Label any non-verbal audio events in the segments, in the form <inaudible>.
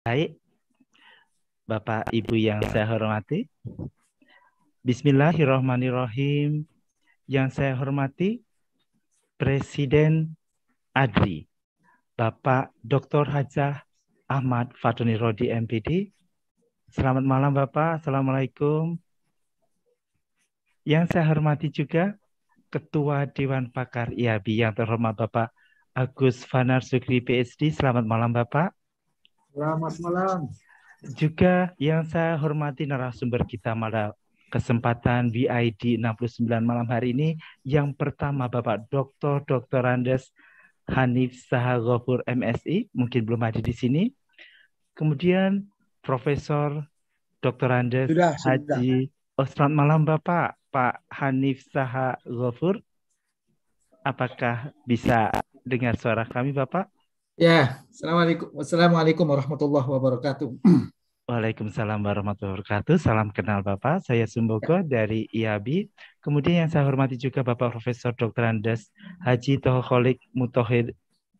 Baik, Bapak Ibu yang saya hormati, Bismillahirrohmanirrohim, yang saya hormati Presiden Adri, Bapak Dr. Hajah Ahmad Fatoni Rodi MPD. Selamat malam Bapak, Assalamualaikum. Yang saya hormati juga Ketua Dewan Pakar IABI yang terhormat Bapak Agus Fanar Sukri PSD. Selamat malam Bapak. Selamat malam. Juga yang saya hormati narasumber kita malam kesempatan VID 69 malam hari ini. Yang pertama Bapak Dr. Dr. Andes Hanif Sahagofur MSI, mungkin belum ada di sini. Kemudian Profesor Dr. Andes sudah, Haji. Sudah. Oh, selamat malam Bapak. Pak Hanif Sahagofur. Apakah bisa dengar suara kami Bapak? Ya, assalamualaikum, assalamualaikum warahmatullahi wabarakatuh. Waalaikumsalam warahmatullahi wabarakatuh. Salam kenal Bapak, saya Sumbogo ya. dari IABI. Kemudian yang saya hormati juga Bapak Profesor Dr. Andes Haji Toholik Mutohid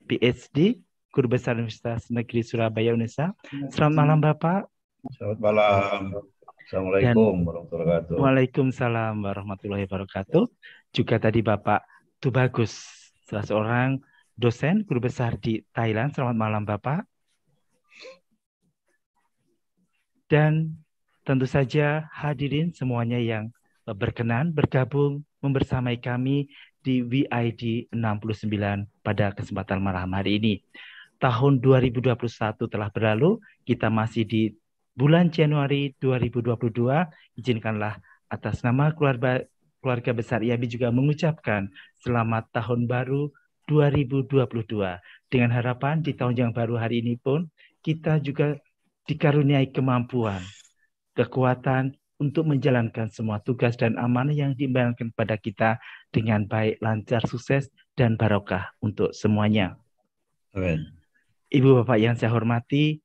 PhD, Guru Besar Universitas Negeri Surabaya UNESA. Selamat malam Bapak. Selamat malam. Assalamualaikum warahmatullahi wabarakatuh. Waalaikumsalam warahmatullahi wabarakatuh. Juga tadi Bapak Tubagus, salah seorang dosen guru besar di Thailand. Selamat malam Bapak. Dan tentu saja hadirin semuanya yang berkenan bergabung membersamai kami di WID 69 pada kesempatan malam hari ini. Tahun 2021 telah berlalu, kita masih di bulan Januari 2022. Izinkanlah atas nama keluarga keluarga besar IABI juga mengucapkan selamat tahun baru 2022 dengan harapan di tahun yang baru hari ini pun kita juga dikaruniai kemampuan, kekuatan untuk menjalankan semua tugas dan amanah yang diberikan pada kita dengan baik, lancar, sukses, dan barokah untuk semuanya. Amen. Ibu Bapak yang saya hormati,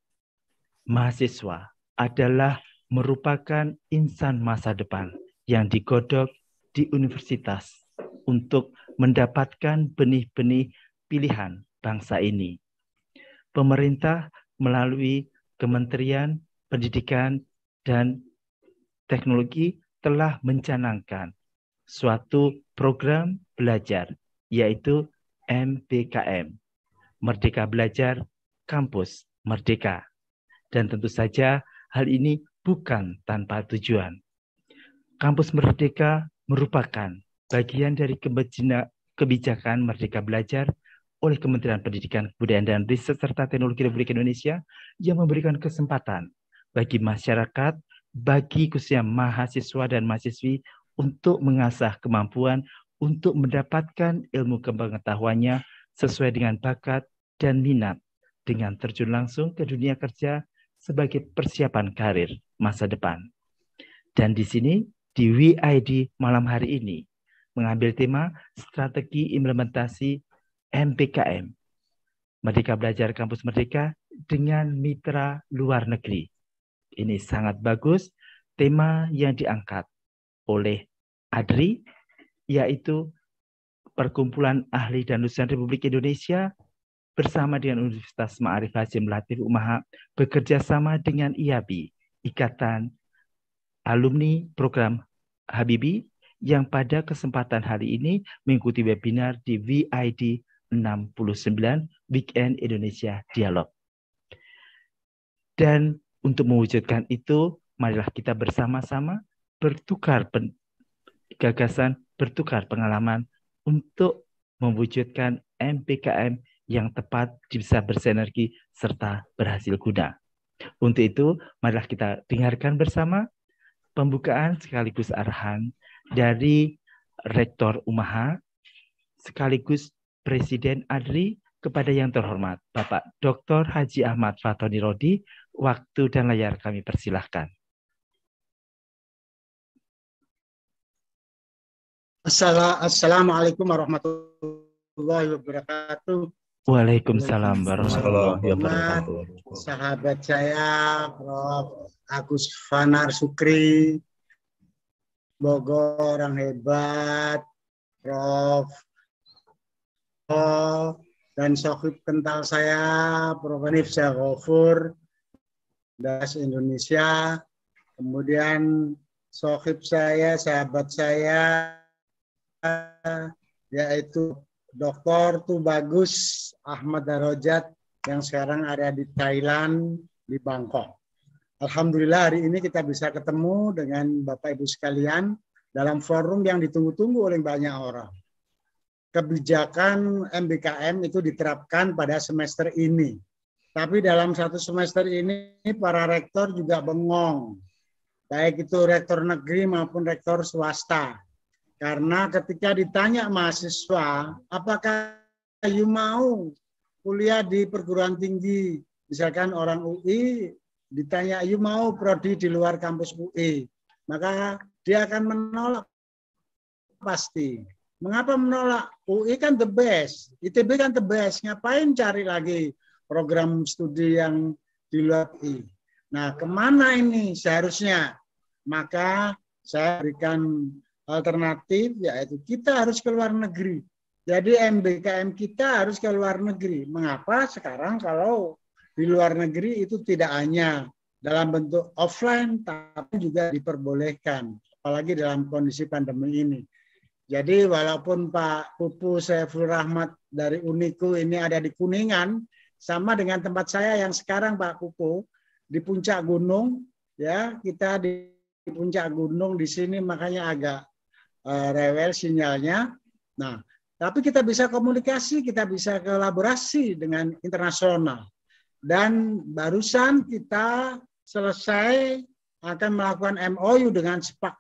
mahasiswa adalah merupakan insan masa depan yang digodok di universitas untuk mendapatkan benih-benih pilihan bangsa ini. Pemerintah melalui Kementerian Pendidikan dan Teknologi telah mencanangkan suatu program belajar, yaitu MBKM, Merdeka Belajar Kampus Merdeka. Dan tentu saja hal ini bukan tanpa tujuan. Kampus Merdeka merupakan bagian dari kebijakan Merdeka Belajar oleh Kementerian Pendidikan, Kebudayaan, dan Riset serta Teknologi Republik Indonesia yang memberikan kesempatan bagi masyarakat, bagi khususnya mahasiswa dan mahasiswi untuk mengasah kemampuan untuk mendapatkan ilmu pengetahuannya sesuai dengan bakat dan minat dengan terjun langsung ke dunia kerja sebagai persiapan karir masa depan. Dan di sini di WID malam hari ini mengambil tema strategi implementasi MPKM. Merdeka Belajar Kampus Merdeka dengan mitra luar negeri. Ini sangat bagus tema yang diangkat oleh Adri yaitu Perkumpulan Ahli dan Dosen Republik Indonesia bersama dengan Universitas Ma'arif Hasyim Latif Umaha bekerja sama dengan IABI, Ikatan Alumni Program Habibi yang pada kesempatan hari ini mengikuti webinar di VID 69 Weekend Indonesia Dialog. Dan untuk mewujudkan itu, marilah kita bersama-sama bertukar gagasan, bertukar pengalaman untuk mewujudkan MPKM yang tepat bisa bersinergi serta berhasil guna. Untuk itu, marilah kita dengarkan bersama pembukaan sekaligus arahan dari Rektor Umaha sekaligus Presiden Adri kepada yang terhormat Bapak Dr. Haji Ahmad Fatoni Rodi, waktu dan layar kami persilahkan. Assalamualaikum warahmatullahi wabarakatuh. Waalaikumsalam warahmatullahi wabarakatuh. Sahabat saya Prof. Agus Fanar Sukri, Bogor orang hebat, Prof. Oh, dan sokip kental saya, Prof. Anif Gofur, Das Indonesia, kemudian sokip saya, sahabat saya, yaitu Dr. Tubagus Ahmad Darojat yang sekarang ada di Thailand, di Bangkok. Alhamdulillah hari ini kita bisa ketemu dengan Bapak Ibu sekalian dalam forum yang ditunggu-tunggu oleh banyak orang. Kebijakan MBKM itu diterapkan pada semester ini. Tapi dalam satu semester ini para rektor juga bengong. Baik itu rektor negeri maupun rektor swasta. Karena ketika ditanya mahasiswa, apakah you mau kuliah di perguruan tinggi? Misalkan orang UI ditanya you mau prodi di luar kampus UI, e? maka dia akan menolak pasti. Mengapa menolak? UI e kan the best, ITB kan the best. Ngapain cari lagi program studi yang di luar UI? E? Nah, kemana ini seharusnya? Maka saya berikan alternatif yaitu kita harus ke luar negeri. Jadi MBKM kita harus ke luar negeri. Mengapa sekarang kalau di luar negeri itu tidak hanya dalam bentuk offline, tapi juga diperbolehkan, apalagi dalam kondisi pandemi ini. Jadi walaupun Pak Pupu Saiful Rahmat dari Uniku ini ada di Kuningan, sama dengan tempat saya yang sekarang Pak Pupu di puncak gunung, ya kita di puncak gunung di sini makanya agak uh, rewel sinyalnya. Nah, tapi kita bisa komunikasi, kita bisa kolaborasi dengan internasional. Dan barusan kita selesai akan melakukan MOU dengan SPAK,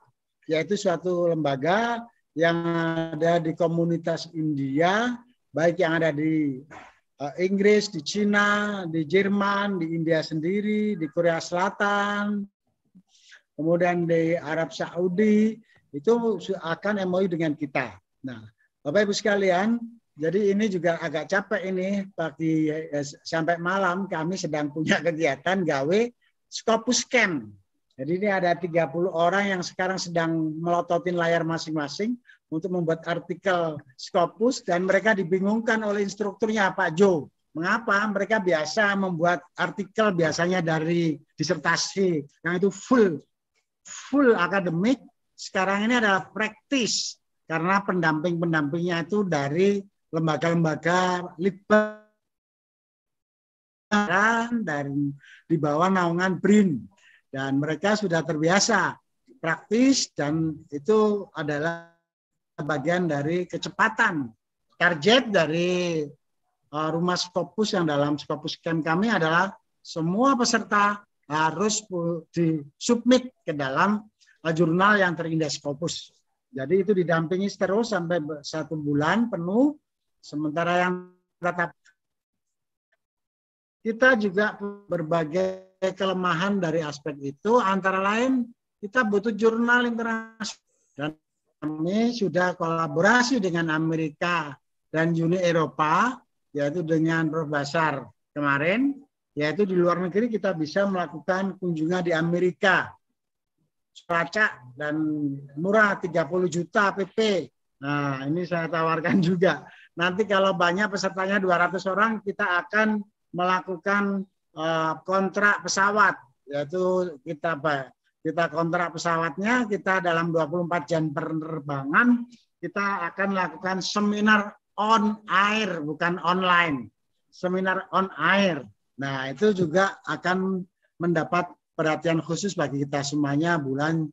yaitu suatu lembaga yang ada di komunitas India, baik yang ada di uh, Inggris, di Cina, di Jerman, di India sendiri, di Korea Selatan, kemudian di Arab Saudi, itu akan MOU dengan kita. Nah, Bapak Ibu sekalian, jadi ini juga agak capek ini pagi eh, sampai malam kami sedang punya <laughs> kegiatan gawe Scopus Camp. Jadi ini ada 30 orang yang sekarang sedang melototin layar masing-masing untuk membuat artikel Scopus dan mereka dibingungkan oleh instrukturnya Pak Jo. Mengapa? Mereka biasa membuat artikel biasanya dari disertasi yang itu full full akademik. Sekarang ini adalah praktis karena pendamping-pendampingnya itu dari lembaga-lembaga litbang dan di bawah naungan BRIN dan mereka sudah terbiasa praktis dan itu adalah bagian dari kecepatan target dari e, rumah skopus yang dalam skopus Camp kami adalah semua peserta harus disubmit ke dalam e, jurnal yang terindah skopus. Jadi itu didampingi terus sampai satu bulan penuh Sementara yang tetap kita juga berbagai kelemahan dari aspek itu antara lain kita butuh jurnal internasional dan kami sudah kolaborasi dengan Amerika dan Uni Eropa yaitu dengan Prof Basar kemarin yaitu di luar negeri kita bisa melakukan kunjungan di Amerika cuaca dan murah 30 juta PP. Nah, ini saya tawarkan <laughs> juga Nanti kalau banyak pesertanya 200 orang, kita akan melakukan eh, kontrak pesawat, yaitu kita ya? kita kontrak pesawatnya, kita dalam 24 jam penerbangan, kita akan lakukan seminar on air, bukan online. Seminar on air. Nah, itu juga akan mendapat perhatian khusus bagi kita semuanya bulan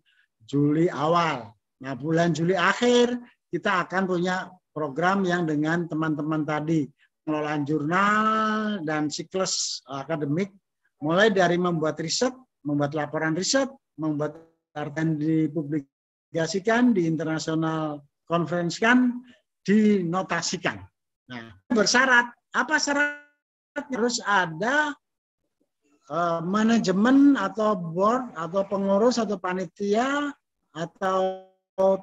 Juli awal. Nah, bulan Juli akhir kita akan punya program yang dengan teman-teman tadi pengelolaan jurnal dan siklus akademik mulai dari membuat riset, membuat laporan riset, membuat artikel dipublikasikan, di internasional conference kan, dinotasikan. Nah, bersyarat apa syarat? harus ada uh, manajemen atau board atau pengurus atau panitia atau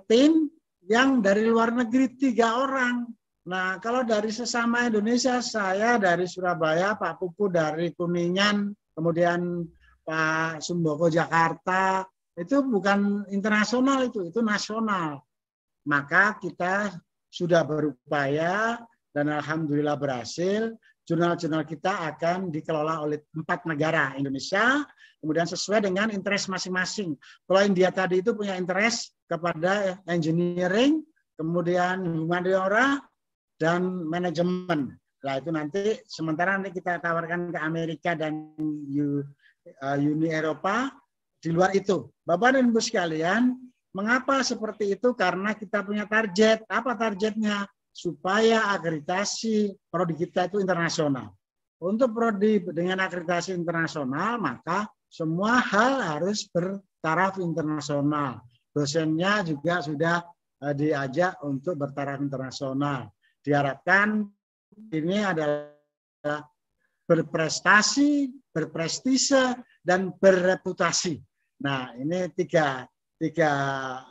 tim yang dari luar negeri tiga orang. Nah, kalau dari sesama Indonesia, saya dari Surabaya, Pak Puku dari Kuningan, kemudian Pak Sumboko Jakarta, itu bukan internasional itu, itu nasional. Maka kita sudah berupaya dan alhamdulillah berhasil, jurnal-jurnal kita akan dikelola oleh empat negara, Indonesia, kemudian sesuai dengan interest masing-masing. Kalau India tadi itu punya interest kepada engineering, kemudian humaniora, dan manajemen. Nah itu nanti sementara nanti kita tawarkan ke Amerika dan eh, Uni Eropa di luar itu. Bapak dan Ibu sekalian, mengapa seperti itu? Karena kita punya target. Apa targetnya? Supaya akreditasi produk kita itu internasional. Untuk produk dengan akreditasi internasional, maka semua hal harus bertaraf internasional. Dosennya juga sudah eh, diajak untuk bertaraf internasional. Diharapkan ini adalah berprestasi, berprestise, dan bereputasi. Nah, ini tiga, tiga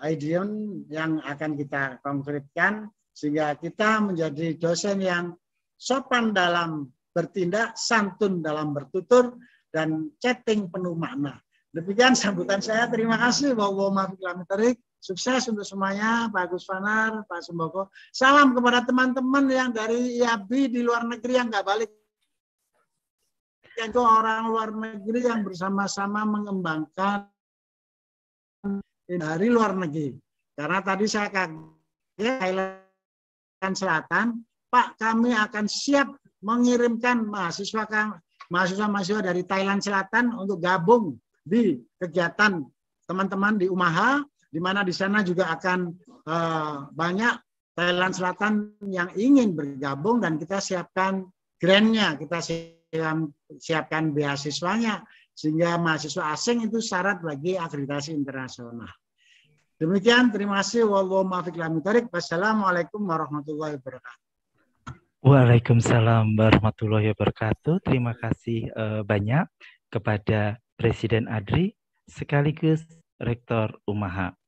idiom yang akan kita konkretkan sehingga kita menjadi dosen yang sopan dalam bertindak, santun dalam bertutur, dan chatting penuh makna. Demikian sambutan saya. Terima kasih. materi. Sukses untuk semuanya, Pak Agus Fanar, Pak Sumboko. Salam kepada teman-teman yang dari IABI di luar negeri yang nggak balik. Yang Yaitu orang luar negeri yang bersama-sama mengembangkan dari luar negeri. Karena tadi saya kaget Thailand Selatan, Pak kami akan siap mengirimkan mahasiswa mahasiswa-mahasiswa dari Thailand Selatan untuk gabung di kegiatan teman-teman di Umaha, di mana di sana juga akan uh, banyak Thailand Selatan yang ingin bergabung dan kita siapkan grandnya, kita siapkan, siapkan beasiswanya, sehingga mahasiswa asing itu syarat bagi akreditasi internasional. Demikian, terima kasih. Wassalamualaikum warahmatullahi wabarakatuh. Waalaikumsalam warahmatullahi wabarakatuh. Terima kasih uh, banyak kepada Presiden Adri sekaligus Rektor Umaha.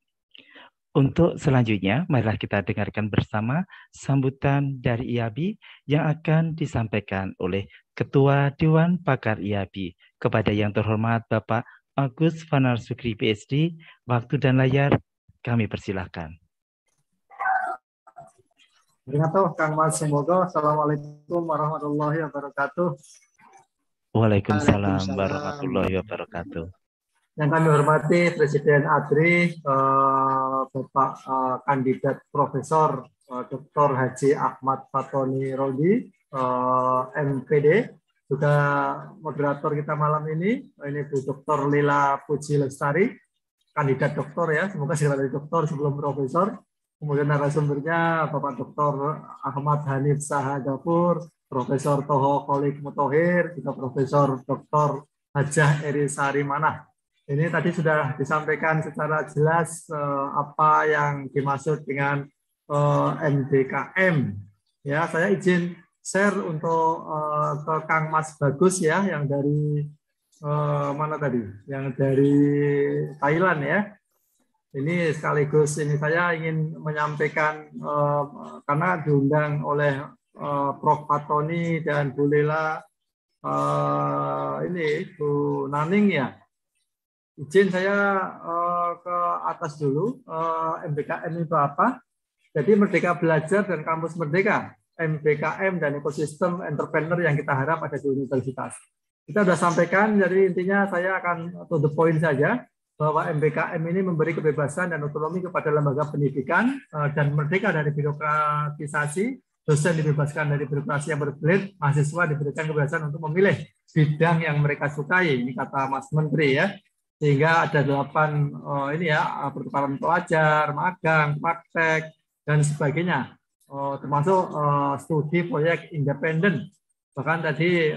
Untuk selanjutnya, marilah kita dengarkan bersama sambutan dari IABI yang akan disampaikan oleh Ketua Dewan Pakar IABI kepada yang terhormat Bapak Agus Fanar Sukri, PSD. Waktu dan layar kami persilahkan. Terima Kang Mas Semoga. Assalamualaikum warahmatullahi wabarakatuh. Waalaikumsalam warahmatullahi wabarakatuh. Yang kami hormati Presiden Adri, eh, Bapak eh, Kandidat Profesor eh, Dr. Haji Ahmad Fatoni Rodi, MPD, juga moderator kita malam ini, ini Bu Dr. Lila Puji Lestari, kandidat doktor ya, semoga segera dari doktor sebelum profesor. Kemudian narasumbernya Bapak Dr. Ahmad Hanif Sahagapur, Profesor Toho Kolik Mutohir, juga Profesor Dr. Hajah Eri Sari Manah. Ini tadi sudah disampaikan secara jelas eh, apa yang dimaksud dengan eh, MDKM. Ya, saya izin share untuk eh, ke Kang Mas Bagus ya yang dari eh, mana tadi? Yang dari Thailand ya. Ini sekaligus ini saya ingin menyampaikan uh, karena diundang oleh uh, Prof. Patoni dan Bu Lela uh, ini Bu Naning ya. Izin saya uh, ke atas dulu uh, MBKM itu apa? Jadi Merdeka Belajar dan Kampus Merdeka, MBKM dan ekosistem entrepreneur yang kita harap ada di universitas. Kita sudah sampaikan, jadi intinya saya akan to the point saja bahwa MBKM ini memberi kebebasan dan otonomi kepada lembaga pendidikan eh, dan merdeka dari birokratisasi, dosen dibebaskan dari birokrasi yang berbelit, mahasiswa diberikan kebebasan untuk memilih bidang yang mereka sukai, ini kata Mas Menteri ya. Sehingga ada delapan eh, ini ya eh, pertukaran pelajar, magang, praktek dan sebagainya, termasuk studi proyek independen. Bahkan tadi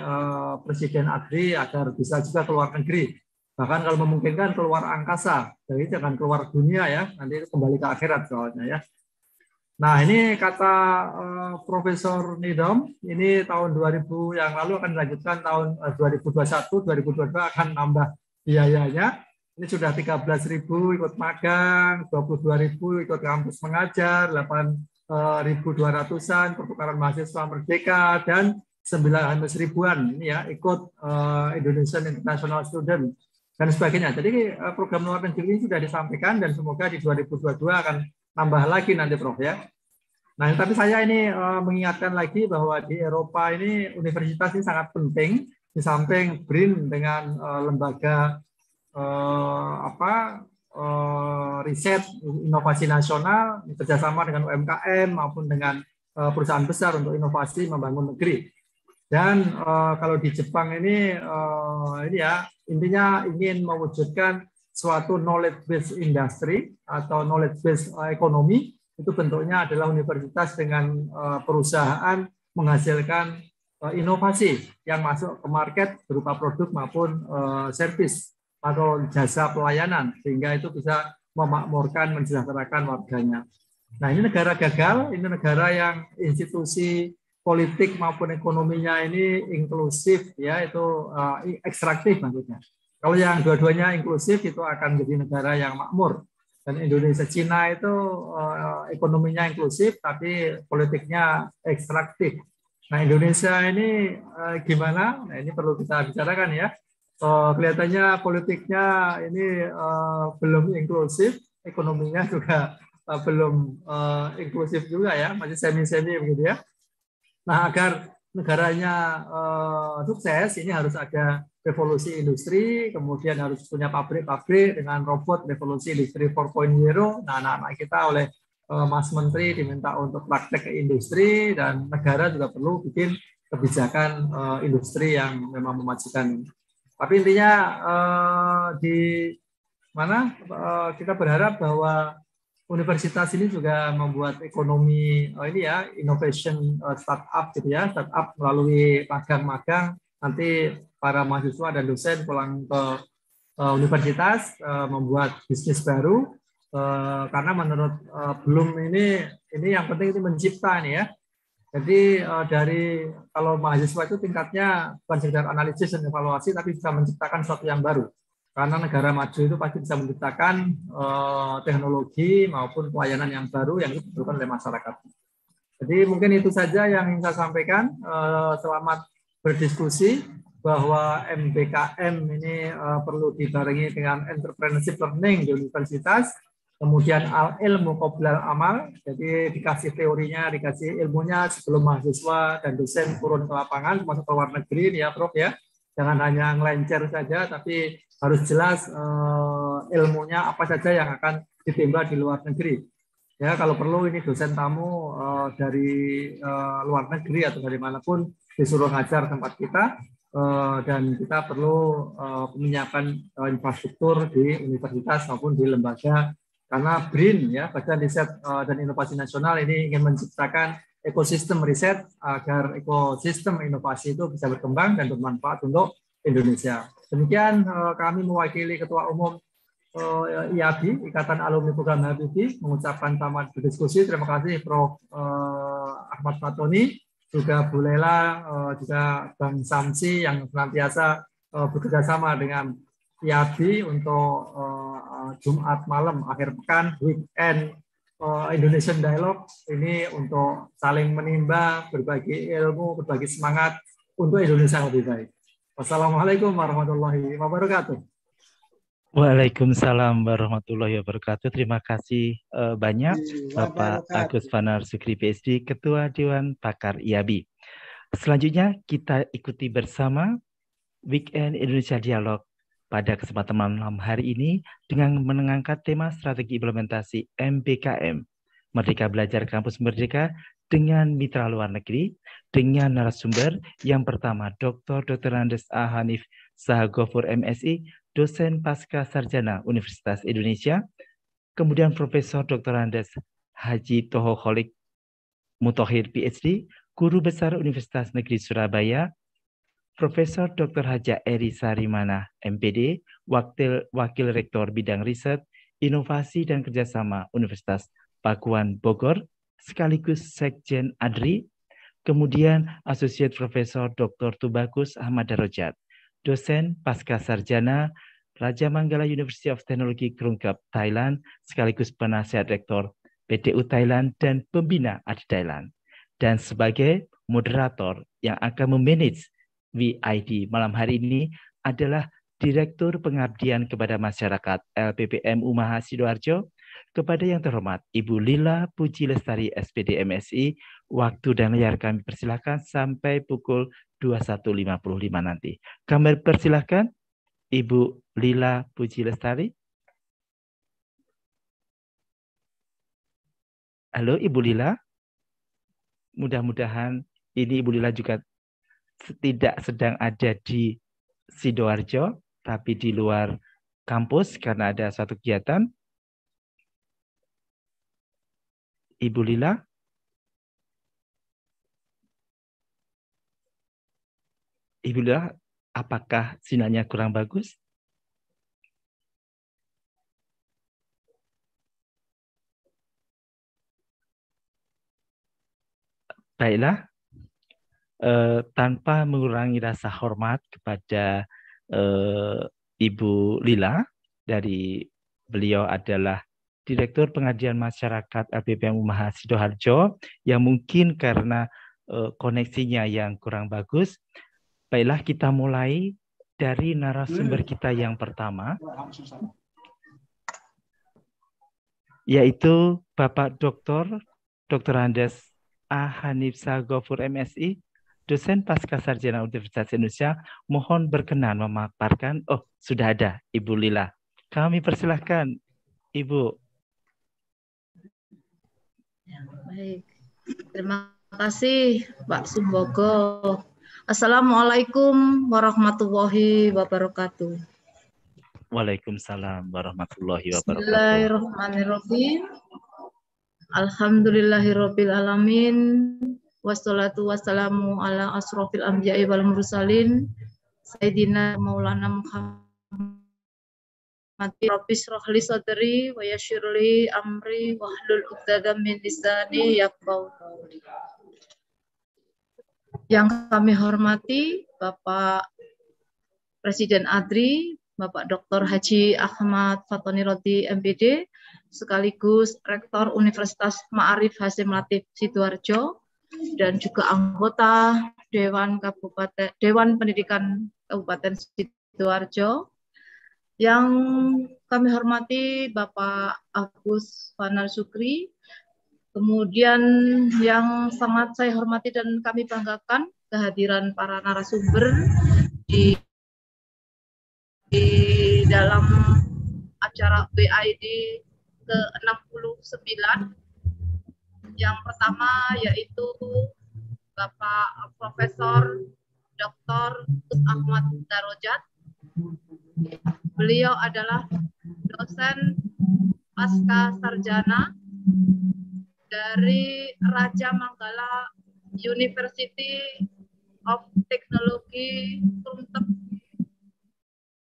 Presiden Adri agar bisa juga keluar negeri Bahkan kalau memungkinkan keluar angkasa. Jadi jangan keluar dunia ya, nanti kembali ke akhirat soalnya ya. Nah, ini kata uh, Profesor Nidom, ini tahun 2000 yang lalu akan dilanjutkan tahun uh, 2021, 2022 akan nambah biayanya. Ini sudah 13.000 ikut magang, 22.000 ikut kampus mengajar, 8.200-an eh, pertukaran mahasiswa merdeka dan 900 ribuan ini ya ikut uh, Indonesian International Student dan sebagainya. Jadi eh, program luar negeri ini sudah disampaikan dan semoga di 2022 akan tambah lagi nanti Prof ya. Nah, tapi saya ini eh, mengingatkan lagi bahwa di Eropa ini universitas ini sangat penting di samping BRIN dengan eh, lembaga apa riset inovasi nasional kerjasama dengan UMKM maupun dengan perusahaan besar untuk inovasi membangun negeri. Dan kalau di Jepang ini ini ya Intinya ingin mewujudkan suatu knowledge based industry atau knowledge based eh, ekonomi itu bentuknya adalah universitas dengan eh, perusahaan menghasilkan eh, inovasi yang masuk ke market berupa produk maupun service atau jasa pelayanan sehingga itu bisa memakmurkan mensejahterakan warganya. Nah, ini negara gagal, ini negara yang institusi politik maupun ekonominya ini inklusif ya itu uh, ekstraktif maksudnya. Kalau yang dua-duanya inklusif itu akan menjadi negara yang makmur. Dan Indonesia Cina itu uh, ekonominya inklusif tapi politiknya ekstraktif. Nah Indonesia ini uh, gimana? Nah ini perlu kita bicarakan ya. Uh, kelihatannya politiknya ini uh, belum inklusif, ekonominya juga uh, belum uh, inklusif juga ya, masih semi-semi begitu ya Nah, agar negaranya eh, sukses, ini harus ada revolusi industri, kemudian harus punya pabrik-pabrik dengan robot revolusi industri 4.0. Nah, anak-anak kita oleh eh, Mas Menteri diminta untuk praktek ke industri dan negara juga perlu bikin kebijakan eh, industri yang memang memajukan. Tapi intinya eh, di mana eh, kita berharap bahwa universitas ini juga membuat ekonomi oh ini ya innovation eh, startup gitu ya startup melalui magang-magang nanti para mahasiswa dan dosen pulang ke eh, universitas eh, membuat bisnis baru karena menurut belum ini ini yang penting ini mencipta nih ya jadi dari kalau mahasiswa itu tingkatnya bukan sekedar analisis dan evaluasi tapi bisa menciptakan sesuatu yang baru karena negara maju itu pasti bisa menciptakan uh, teknologi maupun pelayanan yang baru yang diperlukan oleh masyarakat. Jadi mungkin itu saja yang ingin saya sampaikan. Uh, selamat berdiskusi bahwa MBKM ini uh, perlu dibarengi dengan entrepreneurship learning di universitas kemudian al ilmu qoblal amal jadi dikasih teorinya dikasih ilmunya sebelum mahasiswa dan dosen turun ke lapangan termasuk ke luar negeri ya prof ya jangan hanya ngelencer saja tapi harus jelas eh, ilmunya apa saja yang akan ditimba di luar negeri. Ya, kalau perlu ini dosen tamu eh, dari eh, luar negeri atau dari manapun disuruh ngajar tempat kita eh, dan kita perlu eh, menyiapkan eh, infrastruktur di universitas maupun di lembaga karena BRIN ya Badan Riset eh, dan Inovasi Nasional ini ingin menciptakan ekosistem riset agar ekosistem inovasi itu bisa berkembang dan bermanfaat untuk Indonesia. Demikian eh, kami mewakili Ketua Umum eh, IAB, Ikatan Alumni Program HBB, mengucapkan selamat berdiskusi. Terima kasih Prof. Eh, Ahmad Fatoni, juga Bu Lela, juga Bang Samsi yang senantiasa bekerjasama dengan IAB untuk Jumat malam, akhir pekan, weekend, Indonesian Dialogue ini untuk saling menimba, berbagi ilmu, berbagi semangat untuk Indonesia yang lebih baik. Wassalamualaikum warahmatullahi wabarakatuh. Waalaikumsalam warahmatullahi wabarakatuh. Terima kasih uh, banyak iya, Bapak Agus Fanar Sukri PSD, Ketua Dewan Pakar IABI. Selanjutnya kita ikuti bersama Weekend Indonesia Dialog pada kesempatan malam hari ini dengan mengangkat tema strategi implementasi MBKM Merdeka Belajar Kampus Merdeka dengan mitra luar negeri dengan narasumber yang pertama Dr. Dr. Andes A. Hanif Sahagofur MSI, dosen pasca sarjana Universitas Indonesia, kemudian Profesor Dr. Andes Haji Toho Kholik Mutohir PhD, Guru Besar Universitas Negeri Surabaya, Profesor Dr. Haja Eri Sarimana, MPD, Wakil, Wakil Rektor Bidang Riset, Inovasi dan Kerjasama Universitas Pakuan Bogor, sekaligus Sekjen ADRI, Kemudian Associate Professor Dr. Tubagus Ahmad Darojat, dosen pasca sarjana Raja Manggala University of Technology Krungkap Thailand sekaligus penasihat rektor PTU Thailand dan pembina Adi Thailand dan sebagai moderator yang akan memanage VID malam hari ini adalah Direktur Pengabdian kepada Masyarakat LPPM Umaha Sidoarjo kepada yang terhormat Ibu Lila Puji Lestari SPD MSI waktu dan layar kami persilahkan sampai pukul 21.55 nanti. Kami persilahkan Ibu Lila Puji Lestari. Halo Ibu Lila. Mudah-mudahan ini Ibu Lila juga tidak sedang ada di Sidoarjo, tapi di luar kampus karena ada suatu kegiatan. Ibu Lila, Ibu Lila, apakah sinarnya kurang bagus? Baiklah, eh, tanpa mengurangi rasa hormat kepada eh, Ibu Lila dari beliau adalah Direktur Pengajian Masyarakat LPPM Umaha Sidoarjo yang mungkin karena uh, koneksinya yang kurang bagus Baiklah kita mulai dari narasumber hmm. kita yang pertama, yaitu Bapak Dr. Dr. Andes A. Hanifsa Gofur MSI, dosen pasca sarjana Universitas Indonesia, mohon berkenan memaparkan, oh sudah ada Ibu Lila. Kami persilahkan Ibu. Ya, baik. Terima kasih Pak Sumbogo Assalamualaikum warahmatullahi wabarakatuh. Waalaikumsalam warahmatullahi wabarakatuh. Bismillahirrahmanirrahim. Alhamdulillahirabbil alamin. Wassalatu wassalamu ala asrofil anbiya'i wal mursalin Sayyidina Maulana Muhammad Mati Rabbi syrahli sadri wa yashirli amri wahlul 'uqdatam min lisani yafqahu qawli. Yang kami hormati Bapak Presiden Adri, Bapak Dr. Haji Ahmad Fatoni Roti MPD, sekaligus Rektor Universitas Ma'arif Hasim Latif Sidoarjo, dan juga anggota Dewan Kabupaten Dewan Pendidikan Kabupaten Sidoarjo. Yang kami hormati Bapak Agus Fanar Sukri, Kemudian yang sangat saya hormati dan kami banggakan kehadiran para narasumber di di dalam acara BID ke-69. Yang pertama yaitu Bapak Profesor Dr. Ahmad Darojat. Beliau adalah dosen pasca sarjana dari Raja Manggala University of Technology Sumter.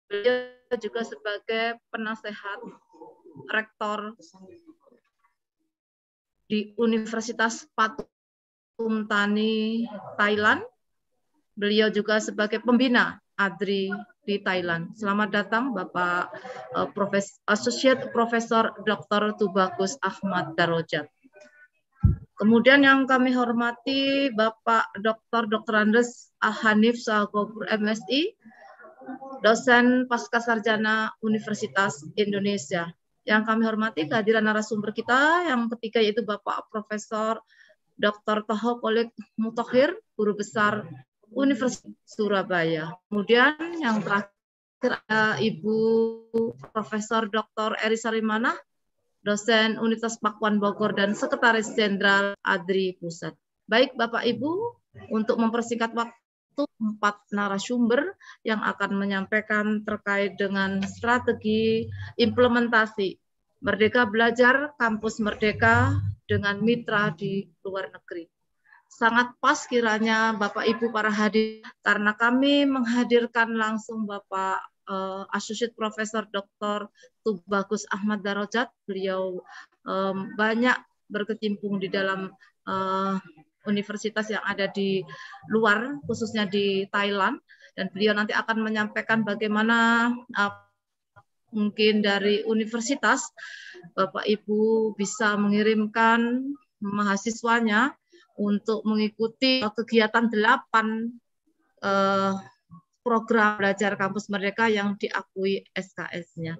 Beliau juga sebagai penasehat rektor di Universitas Patung Tani Thailand. Beliau juga sebagai pembina ADRI di Thailand. Selamat datang Bapak uh, Profes Associate Profesor Dr. Tubagus Ahmad Darojat. Kemudian yang kami hormati Bapak Dr. Dr. Andres Ahanif Sahagopur MSI, dosen pasca sarjana Universitas Indonesia. Yang kami hormati kehadiran narasumber kita yang ketiga yaitu Bapak Profesor Dr. Toho Kolik Mutohir, Guru Besar Universitas Surabaya. Kemudian yang terakhir ada Ibu Profesor Dr. Eri Sarimana, dosen Unitas Pakuan Bogor dan Sekretaris Jenderal Adri Pusat. Baik Bapak Ibu, untuk mempersingkat waktu empat narasumber yang akan menyampaikan terkait dengan strategi implementasi Merdeka Belajar Kampus Merdeka dengan mitra di luar negeri. Sangat pas kiranya Bapak Ibu para hadir karena kami menghadirkan langsung Bapak uh, Associate Professor Dr. Tubagus Ahmad Darojat. Beliau um, banyak berkecimpung di dalam uh, universitas yang ada di luar, khususnya di Thailand. Dan beliau nanti akan menyampaikan bagaimana uh, mungkin dari universitas Bapak Ibu bisa mengirimkan mahasiswanya untuk mengikuti kegiatan delapan uh, program belajar kampus mereka yang diakui SKS-nya.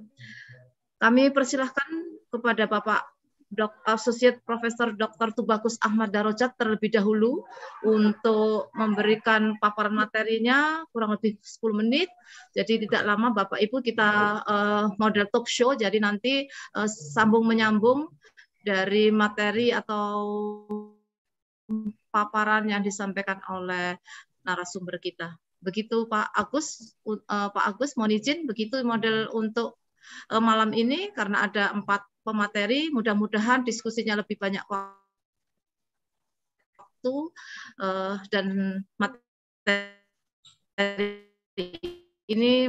Kami persilahkan kepada Bapak Dok, Associate Profesor Dr. Tubagus Ahmad Darojat terlebih dahulu untuk memberikan paparan materinya kurang lebih 10 menit. Jadi tidak lama Bapak Ibu kita uh, model talk show jadi nanti uh, sambung menyambung dari materi atau paparan yang disampaikan oleh narasumber kita. Begitu Pak Agus, uh, Pak Agus mohon izin begitu model untuk uh, malam ini karena ada empat pemateri. Mudah-mudahan diskusinya lebih banyak waktu uh, dan materi ini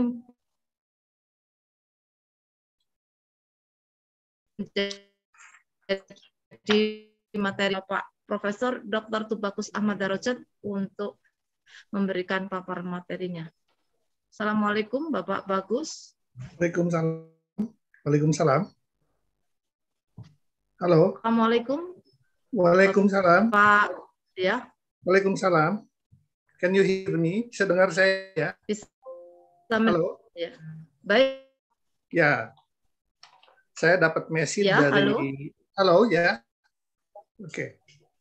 di materi Pak Profesor Dr. Tubagus Ahmad Darojat untuk memberikan paparan materinya. Assalamualaikum Bapak Bagus. Waalaikumsalam. Waalaikumsalam. Halo. Assalamualaikum. Waalaikumsalam. Pak, ya. Waalaikumsalam. Can you hear me? Bisa dengar saya ya? Bisa. Halo. Ya. Baik. Ya. Saya dapat message ya, dari halo. halo ya. Oke. Okay.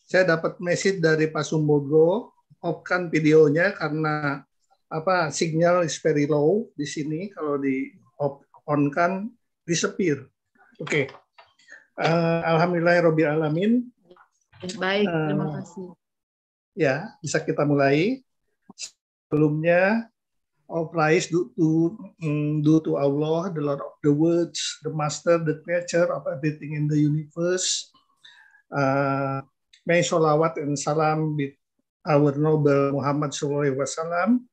Saya dapat message dari Pak Sumbogo off kan videonya karena apa signal is very low di sini kalau di off on kan disappear. Oke. Okay. Uh, eh, Alhamdulillah alamin. Baik, eh, terima kasih. Uh, ya, bisa kita mulai. Sebelumnya all praise due to, mm, due to Allah, the Lord of the worlds, the Master, the Creator of everything in the universe. Uh, may salawat and salam be our noble Muhammad Sallallahu Wasallam,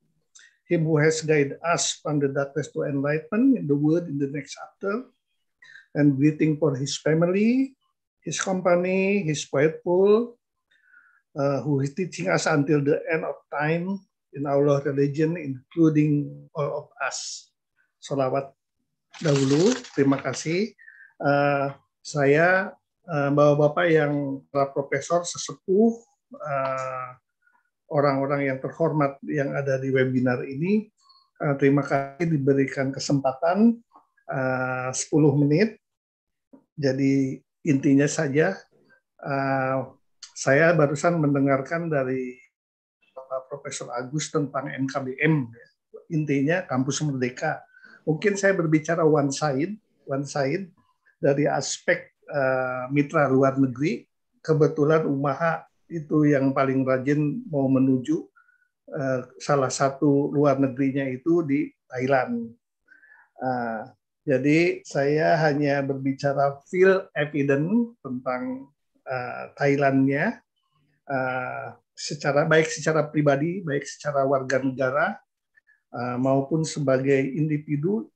him who has guided us from the darkness to enlightenment in the world in the next chapter, and greeting for his family, his company, his faithful, uh, who is teaching us until the end of time in our religion, including all of us. Salawat dahulu, terima kasih. Uh, saya uh, bapak-bapak yang telah profesor sesepuh uh, orang-orang yang terhormat yang ada di webinar ini. Uh, terima kasih diberikan kesempatan eh, uh, 10 menit. Jadi intinya saja uh, saya barusan mendengarkan dari Bapak Profesor Agus tentang NKBM. Intinya kampus merdeka. Mungkin saya berbicara one side, one side dari aspek uh, mitra luar negeri. Kebetulan Umaha itu yang paling rajin mau menuju uh, salah satu luar negerinya itu di Thailand. Uh, jadi saya hanya berbicara feel evident tentang uh, Thailandnya uh, secara baik secara pribadi, baik secara warga negara uh, maupun sebagai individu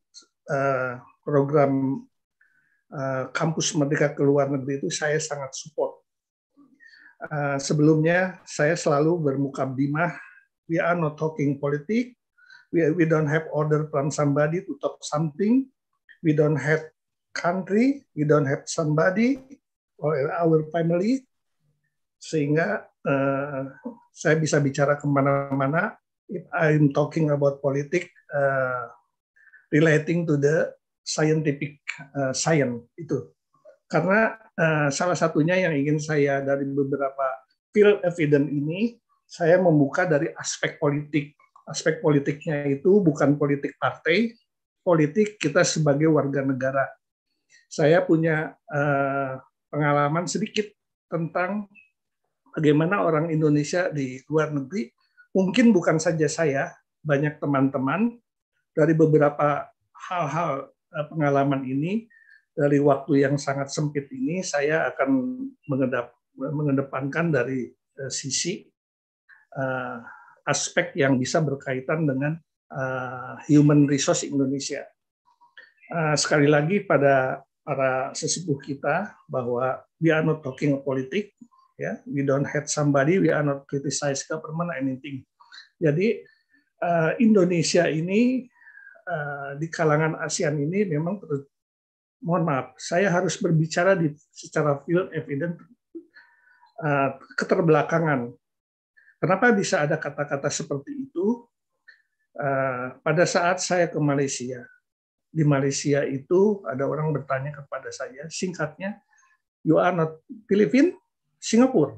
uh, program uh, kampus Merdeka ke luar negeri itu saya sangat support Eh, sebelumnya saya selalu bermuka bimah. we are not talking politik, we, we don't have order from somebody to talk something, we don't have country, we don't have somebody or our family, sehingga uh, saya bisa bicara kemana-mana. If I'm talking about politik, uh, eh, relating to the scientific uh, science itu. Karena uh, salah satunya yang ingin saya dari beberapa field evidence ini, saya membuka dari aspek politik. Aspek politiknya itu bukan politik partai, politik kita sebagai warga negara. Saya punya uh, pengalaman sedikit tentang bagaimana orang Indonesia di luar negeri, mungkin bukan saja saya, banyak teman-teman dari beberapa hal-hal eh, pengalaman ini dari waktu yang sangat sempit ini saya akan mengedap, mengedepankan dari uh, sisi uh, aspek yang bisa berkaitan dengan uh, human resource Indonesia. Uh, sekali lagi pada para sesepuh kita bahwa we are not talking politik, ya, we don't hate somebody, we are not criticize government anything. Jadi uh, Indonesia ini uh, di kalangan ASEAN ini memang mohon maaf, saya harus berbicara di secara field evidence uh, keterbelakangan. Kenapa bisa ada kata-kata seperti itu? Eh, pada saat saya ke Malaysia, di Malaysia itu ada orang bertanya kepada saya, singkatnya, you are not Filipin, Singapura.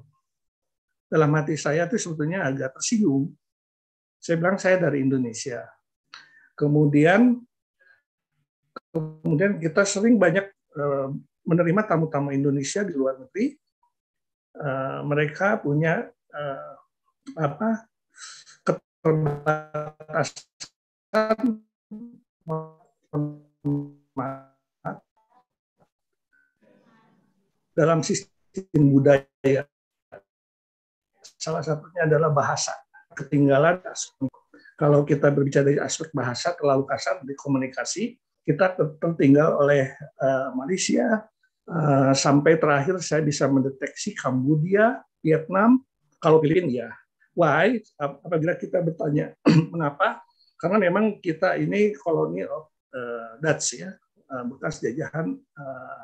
Dalam hati saya itu sebetulnya agak tersinggung. Saya bilang saya dari Indonesia. Kemudian Kemudian kita sering banyak eh, menerima tamu-tamu Indonesia di luar negeri. Eh, mereka punya eh, apa keterbatasan dalam sistem budaya. Salah satunya adalah bahasa. Ketinggalan kalau kita berbicara dari aspek bahasa terlalu kasar di komunikasi, kita tertinggal oleh uh, Malaysia uh, sampai terakhir saya bisa mendeteksi Kamboja, Vietnam, kalau pilihin Ya. Why? Apabila kita bertanya <clears throat> mengapa? Karena memang kita ini koloni of uh, Dutch ya, uh, bekas jajahan uh,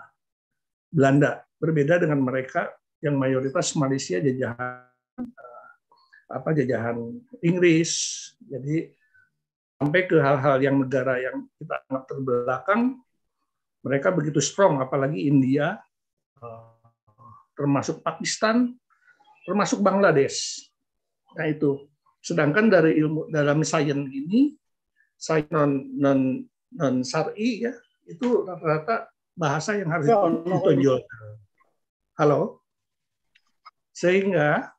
Belanda. Berbeda dengan mereka yang mayoritas Malaysia jajahan uh, apa jajahan Inggris. Jadi sampai ke hal-hal yang negara yang kita anggap terbelakang, mereka begitu strong, apalagi India, eh, termasuk Pakistan, termasuk Bangladesh. Nah itu. Sedangkan dari ilmu dalam sains ini, sains non non non sari ya itu rata-rata bahasa yang harus ya, ditonjol. Halo. Sehingga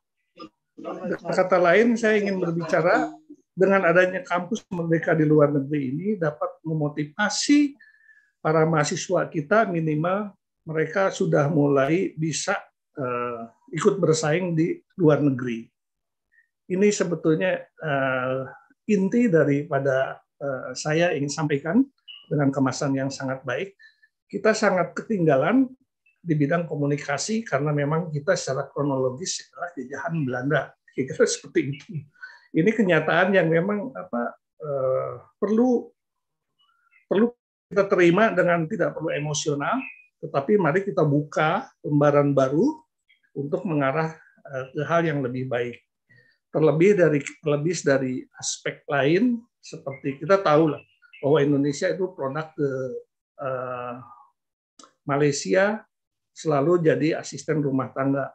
kata lain saya ingin berbicara dengan adanya kampus mereka di luar negeri ini dapat memotivasi para mahasiswa kita minimal mereka sudah mulai bisa uh, ikut bersaing di luar negeri. Ini sebetulnya uh, inti daripada uh, saya ingin sampaikan dengan kemasan yang sangat baik. Kita sangat ketinggalan di bidang komunikasi karena memang kita secara kronologis adalah jajahan Belanda. Kira-kira seperti itu ini kenyataan yang memang apa uh, perlu perlu kita terima dengan tidak perlu emosional, tetapi mari kita buka lembaran baru untuk mengarah uh, ke hal yang lebih baik. Terlebih dari lebih dari aspek lain seperti kita tahu lah bahwa Indonesia itu produk ke uh, Malaysia selalu jadi asisten rumah tangga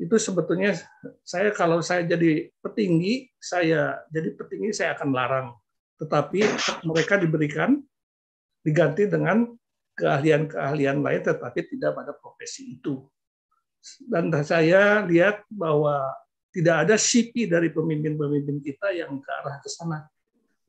itu sebetulnya saya kalau saya jadi petinggi saya jadi petinggi saya akan larang tetapi mereka diberikan diganti dengan keahlian-keahlian lain tetapi tidak pada profesi itu dan saya lihat bahwa tidak ada sipi dari pemimpin-pemimpin kita yang ke arah ke sana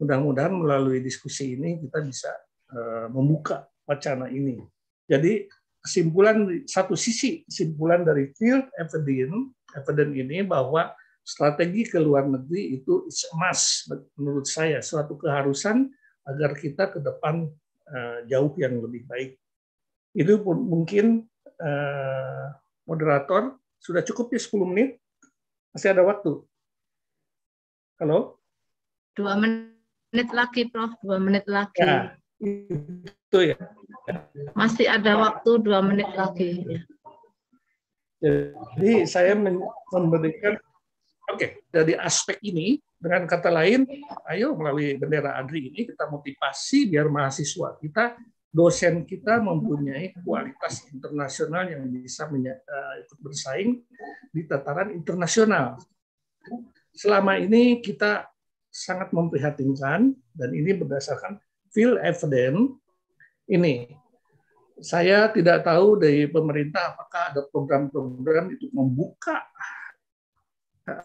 mudah-mudahan melalui diskusi ini kita bisa eh, membuka wacana ini jadi kesimpulan satu sisi kesimpulan dari field evidence evidence ini bahwa strategi ke luar negeri itu it's menurut saya suatu keharusan agar kita ke depan eh, jauh yang lebih baik. Itu pun mungkin eh, moderator sudah cukup ya 10 menit. Masih ada waktu. Halo? Dua menit lagi, Prof. Dua menit lagi. Ya, waktu ya. Masih ada waktu dua menit lagi. Jadi saya memberikan, oke, okay, dari aspek ini, dengan kata lain, ayo melalui bendera ADRI ini kita motivasi biar mahasiswa kita, dosen kita mempunyai kualitas internasional yang bisa eh, ikut bersaing di tataran internasional. Selama ini kita sangat memprihatinkan, dan ini berdasarkan field evidence ini. Saya tidak tahu dari pemerintah apakah ada program-program itu membuka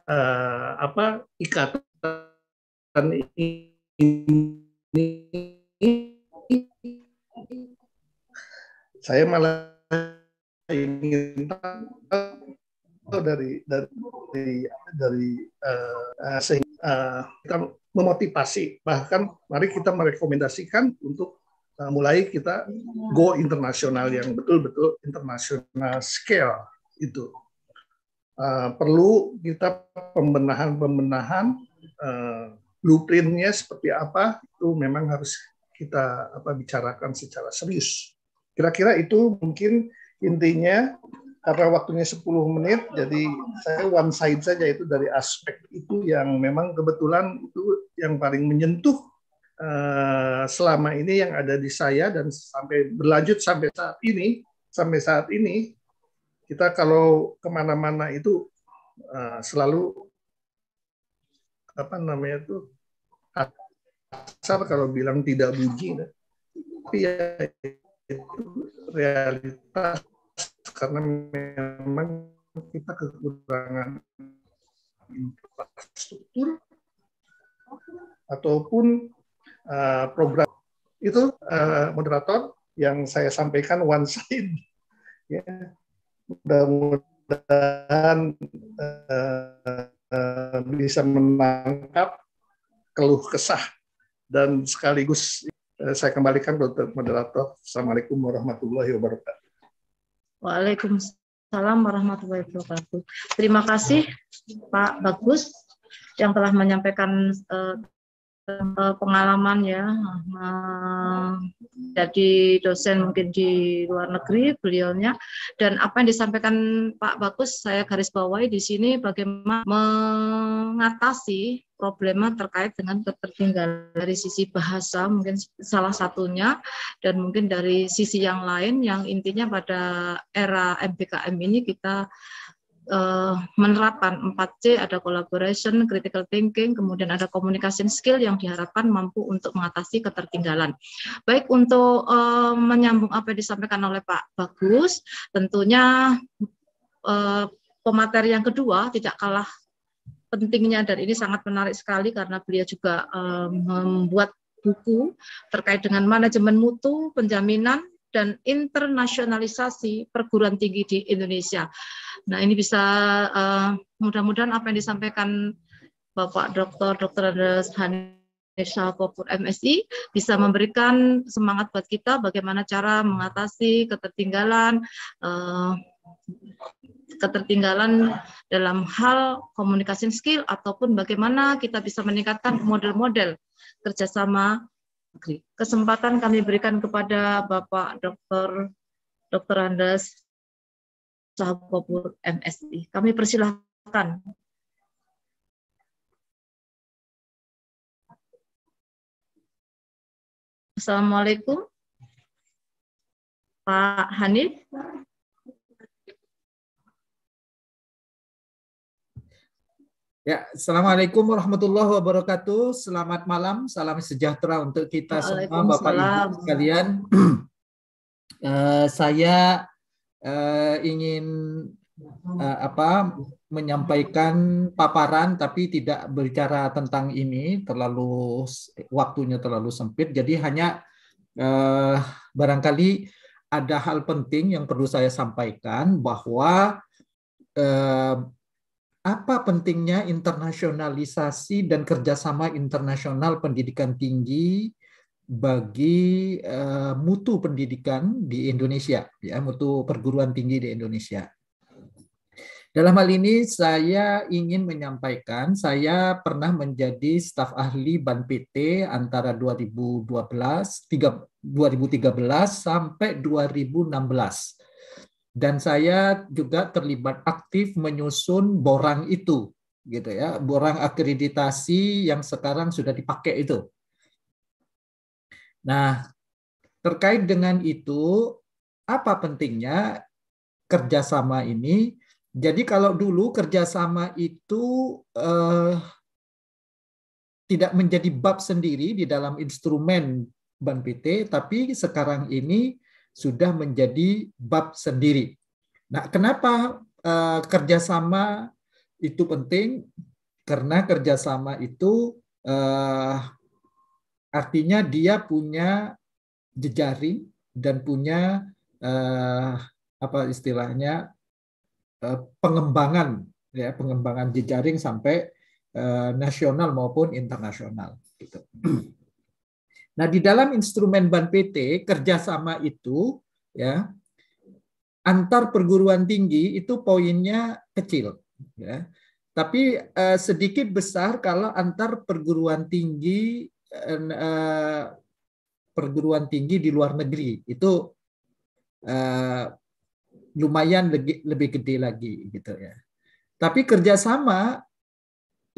uh, apa ikatan ini. Saya malah ingin tahu dari dari dari, dari uh, eh, eh, sehingga uh, kita memotivasi bahkan mari kita merekomendasikan untuk Nah, mulai kita go internasional yang betul-betul internasional scale itu. Uh, perlu kita pembenahan-pembenahan uh, blueprintnya seperti apa itu memang harus kita apa bicarakan secara serius. Kira-kira itu mungkin intinya karena waktunya 10 menit jadi saya one side saja itu dari aspek itu yang memang kebetulan itu yang paling menyentuh Eh, selama ini yang ada di saya dan sampai berlanjut sampai saat ini sampai saat ini kita kalau kemana-mana itu eh, selalu apa namanya itu asal kalau bilang tidak buji nah, tapi ya itu realitas karena memang kita kekurangan infrastruktur ataupun Eh, program itu uh, moderator yang saya sampaikan one side. <laughs> Ya. Mudah-mudahan uh, uh, bisa menangkap keluh kesah dan sekaligus uh, saya kembalikan ke moderator. Assalamualaikum warahmatullahi wabarakatuh. Waalaikumsalam warahmatullahi wabarakatuh. Terima kasih Pak Bagus yang telah menyampaikan uh, pengalaman ya nah, jadi dosen mungkin di luar negeri beliaunya dan apa yang disampaikan Pak Bagus saya garis bawahi di sini bagaimana mengatasi problema terkait dengan ketertinggalan dari sisi bahasa mungkin salah satunya dan mungkin dari sisi yang lain yang intinya pada era MBKM ini kita uh, menerapkan 4C, ada collaboration, critical thinking, kemudian ada communication skill yang diharapkan mampu untuk mengatasi ketertinggalan. Baik untuk uh, menyambung apa yang disampaikan oleh Pak Bagus, tentunya uh, pemateri yang kedua tidak kalah pentingnya dan ini sangat menarik sekali karena beliau juga um, membuat buku terkait dengan manajemen mutu, penjaminan, dan internasionalisasi perguruan tinggi di Indonesia. Nah, ini bisa uh, mudah-mudahan apa yang disampaikan Bapak Dr. Dr. Andres Hanesha Kopur MSI bisa memberikan semangat buat kita bagaimana cara mengatasi ketertinggalan uh, ketertinggalan dalam hal komunikasi skill ataupun bagaimana kita bisa meningkatkan model-model kerjasama Negeri. Kesempatan kami berikan kepada Bapak Dr. Dr. Andes Sahabopur MSI. Kami persilahkan Assalamualaikum. Pak Hanif. Ya, Assalamualaikum warahmatullahi wabarakatuh. Selamat malam, salam sejahtera untuk kita semua, Bapak Ibu sekalian. uh, <clears throat> saya uh, ingin uh, apa menyampaikan paparan, tapi tidak berbicara tentang ini. Terlalu waktunya terlalu sempit, jadi hanya uh, barangkali ada hal penting yang perlu saya sampaikan bahwa uh, apa pentingnya internasionalisasi dan kerjasama internasional pendidikan tinggi bagi uh, mutu pendidikan di Indonesia, ya mutu perguruan tinggi di Indonesia. Dalam hal ini saya ingin menyampaikan saya pernah menjadi staf ahli Ban PT antara 2012 3, 2013 sampai 2016 dan saya juga terlibat aktif menyusun borang itu gitu ya borang akreditasi yang sekarang sudah dipakai itu nah terkait dengan itu apa pentingnya kerjasama ini jadi kalau dulu kerjasama itu eh, tidak menjadi bab sendiri di dalam instrumen BAN PT, tapi sekarang ini sudah menjadi bab sendiri. Nah, kenapa uh, kerjasama itu penting? Karena kerjasama itu uh, artinya dia punya jejaring dan punya uh, apa istilahnya uh, pengembangan ya pengembangan jejaring sampai uh, nasional maupun internasional gitu. Nah, di dalam instrumen BAN PT kerjasama itu ya antar perguruan tinggi itu poinnya kecil ya. Tapi eh, sedikit besar kalau antar perguruan tinggi eh, eh perguruan tinggi di luar negeri itu eh, lumayan lebih, lebih gede lagi gitu ya. Tapi kerjasama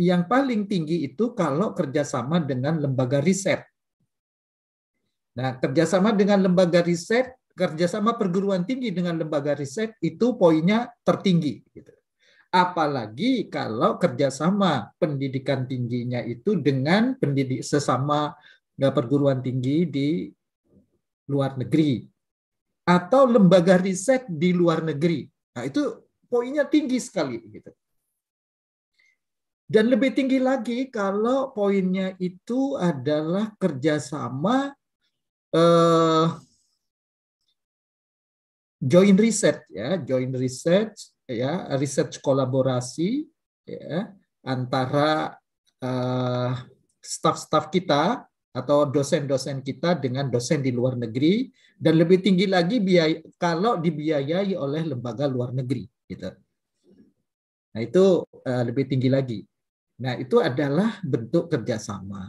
yang paling tinggi itu kalau kerjasama dengan lembaga riset Nah, kerjasama dengan lembaga riset, kerjasama perguruan tinggi dengan lembaga riset itu poinnya tertinggi. Gitu. Apalagi kalau kerjasama pendidikan tingginya itu dengan pendidik sesama eh, perguruan tinggi di luar negeri atau lembaga riset di luar negeri. Nah, itu poinnya tinggi sekali gitu. Dan lebih tinggi lagi kalau poinnya itu adalah kerjasama Eh, join research ya, join research ya, research kolaborasi ya antara uh, staff-staff kita atau dosen-dosen kita dengan dosen di luar negeri dan lebih tinggi lagi biaya kalau dibiayai oleh lembaga luar negeri gitu. Nah itu uh, lebih tinggi lagi. Nah itu adalah bentuk kerjasama.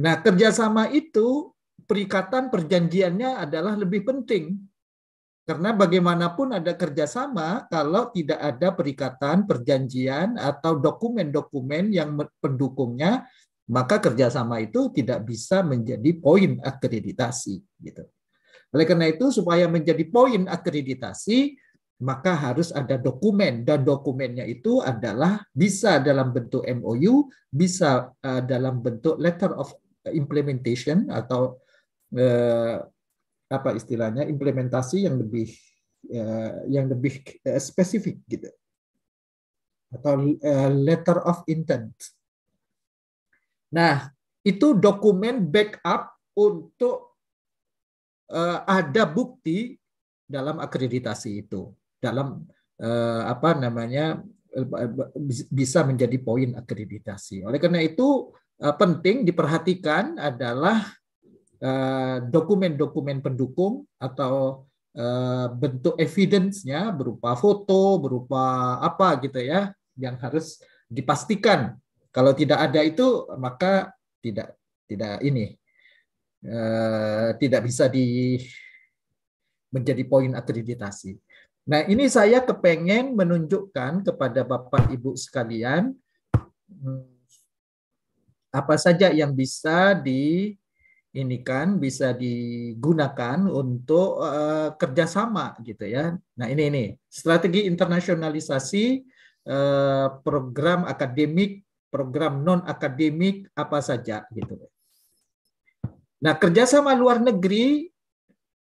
Nah kerjasama itu perikatan perjanjiannya adalah lebih penting. Karena bagaimanapun ada kerjasama kalau tidak ada perikatan perjanjian atau dokumen-dokumen yang pendukungnya, maka kerjasama itu tidak bisa menjadi poin akreditasi. Gitu. Oleh karena itu, supaya menjadi poin akreditasi, maka harus ada dokumen dan dokumennya itu adalah bisa dalam bentuk MOU, bisa eh, dalam bentuk letter of implementation atau eh, apa istilahnya implementasi yang lebih eh, yang lebih eh, spesifik gitu atau eh, letter of intent. Nah itu dokumen backup untuk eh, ada bukti dalam akreditasi itu dalam eh, apa namanya bisa menjadi poin akreditasi. Oleh karena itu eh, penting diperhatikan adalah Eh, dokumen-dokumen pendukung atau eh, bentuk evidence-nya berupa foto, berupa apa gitu ya yang harus dipastikan. Kalau tidak ada itu maka tidak tidak ini eh, tidak bisa di menjadi poin akreditasi. Nah, ini saya kepengen menunjukkan kepada Bapak Ibu sekalian hmm, apa saja yang bisa di ini kan bisa digunakan untuk uh, kerjasama gitu ya. Nah ini ini strategi internasionalisasi uh, program akademik, program non akademik apa saja gitu. Nah kerjasama luar negeri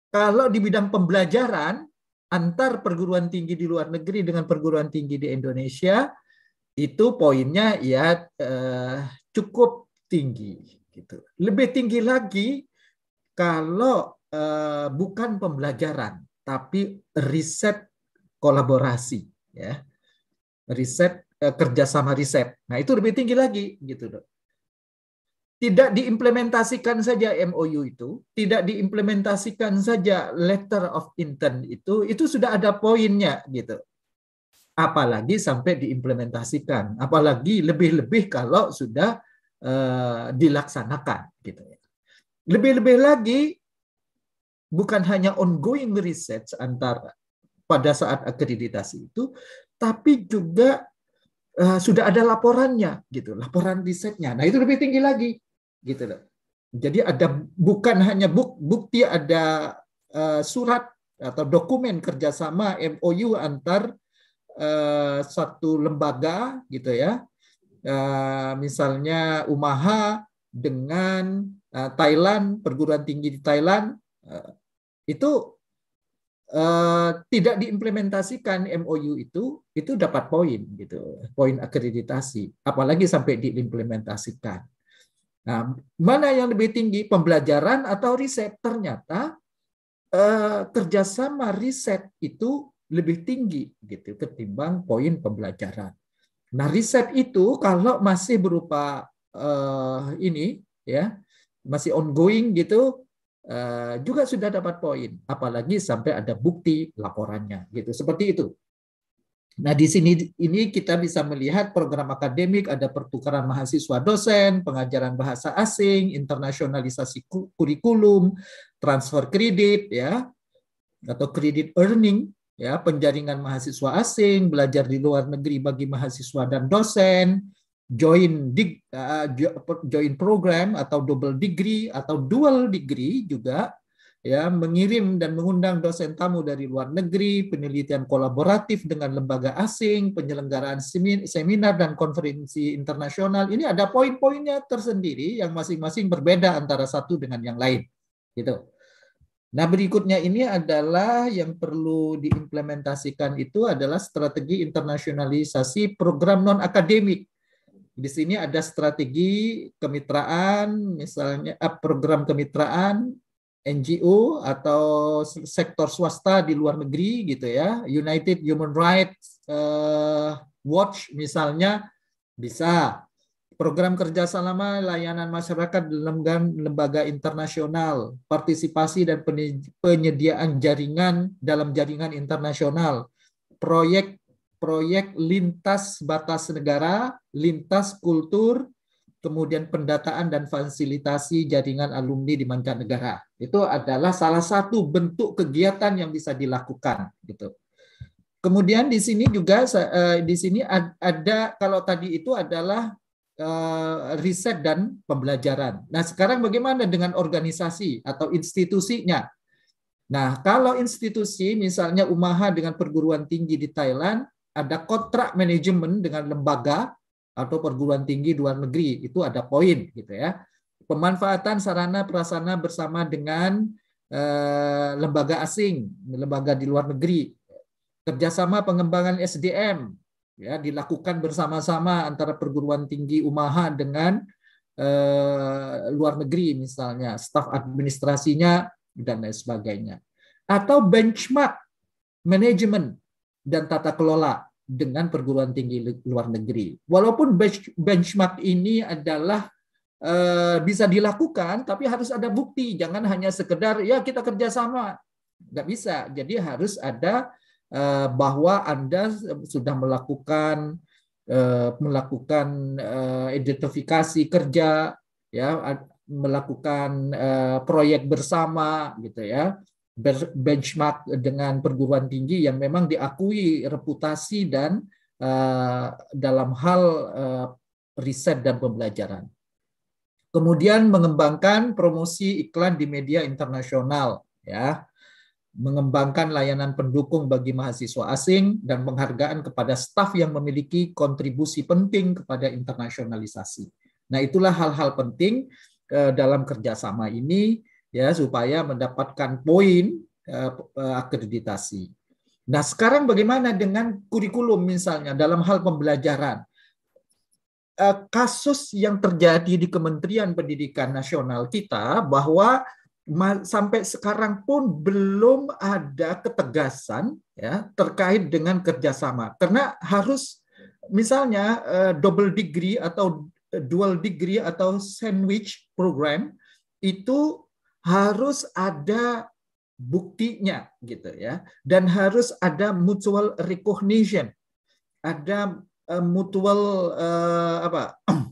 kalau di bidang pembelajaran antar perguruan tinggi di luar negeri dengan perguruan tinggi di Indonesia itu poinnya ya uh, cukup tinggi Gitu. Lebih tinggi lagi kalau uh, bukan pembelajaran, tapi riset kolaborasi, ya, riset eh, kerjasama riset. Nah itu lebih tinggi lagi, gitu loh. Tidak diimplementasikan saja MOU itu, tidak diimplementasikan saja letter of intent itu, itu sudah ada poinnya, gitu apalagi sampai diimplementasikan, apalagi lebih-lebih kalau sudah Eh, dilaksanakan gitu ya. Lebih-lebih lagi bukan hanya ongoing research antara pada saat akreditasi itu tapi juga uh, sudah ada laporannya gitu, laporan risetnya. Nah, itu lebih tinggi lagi gitu loh. Jadi ada bukan hanya bukti ada uh, surat atau dokumen kerjasama MOU antar uh, satu lembaga gitu ya Eh, misalnya Umaha dengan eh, Thailand, perguruan tinggi di Thailand eh, itu tidak diimplementasikan MOU itu itu dapat poin gitu, poin akreditasi, apalagi sampai diimplementasikan. Nah, mana yang lebih tinggi pembelajaran atau riset? Ternyata kerjasama riset itu lebih tinggi gitu ketimbang poin pembelajaran. Nah, riset itu kalau masih berupa uh, ini ya, masih ongoing gitu uh, juga sudah dapat poin, apalagi sampai ada bukti laporannya gitu. Seperti itu. Nah, di sini ini kita bisa melihat program akademik ada pertukaran mahasiswa dosen, pengajaran bahasa asing, internasionalisasi kurikulum, transfer kredit ya atau kredit earning ya penjaringan mahasiswa asing, belajar di luar negeri bagi mahasiswa dan dosen, join dig, eh, join program atau double degree atau dual degree juga ya mengirim dan mengundang dosen tamu dari luar negeri, penelitian kolaboratif dengan lembaga asing, penyelenggaraan seminar dan konferensi internasional. Ini ada poin-poinnya tersendiri yang masing-masing berbeda antara satu dengan yang lain. Gitu. Nah, berikutnya ini adalah yang perlu diimplementasikan itu adalah strategi internasionalisasi program non-akademik. Di sini ada strategi kemitraan, misalnya eh, program kemitraan NGO atau sektor swasta di luar negeri gitu ya. United Human Rights eh, Watch misalnya bisa program kerjasama layanan masyarakat dalam lembaga internasional, partisipasi dan penyediaan jaringan dalam jaringan internasional, proyek-proyek lintas batas negara, lintas kultur, kemudian pendataan dan fasilitasi jaringan alumni di mancanegara. Itu adalah salah satu bentuk kegiatan yang bisa dilakukan gitu. Kemudian di sini juga eh, di sini ada kalau tadi itu adalah Eh, riset dan pembelajaran. Nah, sekarang bagaimana dengan organisasi atau institusinya? Nah, kalau institusi misalnya Umaha dengan perguruan tinggi di Thailand ada kontrak manajemen dengan lembaga atau perguruan tinggi luar negeri, itu ada poin gitu ya. Pemanfaatan sarana prasarana bersama dengan eh, lembaga asing, lembaga di luar negeri, kerjasama pengembangan SDM, ya dilakukan bersama-sama antara perguruan tinggi Umaha dengan eh, luar negeri misalnya staf administrasinya dan lain sebagainya atau benchmark manajemen dan tata kelola dengan perguruan tinggi luar negeri walaupun benchmark ini adalah eh, bisa dilakukan tapi harus ada bukti jangan hanya sekedar ya kita kerjasama nggak bisa jadi harus ada Eh, bahwa Anda sudah melakukan eh, melakukan eh, identifikasi kerja ya melakukan proyek bersama gitu ya benchmark dengan perguruan tinggi yang memang diakui reputasi dan dalam hal riset dan pembelajaran. Kemudian mengembangkan promosi iklan di media internasional ya mengembangkan layanan pendukung bagi mahasiswa asing dan penghargaan kepada staf yang memiliki kontribusi penting kepada internasionalisasi. Nah, itulah hal-hal penting eh, dalam kerjasama ini ya supaya mendapatkan poin eh, eh, akreditasi. Nah, sekarang bagaimana dengan kurikulum misalnya dalam hal pembelajaran? Kasus yang terjadi di Kementerian Pendidikan Nasional kita bahwa sampai sekarang pun belum ada ketegasan ya terkait dengan kerjasama karena harus misalnya eh, double degree atau eh, dual degree atau sandwich program itu harus ada buktinya gitu ya dan harus ada mutual recognition ada eh, mutual apa <clears throat>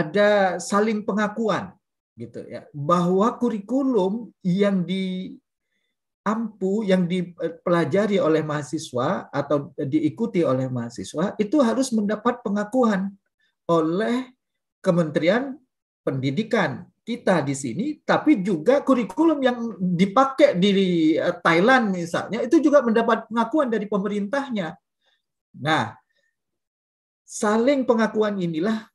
ada saling pengakuan gitu ya bahwa kurikulum yang di yang dipelajari oleh mahasiswa atau diikuti oleh mahasiswa itu harus mendapat pengakuan oleh Kementerian Pendidikan kita di sini tapi juga kurikulum yang dipakai di eh, Thailand misalnya itu juga mendapat pengakuan dari pemerintahnya. Nah, saling pengakuan inilah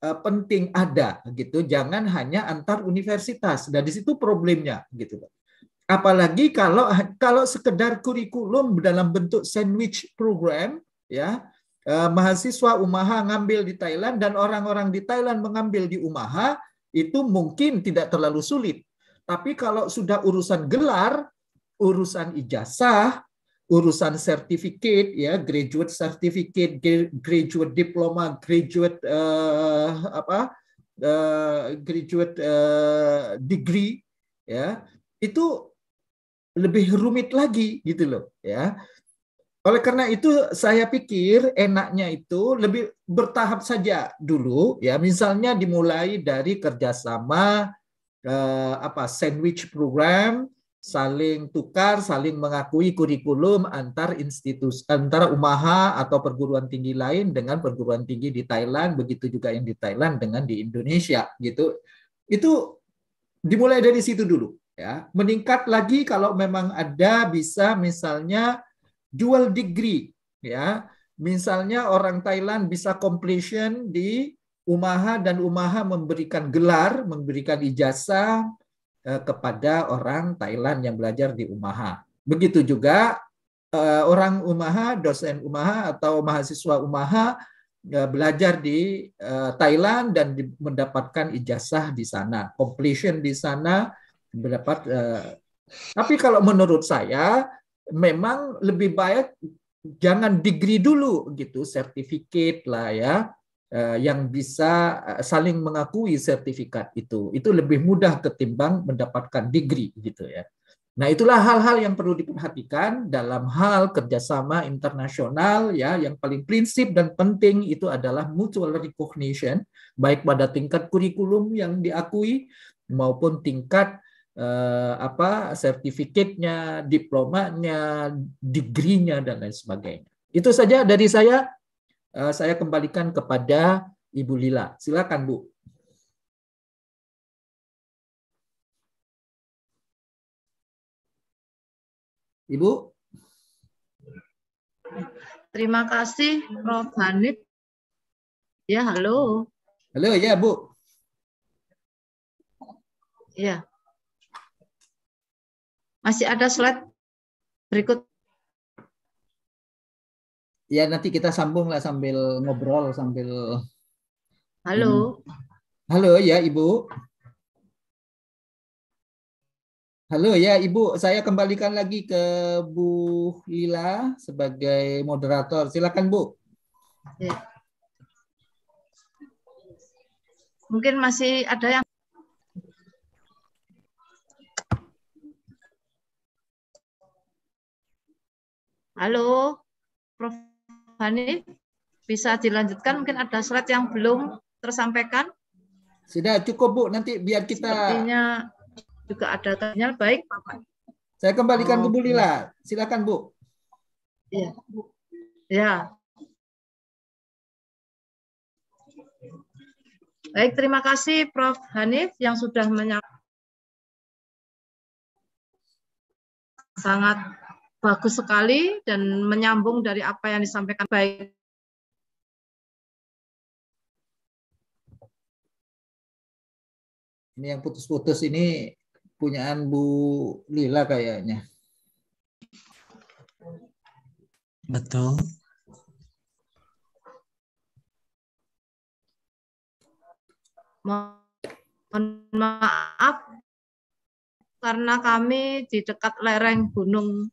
Eh, penting ada gitu jangan hanya antar universitas dan di situ problemnya gitu apalagi kalau kalau sekedar kurikulum dalam bentuk sandwich program ya eh, mahasiswa Umaha ngambil di Thailand dan orang-orang di Thailand mengambil di Umaha itu mungkin tidak terlalu sulit tapi kalau sudah urusan gelar urusan ijazah urusan sertifikat ya graduate sertifikat graduate diploma graduate uh, apa uh, graduate uh, degree ya itu lebih rumit lagi gitu loh ya oleh karena itu saya pikir enaknya itu lebih bertahap saja dulu ya misalnya dimulai dari kerjasama uh, apa sandwich program saling tukar, saling mengakui kurikulum antar institusi antara Umaha atau perguruan tinggi lain dengan perguruan tinggi di Thailand, begitu juga yang di Thailand dengan di Indonesia gitu. Itu dimulai dari situ dulu ya. Meningkat lagi kalau memang ada bisa misalnya dual degree ya. Misalnya orang Thailand bisa completion di Umaha dan Umaha memberikan gelar, memberikan ijazah Eh, kepada orang Thailand yang belajar di Umaha. Begitu juga eh, orang Umaha, dosen Umaha atau mahasiswa Umaha eh, belajar di Thailand dan mendapatkan ijazah di sana, completion di sana mendapat. tapi kalau menurut saya memang lebih baik jangan degree dulu gitu, sertifikat lah ya Eh, yang bisa eh, saling mengakui sertifikat itu. Itu lebih mudah ketimbang mendapatkan degree gitu ya. Nah itulah hal-hal yang perlu diperhatikan dalam hal kerjasama internasional ya yang paling prinsip dan penting itu adalah mutual recognition baik pada tingkat kurikulum yang diakui maupun tingkat eh, apa sertifikatnya, diplomanya, degree-nya dan lain sebagainya. Itu saja dari saya. Eh, saya kembalikan kepada Ibu Lila. Silakan, Bu. Ibu. Terima kasih, Prof. Hanif. Ya, halo. Halo, ya, Bu. Ya. Masih ada slide berikut ya nanti kita sambung lah sambil ngobrol sambil halo hmm. halo ya ibu halo ya ibu saya kembalikan lagi ke Bu Lila sebagai moderator silakan Bu mungkin masih ada yang Halo, Prof. Hanif, bisa dilanjutkan mungkin ada slide yang belum tersampaikan. Sudah cukup Bu, nanti biar kita Sepertinya juga ada tanya baik Saya kembalikan oh. ke Bu Lila. Silakan Bu. Iya. Ya. Baik, terima kasih Prof. Hanif yang sudah menyampaikan sangat bagus sekali dan menyambung dari apa yang disampaikan baik Ini yang putus-putus ini punyaan Bu Lila kayaknya. Betul. Mohon maaf karena kami di dekat lereng gunung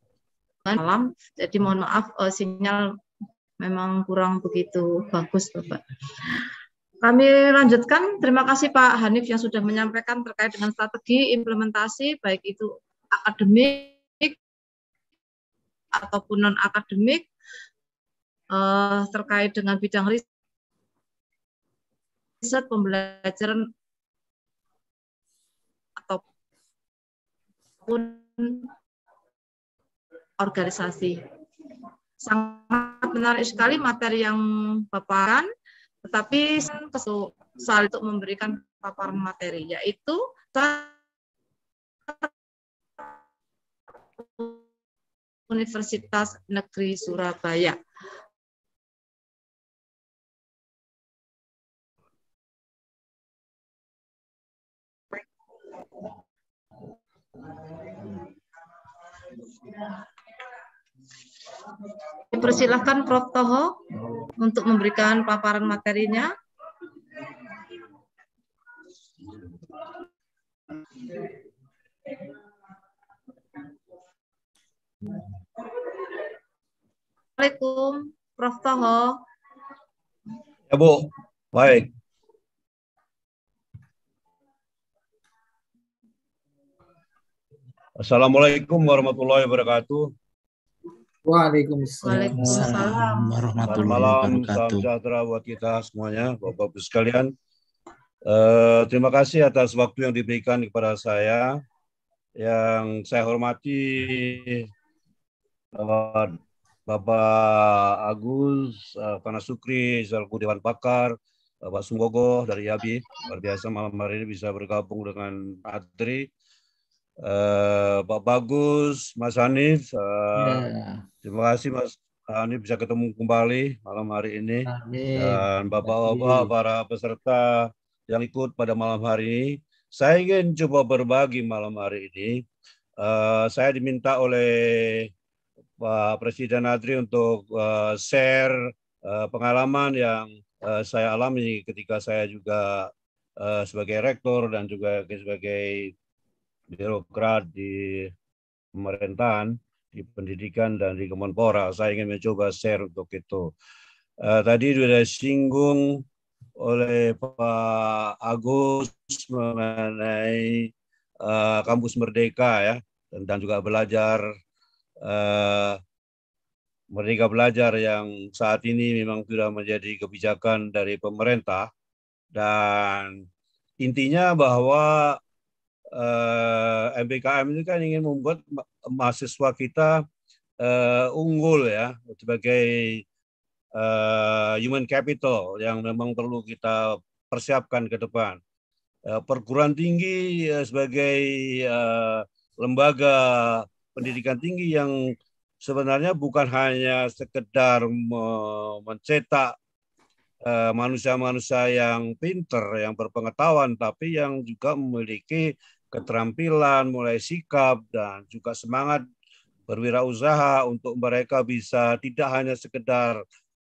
malam. Jadi mohon maaf uh, sinyal memang kurang begitu bagus Bapak. Kami lanjutkan. Terima kasih Pak Hanif yang sudah menyampaikan terkait dengan strategi implementasi baik itu akademik ataupun non akademik uh, eh, terkait dengan bidang riset pembelajaran ataupun organisasi. Sangat menarik sekali materi yang paparan, tetapi kesal untuk memberikan paparan materi, yaitu Universitas Negeri Surabaya. Yeah. Dipersilahkan Prof. Toho untuk memberikan paparan materinya. Assalamualaikum, Prof. Toho. Ya, Bu. Baik. Assalamualaikum warahmatullahi wabarakatuh. Waalaikumsalam. Warahmatullahi wabarakatuh. Salam sejahtera buat kita semuanya, Bapak-Bapak sekalian. Uh, terima kasih atas waktu yang diberikan kepada saya. Yang saya hormati uh, Bapak Agus, uh, eh, Panasukri, Sukri, selaku Dewan Pakar, Bapak Sunggogo dari Yabi. Luar biasa malam hari ini bisa bergabung dengan Adri uh, Pak Bagus, Mas Hanif. Uh, ya. Terima kasih Mas Hanif bisa ketemu kembali malam hari ini. Amin. Dan Bapak-Bapak para peserta yang ikut pada malam hari ini. Saya ingin coba berbagi malam hari ini. Uh, saya diminta oleh Pak Presiden Adri untuk uh, share uh, pengalaman yang uh, saya alami ketika saya juga uh, sebagai rektor dan juga sebagai birokrat di pemerintahan, di pendidikan dan di Kemenpora. Saya ingin mencoba share untuk itu. Uh, tadi sudah singgung oleh Pak Agus mengenai uh, kampus Merdeka ya dan juga belajar uh, Merdeka Belajar yang saat ini memang sudah menjadi kebijakan dari pemerintah dan intinya bahwa uh, eh, MPKM ini kan ingin membuat mahasiswa kita uh, unggul ya sebagai uh, human capital yang memang perlu kita persiapkan ke depan. uh, perguruan tinggi uh, sebagai uh, lembaga pendidikan tinggi yang sebenarnya bukan hanya sekedar mencetak manusia-manusia yang pinter, yang berpengetahuan, tapi yang juga memiliki keterampilan, mulai sikap dan juga semangat berwirausaha untuk mereka bisa tidak hanya sekedar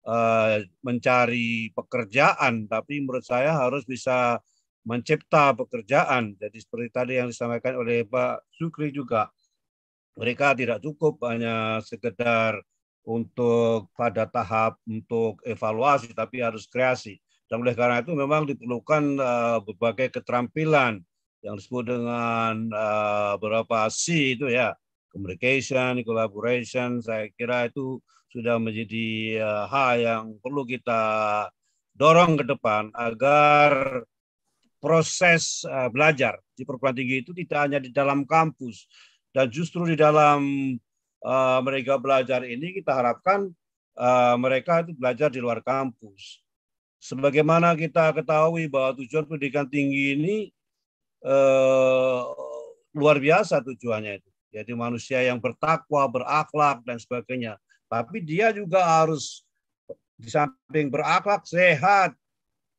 uh, mencari pekerjaan, tapi menurut saya harus bisa mencipta pekerjaan. Jadi seperti tadi yang disampaikan oleh Pak Sukri juga, mereka tidak cukup hanya sekedar untuk pada tahap untuk evaluasi, tapi harus kreasi. Dan oleh karena itu memang diperlukan uh, berbagai keterampilan, yang disebut dengan uh, eh, berapa C itu ya communication, collaboration, saya kira itu sudah menjadi uh, hal yang perlu kita dorong ke depan agar proses uh, belajar di perguruan tinggi itu tidak hanya di dalam kampus dan justru di dalam uh, mereka belajar ini kita harapkan uh, mereka itu belajar di luar kampus. Sebagaimana kita ketahui bahwa tujuan pendidikan tinggi ini eh, luar biasa tujuannya itu. Jadi manusia yang bertakwa, berakhlak dan sebagainya. Tapi dia juga harus di samping berakhlak sehat,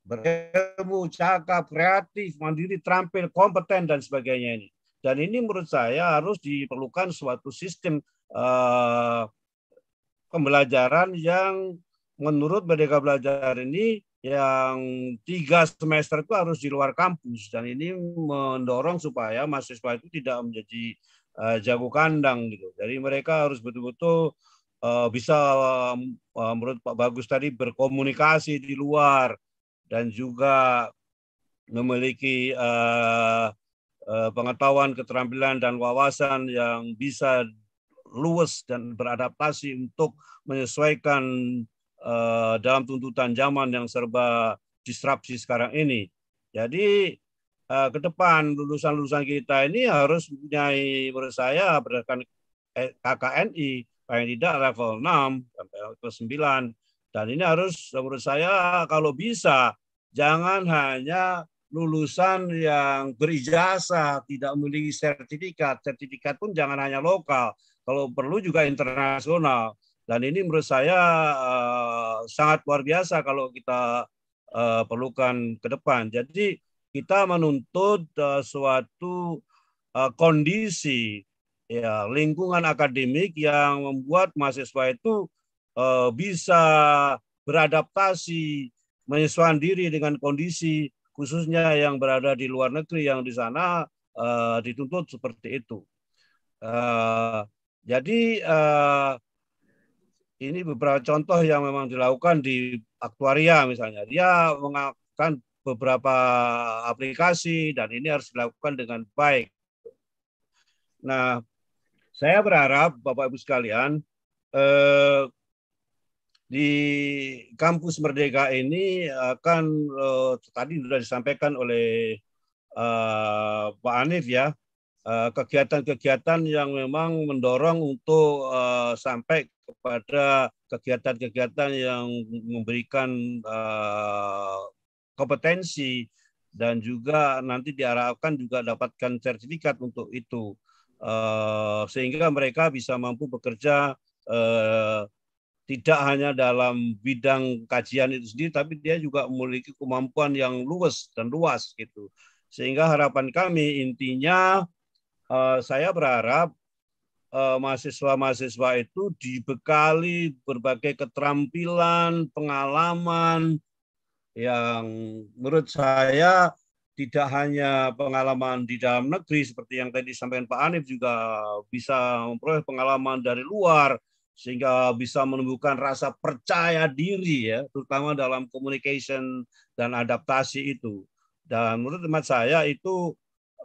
berilmu, cakap, kreatif, mandiri, terampil, kompeten dan sebagainya ini. Dan ini menurut saya harus diperlukan suatu sistem eh, pembelajaran yang menurut Merdeka Belajar ini yang tiga semester itu harus di luar kampus dan ini mendorong supaya mahasiswa itu tidak menjadi uh, jago kandang gitu. Jadi mereka harus betul-betul eh, bisa eh, menurut Pak Bagus tadi berkomunikasi di luar dan juga memiliki pengetahuan, keterampilan dan wawasan yang bisa luas dan beradaptasi untuk menyesuaikan Eh, dalam tuntutan zaman yang serba disrupsi sekarang ini. Jadi eh, ke depan lulusan-lulusan kita ini harus mempunyai menurut saya berdasarkan eh, KKNI paling tidak level 6 sampai level 9 dan ini harus menurut saya kalau bisa jangan hanya lulusan yang berijazah tidak memiliki sertifikat sertifikat pun jangan hanya lokal kalau perlu juga internasional dan ini menurut saya uh, sangat luar biasa kalau kita uh, perlukan ke depan. Jadi kita menuntut uh, suatu uh, kondisi ya lingkungan akademik yang membuat mahasiswa itu uh, bisa beradaptasi menyesuaikan diri dengan kondisi khususnya yang berada di luar negeri yang di sana uh, dituntut seperti itu. Uh, jadi uh, ini beberapa contoh yang memang dilakukan di aktuaria misalnya. Dia mengakukan beberapa aplikasi dan ini harus dilakukan dengan baik. Nah, saya berharap Bapak Ibu sekalian eh, di kampus Merdeka ini akan eh, tadi sudah disampaikan oleh eh, Pak Anif ya eh, kegiatan-kegiatan yang memang mendorong untuk eh, sampai kepada kegiatan-kegiatan yang memberikan uh, kompetensi dan juga nanti diharapkan juga dapatkan sertifikat untuk itu uh, sehingga mereka bisa mampu bekerja uh, tidak hanya dalam bidang kajian itu sendiri tapi dia juga memiliki kemampuan yang luas dan luas gitu sehingga harapan kami intinya uh, saya berharap Eh, mahasiswa-mahasiswa itu dibekali berbagai keterampilan, pengalaman yang menurut saya tidak hanya pengalaman di dalam negeri seperti yang tadi disampaikan Pak Anif juga bisa memperoleh pengalaman dari luar sehingga bisa menumbuhkan rasa percaya diri ya terutama dalam communication dan adaptasi itu dan menurut teman saya itu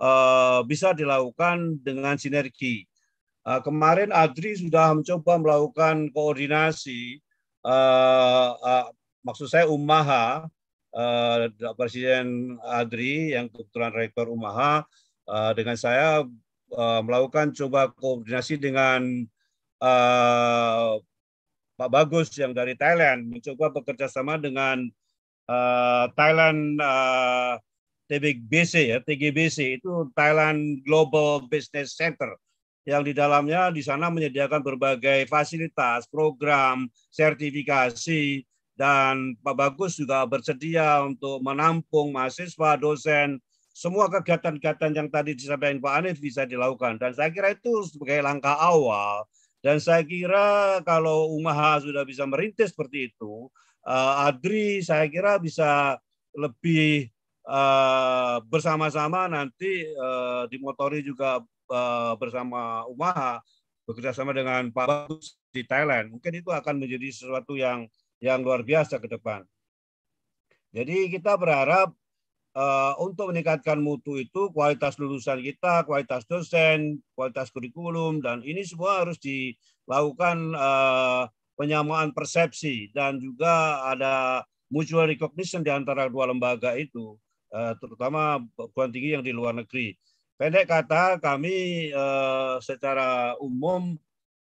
uh, bisa dilakukan dengan sinergi Eh, kemarin Adri sudah mencoba melakukan koordinasi, uh, uh, maksud saya Umaha, uh, Presiden Adri yang kebetulan Rektor Umaha, uh, dengan saya uh, melakukan coba koordinasi dengan uh, Pak Bagus yang dari Thailand, mencoba bekerja sama dengan uh, Thailand uh, TBBC ya, TGBC itu Thailand Global Business Center yang di dalamnya di sana menyediakan berbagai fasilitas, program, sertifikasi, dan Pak Bagus juga bersedia untuk menampung mahasiswa, dosen, semua kegiatan-kegiatan yang tadi disampaikan Pak Anies bisa dilakukan. Dan saya kira itu sebagai langkah awal. Dan saya kira kalau Umaha sudah bisa merintis seperti itu, eh, Adri saya kira bisa lebih eh, bersama-sama nanti eh, dimotori juga Eh, bersama Umaha bekerjasama dengan Pak Bagus di Thailand. Mungkin itu akan menjadi sesuatu yang yang luar biasa ke depan. Jadi kita berharap uh, untuk meningkatkan mutu itu kualitas lulusan kita, kualitas dosen, kualitas kurikulum dan ini semua harus dilakukan uh, penyamaan persepsi dan juga ada mutual recognition di antara dua lembaga itu, terutama perguruan tinggi yang di luar negeri. Pendek kata kami uh, secara umum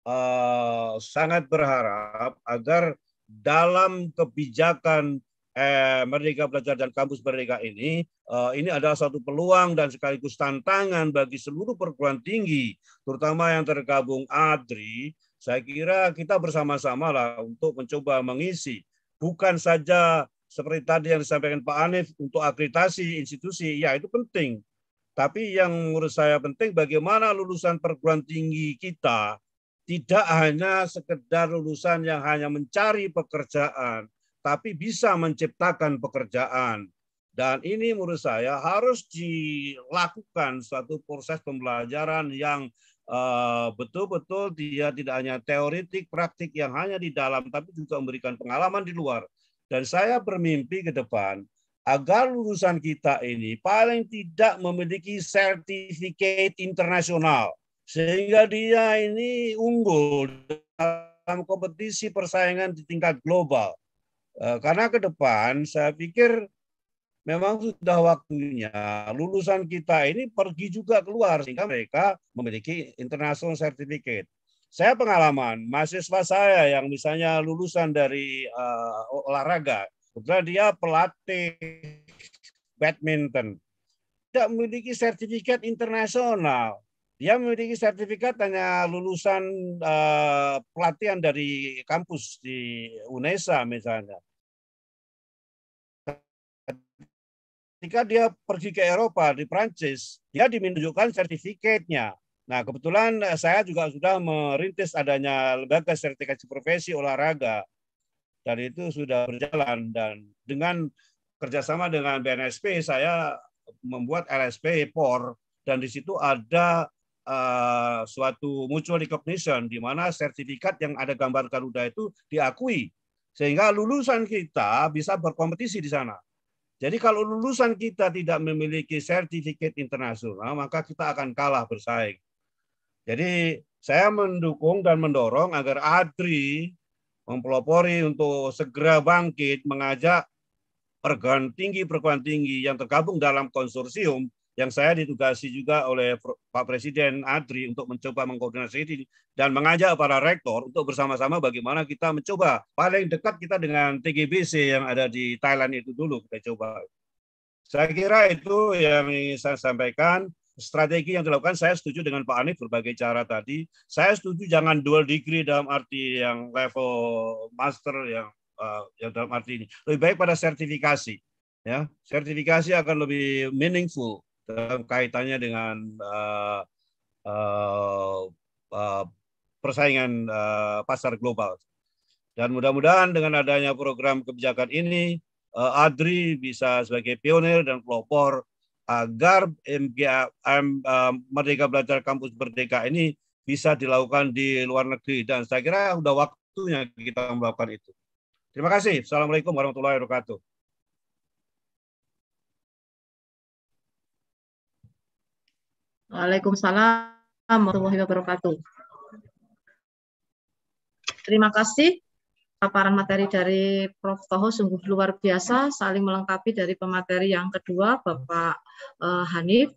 uh, sangat berharap agar dalam kebijakan eh, Merdeka Belajar dan Kampus Merdeka ini, eh, ini adalah satu peluang dan sekaligus tantangan bagi seluruh perguruan tinggi, terutama yang tergabung ADRI, saya kira kita bersama-sama lah untuk mencoba mengisi. Bukan saja seperti tadi yang disampaikan Pak Anif untuk akreditasi institusi, ya itu penting. Tapi yang menurut saya penting bagaimana lulusan perguruan tinggi kita tidak hanya sekedar lulusan yang hanya mencari pekerjaan, tapi bisa menciptakan pekerjaan. Dan ini menurut saya harus dilakukan suatu proses pembelajaran yang eh, betul-betul uh, dia tidak hanya teoritik, praktik yang hanya di dalam, tapi juga memberikan pengalaman di luar. Dan saya bermimpi ke depan agar lulusan kita ini paling tidak memiliki sertifikat internasional sehingga dia ini unggul dalam kompetisi persaingan di tingkat global. Eh, karena ke depan saya pikir memang sudah waktunya lulusan kita ini pergi juga keluar sehingga mereka memiliki internasional sertifikat Saya pengalaman mahasiswa saya yang misalnya lulusan dari uh, olahraga Kebetulan dia pelatih badminton. Tidak memiliki sertifikat internasional. Dia memiliki sertifikat hanya lulusan uh, pelatihan dari kampus di UNESA misalnya. Ketika dia pergi ke Eropa di Prancis, dia ditunjukkan sertifikatnya. Nah, kebetulan eh, saya juga sudah merintis adanya lembaga sertifikasi profesi olahraga dan itu sudah berjalan dan dengan kerjasama dengan BNSP saya membuat LSP POR dan di situ ada uh, suatu mutual recognition di mana sertifikat yang ada gambar Garuda itu diakui sehingga lulusan kita bisa berkompetisi di sana. Jadi kalau lulusan kita tidak memiliki sertifikat internasional maka kita akan kalah bersaing. Jadi saya mendukung dan mendorong agar ADRI mempelopori untuk segera bangkit mengajak perguruan tinggi perguruan tinggi yang tergabung dalam konsorsium yang saya ditugasi juga oleh Pak Presiden Adri untuk mencoba mengkoordinasi ini dan mengajak para rektor untuk bersama-sama bagaimana kita mencoba paling dekat kita dengan TGBC yang ada di Thailand itu dulu kita coba. Saya kira itu yang saya sampaikan strategi yang dilakukan saya setuju dengan Pak Anif berbagai cara tadi. Saya setuju jangan dual degree dalam arti yang level master yang uh, yang dalam arti ini. Lebih baik pada sertifikasi. Ya, sertifikasi akan lebih meaningful dalam kaitannya dengan uh, uh, uh, persaingan uh, pasar global. Dan mudah-mudahan dengan adanya program kebijakan ini, uh, Adri bisa sebagai pionir dan pelopor agar MGA, eh, Merdeka Belajar Kampus Merdeka ini bisa dilakukan di luar negeri. Dan saya kira sudah waktunya kita melakukan itu. Terima kasih. Assalamualaikum warahmatullahi wabarakatuh. Waalaikumsalam warahmatullahi wabarakatuh. Terima kasih paparan materi dari Prof. Toho sungguh luar biasa, saling melengkapi dari pemateri yang kedua, Bapak eh, Hanif.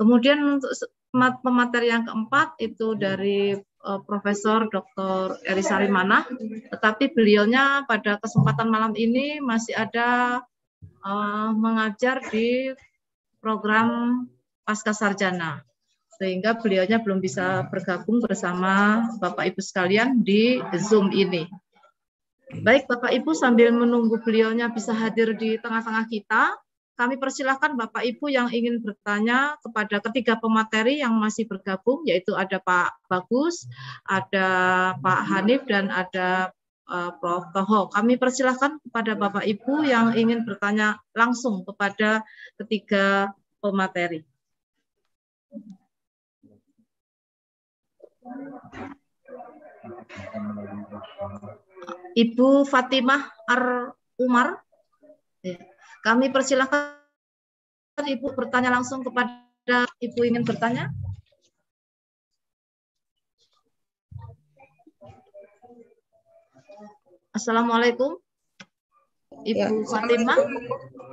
Kemudian untuk pemateri yang keempat itu dari eh, Profesor Dr. Erisari Sarimana, tetapi beliaunya pada kesempatan malam ini masih ada eh, mengajar di program pasca sarjana sehingga beliaunya belum bisa bergabung bersama Bapak Ibu sekalian di Zoom ini. Baik Bapak Ibu sambil menunggu beliaunya bisa hadir di tengah-tengah kita, kami persilahkan Bapak Ibu yang ingin bertanya kepada ketiga pemateri yang masih bergabung, yaitu ada Pak Bagus, ada Pak Hanif, dan ada uh, Prof. Toho. Kami persilahkan kepada Bapak Ibu yang ingin bertanya langsung kepada ketiga pemateri. Thank you. Ibu Fatimah Ar Umar. Ya. Kami persilahkan Ibu bertanya langsung kepada Ibu ingin bertanya. Assalamualaikum. Ibu ya, Fatimah.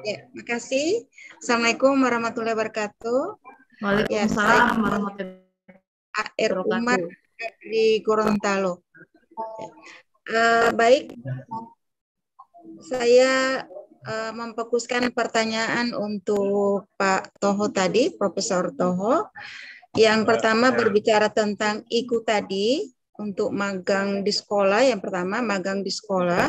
Ya, makasih. Assalamualaikum warahmatullahi wabarakatuh. Waalaikumsalam ya, warahmatullahi wabarakatuh. AR Umar dari Gorontalo. Ya. Eh, baik. Ya. Saya uh, memfokuskan pertanyaan untuk Pak Toho tadi, Profesor Toho. Yang ya. pertama berbicara tentang IKU tadi untuk magang di sekolah. Yang pertama magang di sekolah.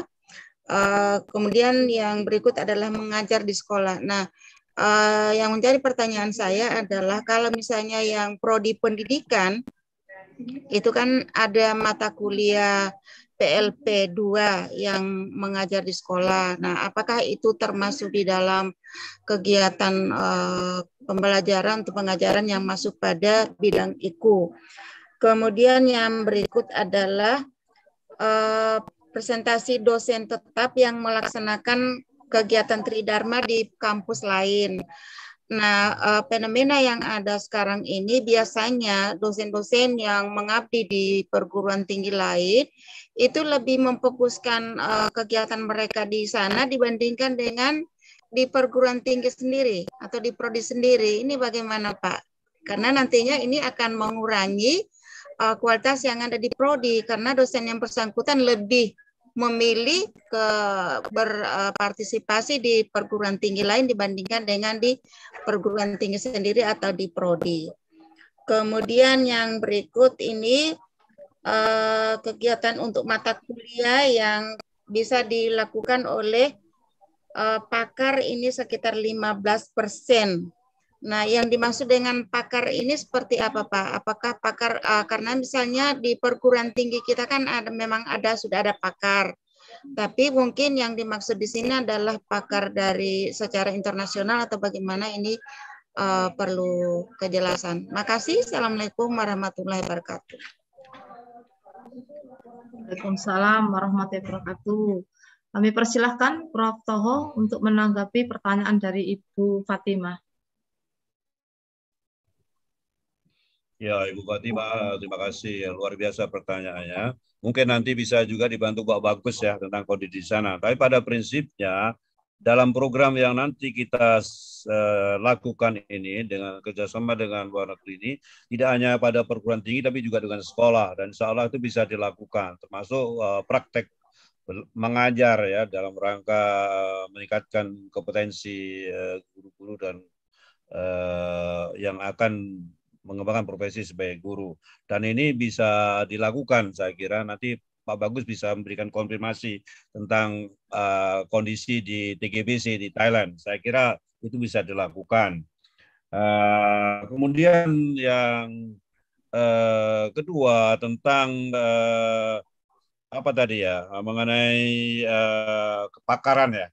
Uh, kemudian yang berikut adalah mengajar di sekolah. Nah, uh, yang menjadi pertanyaan saya adalah kalau misalnya yang prodi pendidikan itu kan ada mata kuliah PLP 2 yang mengajar di sekolah. Nah, apakah itu termasuk di dalam kegiatan uh, pembelajaran atau pengajaran yang masuk pada bidang IKU? Kemudian yang berikut adalah uh, presentasi dosen tetap yang melaksanakan kegiatan tridharma di kampus lain. Nah, eh, fenomena yang ada sekarang ini biasanya dosen-dosen yang mengabdi di perguruan tinggi lain itu lebih memfokuskan eh, kegiatan mereka di sana dibandingkan dengan di perguruan tinggi sendiri atau di prodi sendiri. Ini bagaimana, Pak? Karena nantinya ini akan mengurangi eh, kualitas yang ada di prodi karena dosen yang bersangkutan lebih memilih ke berpartisipasi eh, di perguruan tinggi lain dibandingkan dengan di perguruan tinggi sendiri atau di prodi. Kemudian yang berikut ini eh, kegiatan untuk mata kuliah yang bisa dilakukan oleh eh, pakar ini sekitar 15 persen Nah, yang dimaksud dengan pakar ini seperti apa, Pak? Apakah pakar uh, karena misalnya di perguruan tinggi kita kan ada memang ada sudah ada pakar. Tapi mungkin yang dimaksud di sini adalah pakar dari secara internasional atau bagaimana ini uh, perlu kejelasan. Makasih. Assalamualaikum warahmatullahi wabarakatuh. Waalaikumsalam warahmatullahi wabarakatuh. Kami persilahkan Prof. Toho untuk menanggapi pertanyaan dari Ibu Fatimah. Ya, Ibu Fatima, terima kasih. Ya, luar biasa pertanyaannya. Mungkin nanti bisa juga dibantu Pak Bagus ya tentang kondisi di sana. Tapi pada prinsipnya, dalam program yang nanti kita uh, lakukan ini dengan kerjasama dengan luar negeri ini tidak hanya pada perguruan tinggi tapi juga dengan sekolah dan insya Allah itu bisa dilakukan termasuk uh, praktek mengajar ya dalam rangka uh, meningkatkan kompetensi guru-guru dan yang akan mengembangkan profesi sebagai guru. Dan ini bisa dilakukan, saya kira nanti Pak Bagus bisa memberikan konfirmasi tentang uh, kondisi di TGBC di Thailand. Saya kira itu bisa dilakukan. Uh, kemudian yang uh, kedua tentang uh, apa tadi ya mengenai uh, kepakaran ya.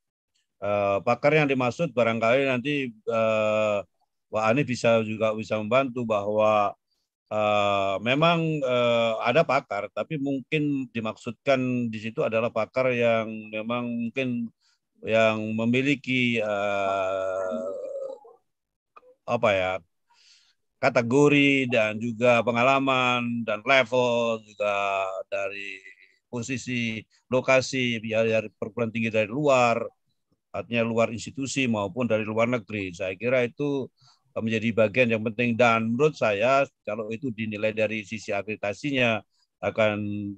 Uh, pakar yang dimaksud barangkali nanti uh, Pak Anies bisa juga bisa membantu bahwa uh, memang uh, ada pakar, tapi mungkin dimaksudkan di situ adalah pakar yang memang mungkin yang memiliki uh, apa ya kategori dan juga pengalaman dan level juga dari posisi lokasi ya dari ya, perguruan tinggi dari luar artinya luar institusi maupun dari luar negeri saya kira itu menjadi bagian yang penting dan menurut saya kalau itu dinilai dari sisi akreditasinya akan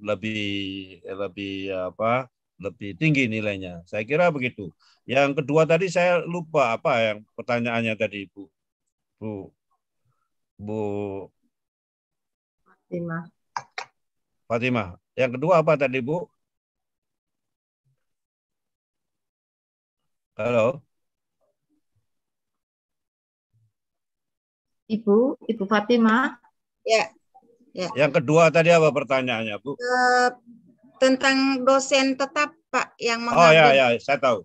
lebih lebih apa lebih tinggi nilainya. Saya kira begitu. Yang kedua tadi saya lupa apa yang pertanyaannya tadi Bu. Bu Bu Fatimah. Fatimah. Yang kedua apa tadi Bu? Halo. Ibu, Ibu Fatima. Ya. ya. Yang kedua tadi apa pertanyaannya, Bu? E, tentang dosen tetap, Pak, yang oh, mengambil. Oh ya, ya, saya tahu.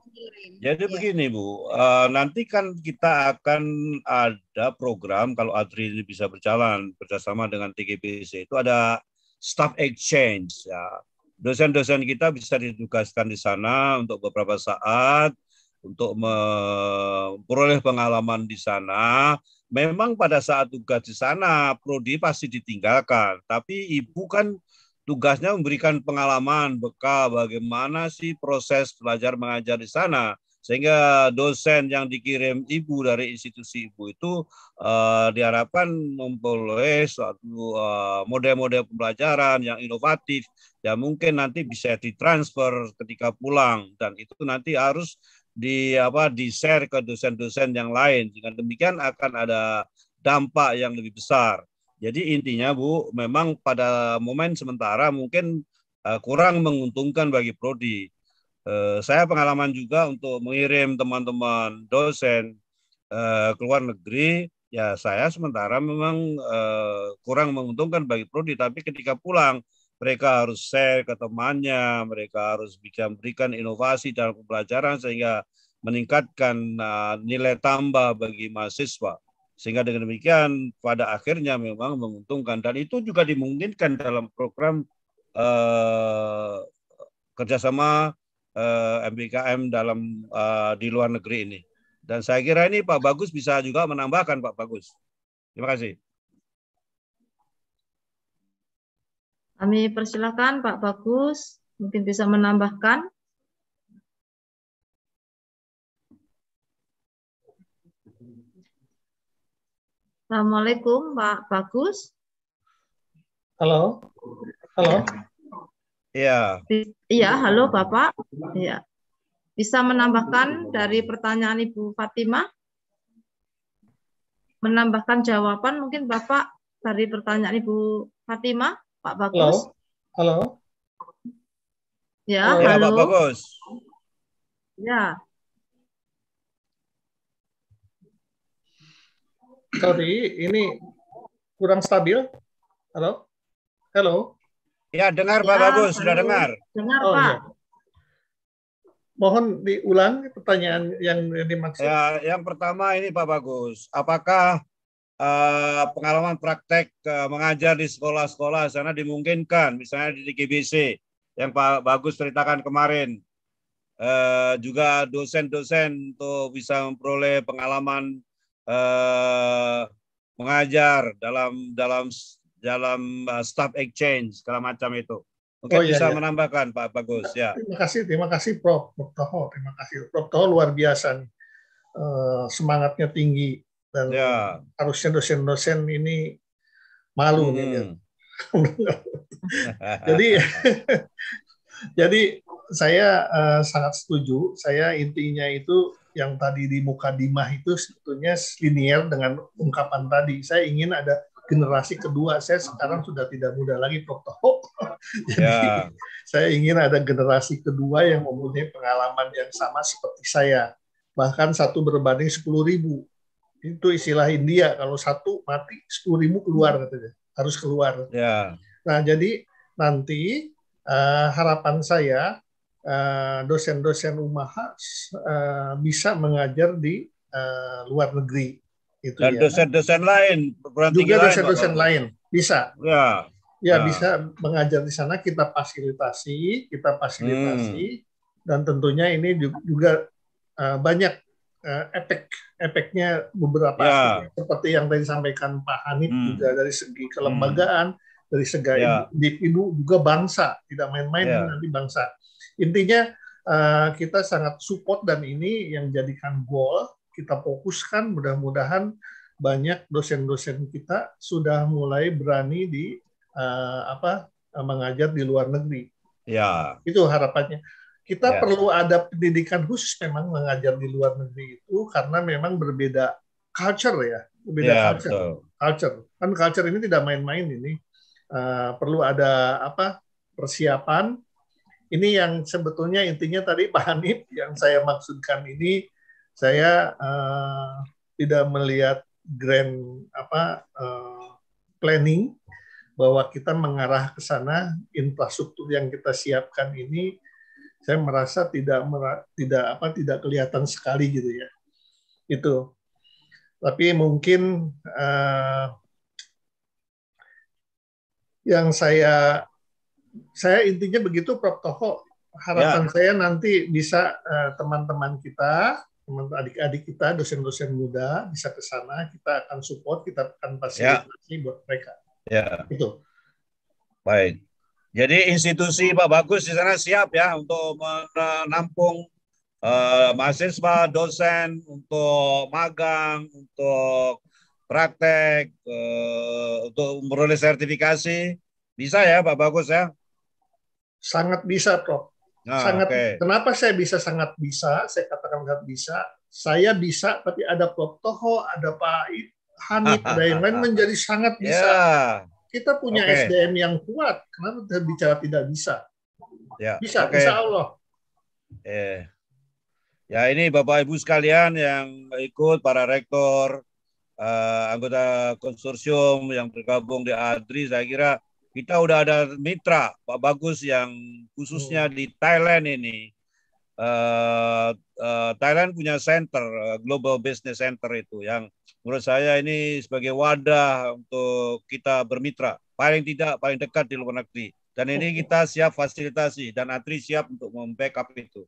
Jadi ya. begini, Bu, e, nanti kan kita akan ada program kalau Adri ini bisa berjalan bersama dengan TGBC itu ada staff exchange ya. Dosen-dosen kita bisa ditugaskan di sana untuk beberapa saat untuk memperoleh pengalaman di sana memang pada saat tugas di sana prodi pasti ditinggalkan, tapi ibu kan tugasnya memberikan pengalaman bekal bagaimana sih proses belajar mengajar di sana sehingga dosen yang dikirim ibu dari institusi ibu itu uh, diharapkan memperoleh suatu model eh, model-model pembelajaran yang inovatif yang mungkin nanti bisa ditransfer ketika pulang dan itu nanti harus di apa di share ke dosen-dosen yang lain. Dengan demikian akan ada dampak yang lebih besar. Jadi intinya Bu, memang pada momen sementara mungkin uh, kurang menguntungkan bagi prodi. Uh, saya pengalaman juga untuk mengirim teman-teman dosen uh, ke luar negeri, ya saya sementara memang uh, kurang menguntungkan bagi prodi, tapi ketika pulang mereka harus share ke temannya, mereka harus bisa memberikan inovasi dalam pembelajaran sehingga meningkatkan uh, nilai tambah bagi mahasiswa. Sehingga dengan demikian pada akhirnya memang menguntungkan dan itu juga dimungkinkan dalam program uh, kerjasama uh, MBKM dalam uh, di luar negeri ini. Dan saya kira ini Pak Bagus bisa juga menambahkan Pak Bagus. Terima kasih. Kami persilahkan Pak Bagus, mungkin bisa menambahkan. Assalamualaikum Pak Bagus. Halo. Halo. Iya. Iya, halo Bapak. Iya. Bisa menambahkan dari pertanyaan Ibu Fatimah? Menambahkan jawaban mungkin Bapak dari pertanyaan Ibu Fatimah? Pak Bagus. Halo. Halo. Ya, halo. Ya, Pak Bagus. Ya. Sorry, ini kurang stabil. Halo. Halo. Ya, dengar Pak ya, Bagus, sudah dengar. Dengar, oh, Pak. Ya mohon diulang pertanyaan yang dimaksud. Ya, yang pertama ini Pak Bagus, apakah Eh, pengalaman praktek uh, mengajar di sekolah-sekolah sana dimungkinkan, misalnya di KBC yang Pak Bagus ceritakan kemarin. Uh, juga dosen-dosen tuh bisa memperoleh pengalaman uh, mengajar dalam dalam dalam staff exchange segala macam itu. Oke oh, iya, bisa iya. menambahkan Pak Bagus ya. Terima kasih, terima kasih Prof. Prof. Toho, terima kasih. Prof. Toho luar biasa nih. semangatnya tinggi dan ya. harusnya dosen-dosen ini malu hmm. nih. Gitu. <laughs> jadi <laughs> jadi saya uh, sangat setuju. Saya intinya itu yang tadi di muka dimah itu sebetulnya linier dengan ungkapan tadi. Saya ingin ada generasi kedua. Saya sekarang sudah tidak muda lagi, Prof. <laughs> jadi ya. saya ingin ada generasi kedua yang mempunyai pengalaman yang sama seperti saya. Bahkan satu berbanding sepuluh ribu itu istilah India kalau satu mati sepuluh ribu keluar hmm. katanya harus keluar. Ya. Nah jadi nanti uh, harapan saya eh, dosen-dosen uh, Umaha uh, bisa mengajar di uh, luar negeri. Itu Dan dosen-dosen ya. lain, juga dosen-dosen lain, lain bisa. Ya. Ya, ya bisa mengajar di sana kita fasilitasi, kita fasilitasi hmm. dan tentunya ini juga banyak efek eh, efeknya beberapa ya. seperti yang tadi sampaikan Pak Hanif hmm. juga dari segi hmm. kelembagaan, hmm. dari segi ya. individu juga bangsa tidak main-main ya. nanti bangsa. Intinya eh, kita sangat support dan ini yang jadikan goal kita fokuskan mudah-mudahan banyak dosen-dosen kita sudah mulai berani di eh, apa mengajar di luar negeri. Ya. Itu harapannya. Kita ya. perlu ada pendidikan khusus memang mengajar di luar negeri itu karena memang berbeda culture ya, berbeda ya, culture. Betul. Culture kan culture ini tidak main-main ini. Uh, perlu ada apa persiapan. Ini yang sebetulnya intinya tadi Pak Hanif yang saya maksudkan ini saya uh, tidak melihat grand apa uh, planning bahwa kita mengarah ke sana infrastruktur yang kita siapkan ini saya merasa tidak tidak apa tidak kelihatan sekali gitu ya itu tapi mungkin uh, yang saya saya intinya begitu Prof Toho harapan ya. saya nanti bisa eh, teman-teman uh, kita teman adik-adik kita dosen-dosen muda bisa ke sana kita akan support kita akan ya. fasilitasi ya. buat mereka ya. itu baik jadi institusi Pak Bagus di sana siap ya untuk menampung uh, mahasiswa, dosen, untuk magang, untuk praktek, uh, untuk memperoleh sertifikasi. Bisa ya Pak Bagus ya? Sangat bisa, Prof. Nah, sangat. Okay. Kenapa saya bisa sangat bisa? Saya katakan sangat bisa. Saya bisa, tapi ada Prof. Toho, ada Pak Hanif, <laughs> ada yang lain menjadi sangat bisa. Yeah kita punya okay. SDM yang kuat. Kenapa kita bicara tidak bisa? Ya. Bisa, okay. bisa Allah. Eh. Ya ini Bapak Ibu sekalian yang ikut para rektor, eh, anggota konsorsium yang bergabung di ADRI, saya kira kita udah ada mitra Pak Bagus yang khususnya hmm. di Thailand ini. Uh, uh, Thailand punya center uh, Global Business Center itu yang menurut saya ini sebagai wadah untuk kita bermitra. Paling tidak, paling dekat di luar negeri. Dan ini kita siap fasilitasi dan Atri siap untuk membackup itu.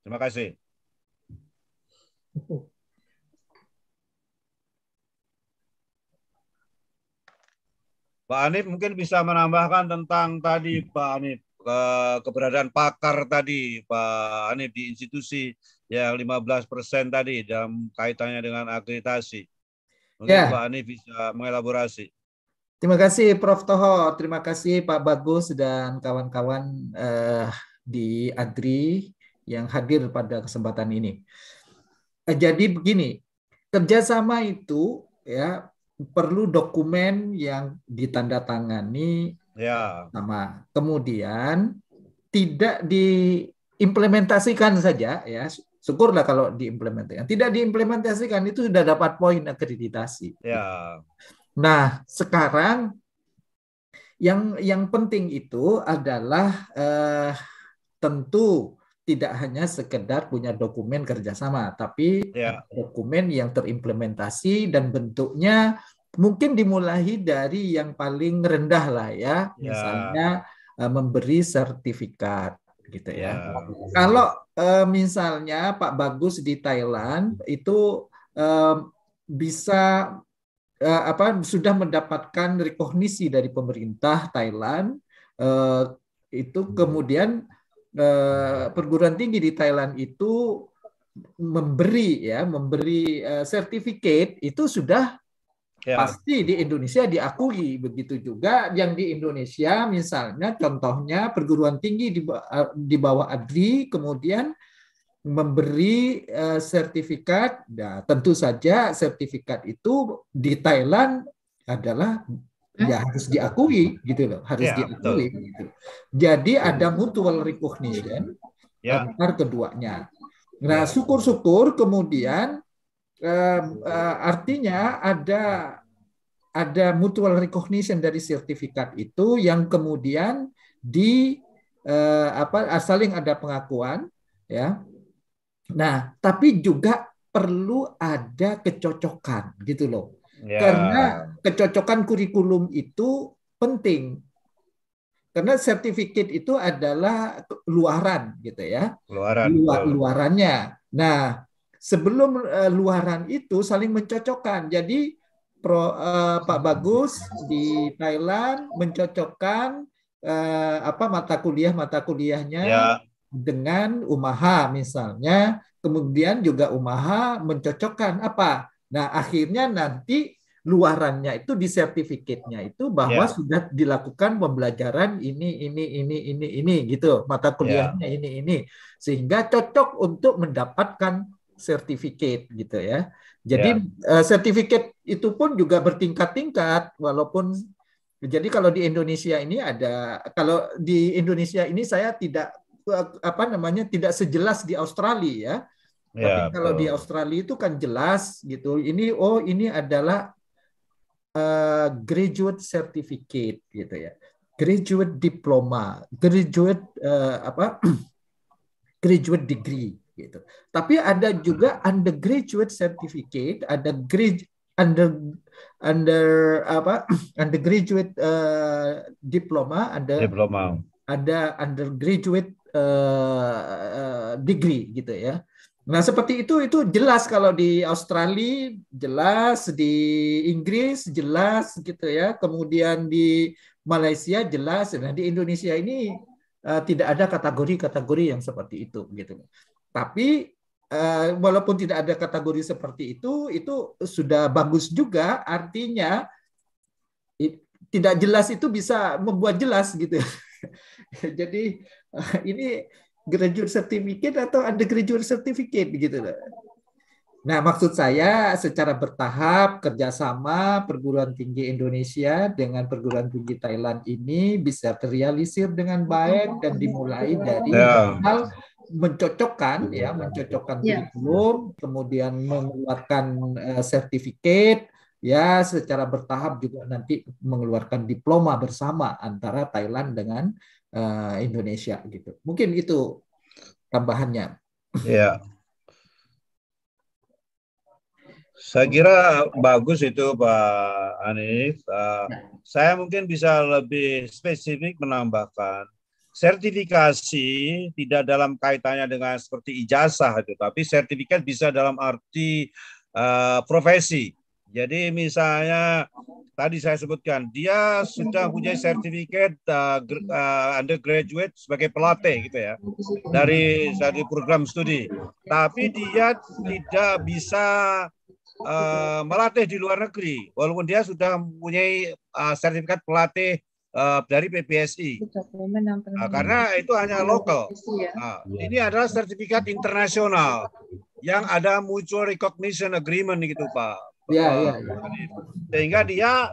Terima kasih. Pak Anip mungkin bisa menambahkan tentang tadi Pak Anip keberadaan pakar tadi Pak Anip di institusi yang 15 persen tadi dalam kaitannya dengan akreditasi. Mungkin ya. Pak Ani bisa mengelaborasi. Terima kasih Prof. Toho, terima kasih Pak Bagus dan kawan-kawan eh, di Adri yang hadir pada kesempatan ini. Eh, jadi begini, kerjasama itu ya perlu dokumen yang ditandatangani ya. sama kemudian tidak diimplementasikan saja ya syukurlah kalau diimplementasikan. Tidak diimplementasikan itu sudah dapat poin akreditasi. Ya. Nah, sekarang yang yang penting itu adalah eh, tentu tidak hanya sekedar punya dokumen kerjasama, tapi ya. dokumen yang terimplementasi dan bentuknya mungkin dimulai dari yang paling rendah lah ya, ya. misalnya eh, memberi sertifikat gitu ya. Wow. Iya. Kalau uh, misalnya Pak Bagus di Thailand itu uh, bisa uh, apa sudah mendapatkan rekognisi dari pemerintah Thailand itu kemudian perguruan tinggi di Thailand itu memberi ya memberi sertifikat itu sudah ya. pasti di Indonesia diakui begitu juga yang di Indonesia misalnya contohnya perguruan tinggi di, eh, di bawah ADRI kemudian memberi uh, sertifikat nah tentu saja sertifikat itu di Thailand adalah ya harus diakui gitu loh harus ya, diakui gitu. jadi ada mutual recognition ya. antar keduanya nah ya. syukur-syukur kemudian Eh, artinya ada ada mutual recognition dari sertifikat itu yang kemudian di uh, apa ah, saling ada pengakuan ya. Nah, tapi juga perlu ada kecocokan gitu loh. Yeah. Karena kecocokan kurikulum itu penting. Karena sertifikat itu adalah luaran gitu ya. Luaran. Lu, luarannya. Nah, sebelum uh, luaran itu saling mencocokkan. Jadi Pro, uh, Pak Bagus di Thailand mencocokkan uh, apa mata kuliah mata kuliahnya ya. dengan Umaha misalnya. Kemudian juga Umaha mencocokkan apa? Nah akhirnya nanti luarannya itu di sertifikatnya itu bahwa yeah. sudah dilakukan pembelajaran ini ini ini ini ini gitu mata kuliahnya yeah. ini ini sehingga cocok untuk mendapatkan sertifikat gitu ya. Jadi yeah. Ya. uh, certificate itu pun juga bertingkat-tingkat walaupun jadi kalau di Indonesia ini ada kalau di Indonesia ini saya tidak eh, apa namanya tidak sejelas di Australia ya. Yeah, Tapi kalau betul. di Australia itu kan jelas gitu. Ini oh ini adalah uh, graduate certificate gitu ya. Graduate diploma, graduate uh, apa? <clears throat> graduate degree gitu. Tapi ada hmm. juga undergraduate certificate, ada grad under under apa <clears throat> undergraduate uh, diploma, ada diploma. ada undergraduate uh, degree gitu ya. Nah, seperti itu itu jelas kalau di Australia, jelas di Inggris, jelas gitu ya. Kemudian di Malaysia jelas. Nah, di Indonesia ini uh, tidak ada kategori-kategori yang seperti itu gitu. Tapi uh, walaupun tidak ada kategori seperti itu, itu sudah bagus juga. Artinya it, tidak jelas itu bisa membuat jelas gitu. <laughs> Jadi uh, ini graduate certificate atau undergraduate certificate gitu. Nah, maksud saya secara bertahap kerjasama perguruan tinggi Indonesia dengan perguruan tinggi Thailand ini bisa terrealisir dengan baik dan dimulai dari yeah. hal mencocokkan ya, mencocokkan yeah. kurikulum, kemudian mengeluarkan uh, sertifikat ya secara bertahap juga nanti mengeluarkan diploma bersama antara Thailand dengan uh, Indonesia gitu. Mungkin itu tambahannya. Ya. Yeah. Saya kira bagus itu Pak Anies. Eh, nah. saya mungkin bisa lebih spesifik menambahkan sertifikasi tidak dalam kaitannya dengan seperti ijazah itu, tapi sertifikat bisa dalam arti uh, profesi. Jadi misalnya tadi saya sebutkan dia sudah punya sertifikat uh, uh, undergraduate sebagai pelatih gitu ya dari dari program studi, tapi dia tidak bisa uh, melatih di luar negeri, walaupun dia sudah mempunyai uh, sertifikat pelatih uh, dari PBSI, Uh, nah, karena itu hanya iya, lokal. Uh, ini adalah sertifikat internasional yang ada mutual recognition agreement gitu Pak. Ya, ya, Sehingga dia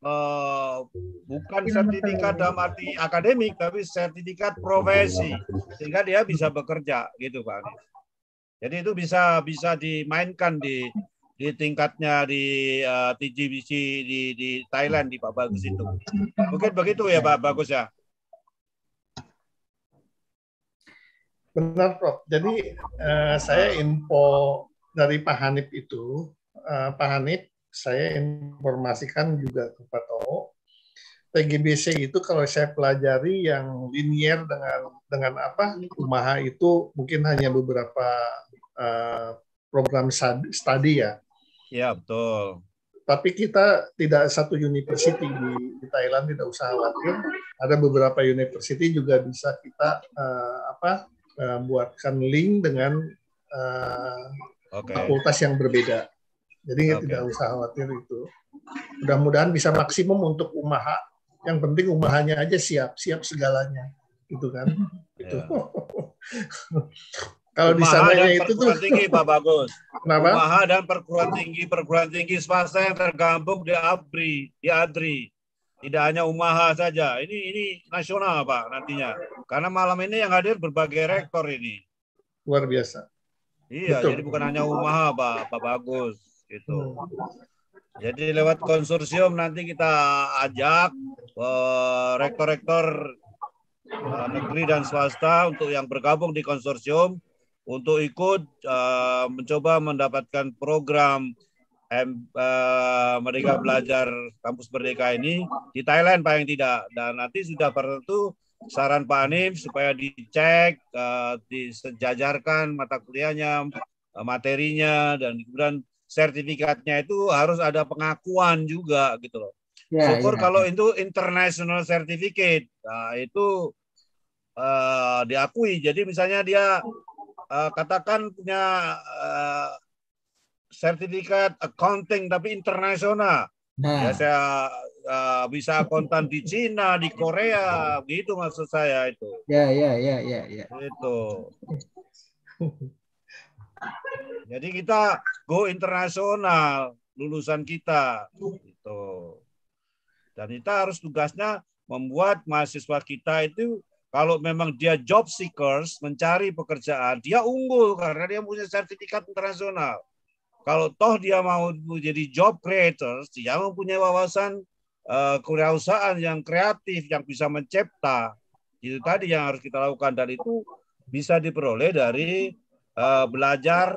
Uh, bukan sertifikat dalam arti akademik, tapi sertifikat profesi, sehingga dia bisa bekerja gitu, Pak. Jadi itu bisa bisa dimainkan di di tingkatnya di uh, eh, TGBC di di Thailand di Pak Bagus itu. Mungkin begitu ya Pak Bagus ya. Benar Prof. Jadi uh, saya info dari Pak Hanif itu, uh, Pak Hanif saya informasikan juga ke Pak Toho TGBC itu kalau saya pelajari yang linier dengan dengan apa Umaha itu mungkin hanya beberapa uh, program studi ya. Iya betul. Tapi kita tidak satu university di, di Thailand tidak usah khawatir. Ada beberapa university juga bisa kita uh, apa uh, buatkan link dengan uh, okay. fakultas yang berbeda. Jadi okay. tidak usah khawatir itu. Mudah-mudahan bisa maksimum untuk Umaha yang penting umahannya aja siap siap segalanya gitu kan itu iya. kalau di sana itu tuh tinggi Pak Bagus Kenapa? Umaha dan perguruan tinggi perguruan tinggi swasta yang tergabung di ABRI di ADRI tidak hanya Umaha saja ini ini nasional Pak nantinya karena malam ini yang hadir berbagai rektor ini luar biasa iya Betul. jadi bukan hanya Umaha Pak Pak Bagus itu hmm. Jadi lewat konsorsium nanti kita ajak eh, rektor-rektor uh, negeri dan swasta untuk yang bergabung di konsorsium untuk ikut uh, mencoba mendapatkan program M, uh, Merdeka Belajar Kampus Merdeka ini di Thailand yang tidak dan nanti sudah tertentu saran Pak Anim supaya dicek uh, disejajarkan mata kuliahnya materinya dan kemudian sertifikatnya itu harus ada pengakuan juga gitu loh. Ya, Syukur ya. kalau itu international certificate, nah, itu uh, diakui. Jadi misalnya dia uh, katakan punya uh, sertifikat accounting tapi internasional. Nah. Ya saya uh, bisa akuntan di Cina, di Korea, gitu maksud saya itu. Ya, ya, ya, ya, ya. Itu. <laughs> Jadi kita go internasional lulusan kita itu Dan kita harus tugasnya membuat mahasiswa kita itu kalau memang dia job seekers mencari pekerjaan, dia unggul karena dia punya sertifikat internasional. Kalau toh dia mau jadi job creators, dia mempunyai wawasan uh, kewirausahaan yang kreatif yang bisa mencipta. Itu tadi yang harus kita lakukan dan itu bisa diperoleh dari Eh, belajar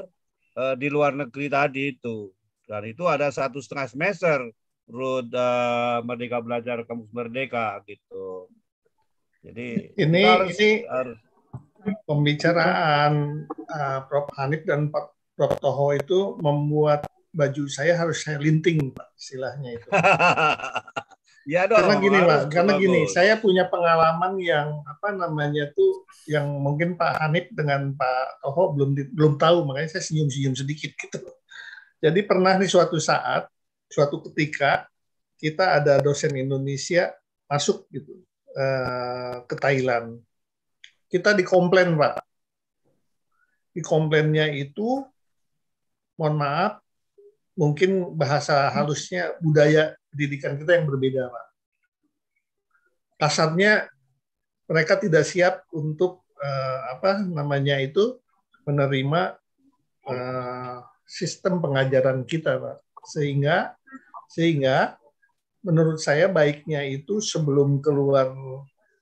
uh, di luar negeri tadi itu. Dan itu ada satu setengah semester road uh, eh, Merdeka Belajar Kampus Merdeka gitu. Jadi ini harus, ini harus. pembicaraan uh, Prof Hanif dan Pak Prof Toho itu membuat baju saya harus saya linting, Pak, istilahnya itu. <laughs> Ya dong. Karena gini Pak, karena bagus. gini, saya punya pengalaman yang apa namanya tuh yang mungkin Pak Hanif dengan Pak Toho belum di, belum tahu, makanya saya senyum-senyum sedikit gitu. Jadi pernah nih suatu saat, suatu ketika kita ada dosen Indonesia masuk gitu eh, ke Thailand. Kita dikomplain Pak. Dikomplainnya itu, mohon maaf, mungkin bahasa halusnya budaya pendidikan kita yang berbeda, Pak. Kasarnya mereka tidak siap untuk uh, apa namanya itu menerima uh, sistem pengajaran kita, Pak. Sehingga sehingga menurut saya baiknya itu sebelum keluar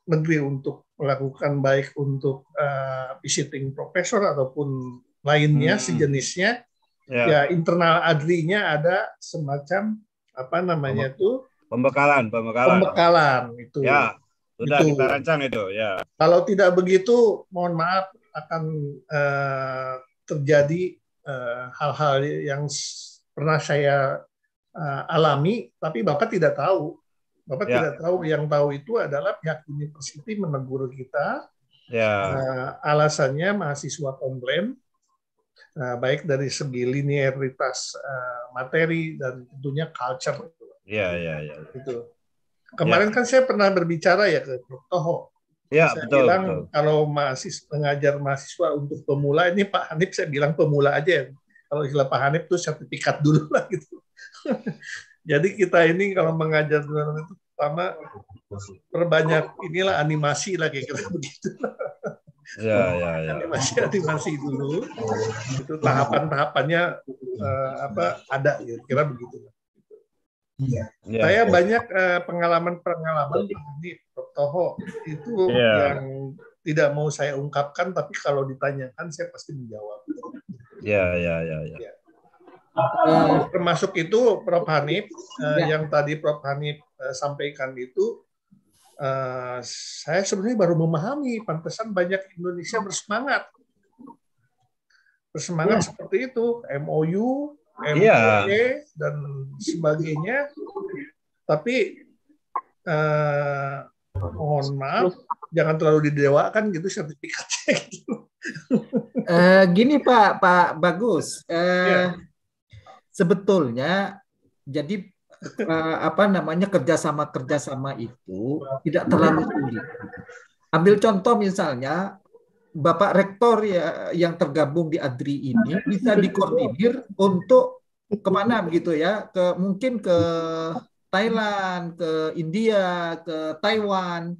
negeri untuk melakukan baik untuk uh, visiting professor ataupun lainnya hmm. sejenisnya yeah. ya internal nya ada semacam apa namanya itu pembekalan pembekalan pembekalan itu ya sudah itu. kita rancang itu ya kalau tidak begitu mohon maaf akan uh, terjadi eh, hal-hal uh, yang pernah saya uh, alami tapi bapak tidak tahu bapak ya. tidak tahu yang tahu itu adalah pihak universiti menegur kita ya. uh, alasannya mahasiswa komplain Eh, baik dari segi linearitas eh, materi dan tentunya culture. Iya, iya, iya. Itu. Kemarin ya. kan saya pernah berbicara ya ke Prof. Toho. Ya, saya betul, bilang betul. kalau mahasiswa mengajar mahasiswa untuk pemula ini Pak Hanif saya bilang pemula aja. ya Kalau istilah Pak Hanif tuh sertifikat dulu <laughs> lah gitu. Jadi kita ini kalau mengajar itu pertama perbanyak inilah animasi lah kayak gitu begitu. <laughs> Ya, nah, ya, ya, ya. Masih aktivasi dulu. Itu tahapan-tahapannya uh, apa ada ya, kira begitu. Iya. Ya. Saya ya. banyak eh, pengalaman-pengalaman uh, Toho itu ya. yang tidak mau saya ungkapkan, tapi kalau ditanyakan saya pasti menjawab. Ya, ya, ya, ya. ya. termasuk itu Prof Hanif ya. yang tadi Prof Hanif sampaikan itu Eh, saya sebenarnya baru memahami pantesan banyak Indonesia bersemangat bersemangat ya. seperti itu MOU, MOU e, ya. dan sebagainya tapi eh, mohon maaf jangan terlalu didewakan gitu sertifikatnya gitu. <laughs> Uh, gini Pak Pak Bagus uh, ya. sebetulnya jadi Eh, apa namanya kerjasama kerjasama itu tidak terlalu sulit. Ambil contoh misalnya Bapak Rektor ya yang tergabung di Adri ini bisa dikoordinir untuk kemana begitu ya ke mungkin ke Thailand, ke India, ke Taiwan,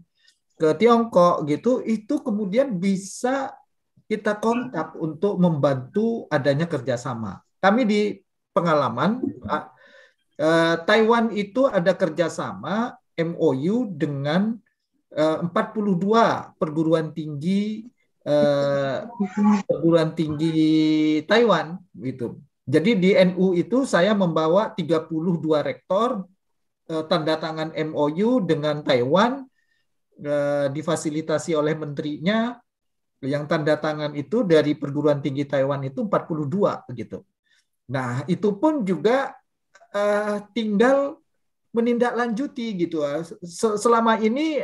ke Tiongkok gitu, itu kemudian bisa kita kontak untuk membantu adanya kerjasama. Kami di pengalaman Eh, Taiwan itu ada kerjasama MOU dengan 42 eh, perguruan tinggi eh, perguruan tinggi Taiwan gitu. Jadi di NU itu saya membawa 32 rektor tanda tangan MOU dengan Taiwan difasilitasi oleh menterinya yang tanda tangan itu dari perguruan tinggi Taiwan itu 42 begitu. Nah, itu pun juga uh, tinggal menindaklanjuti gitu. Ah. Selama ini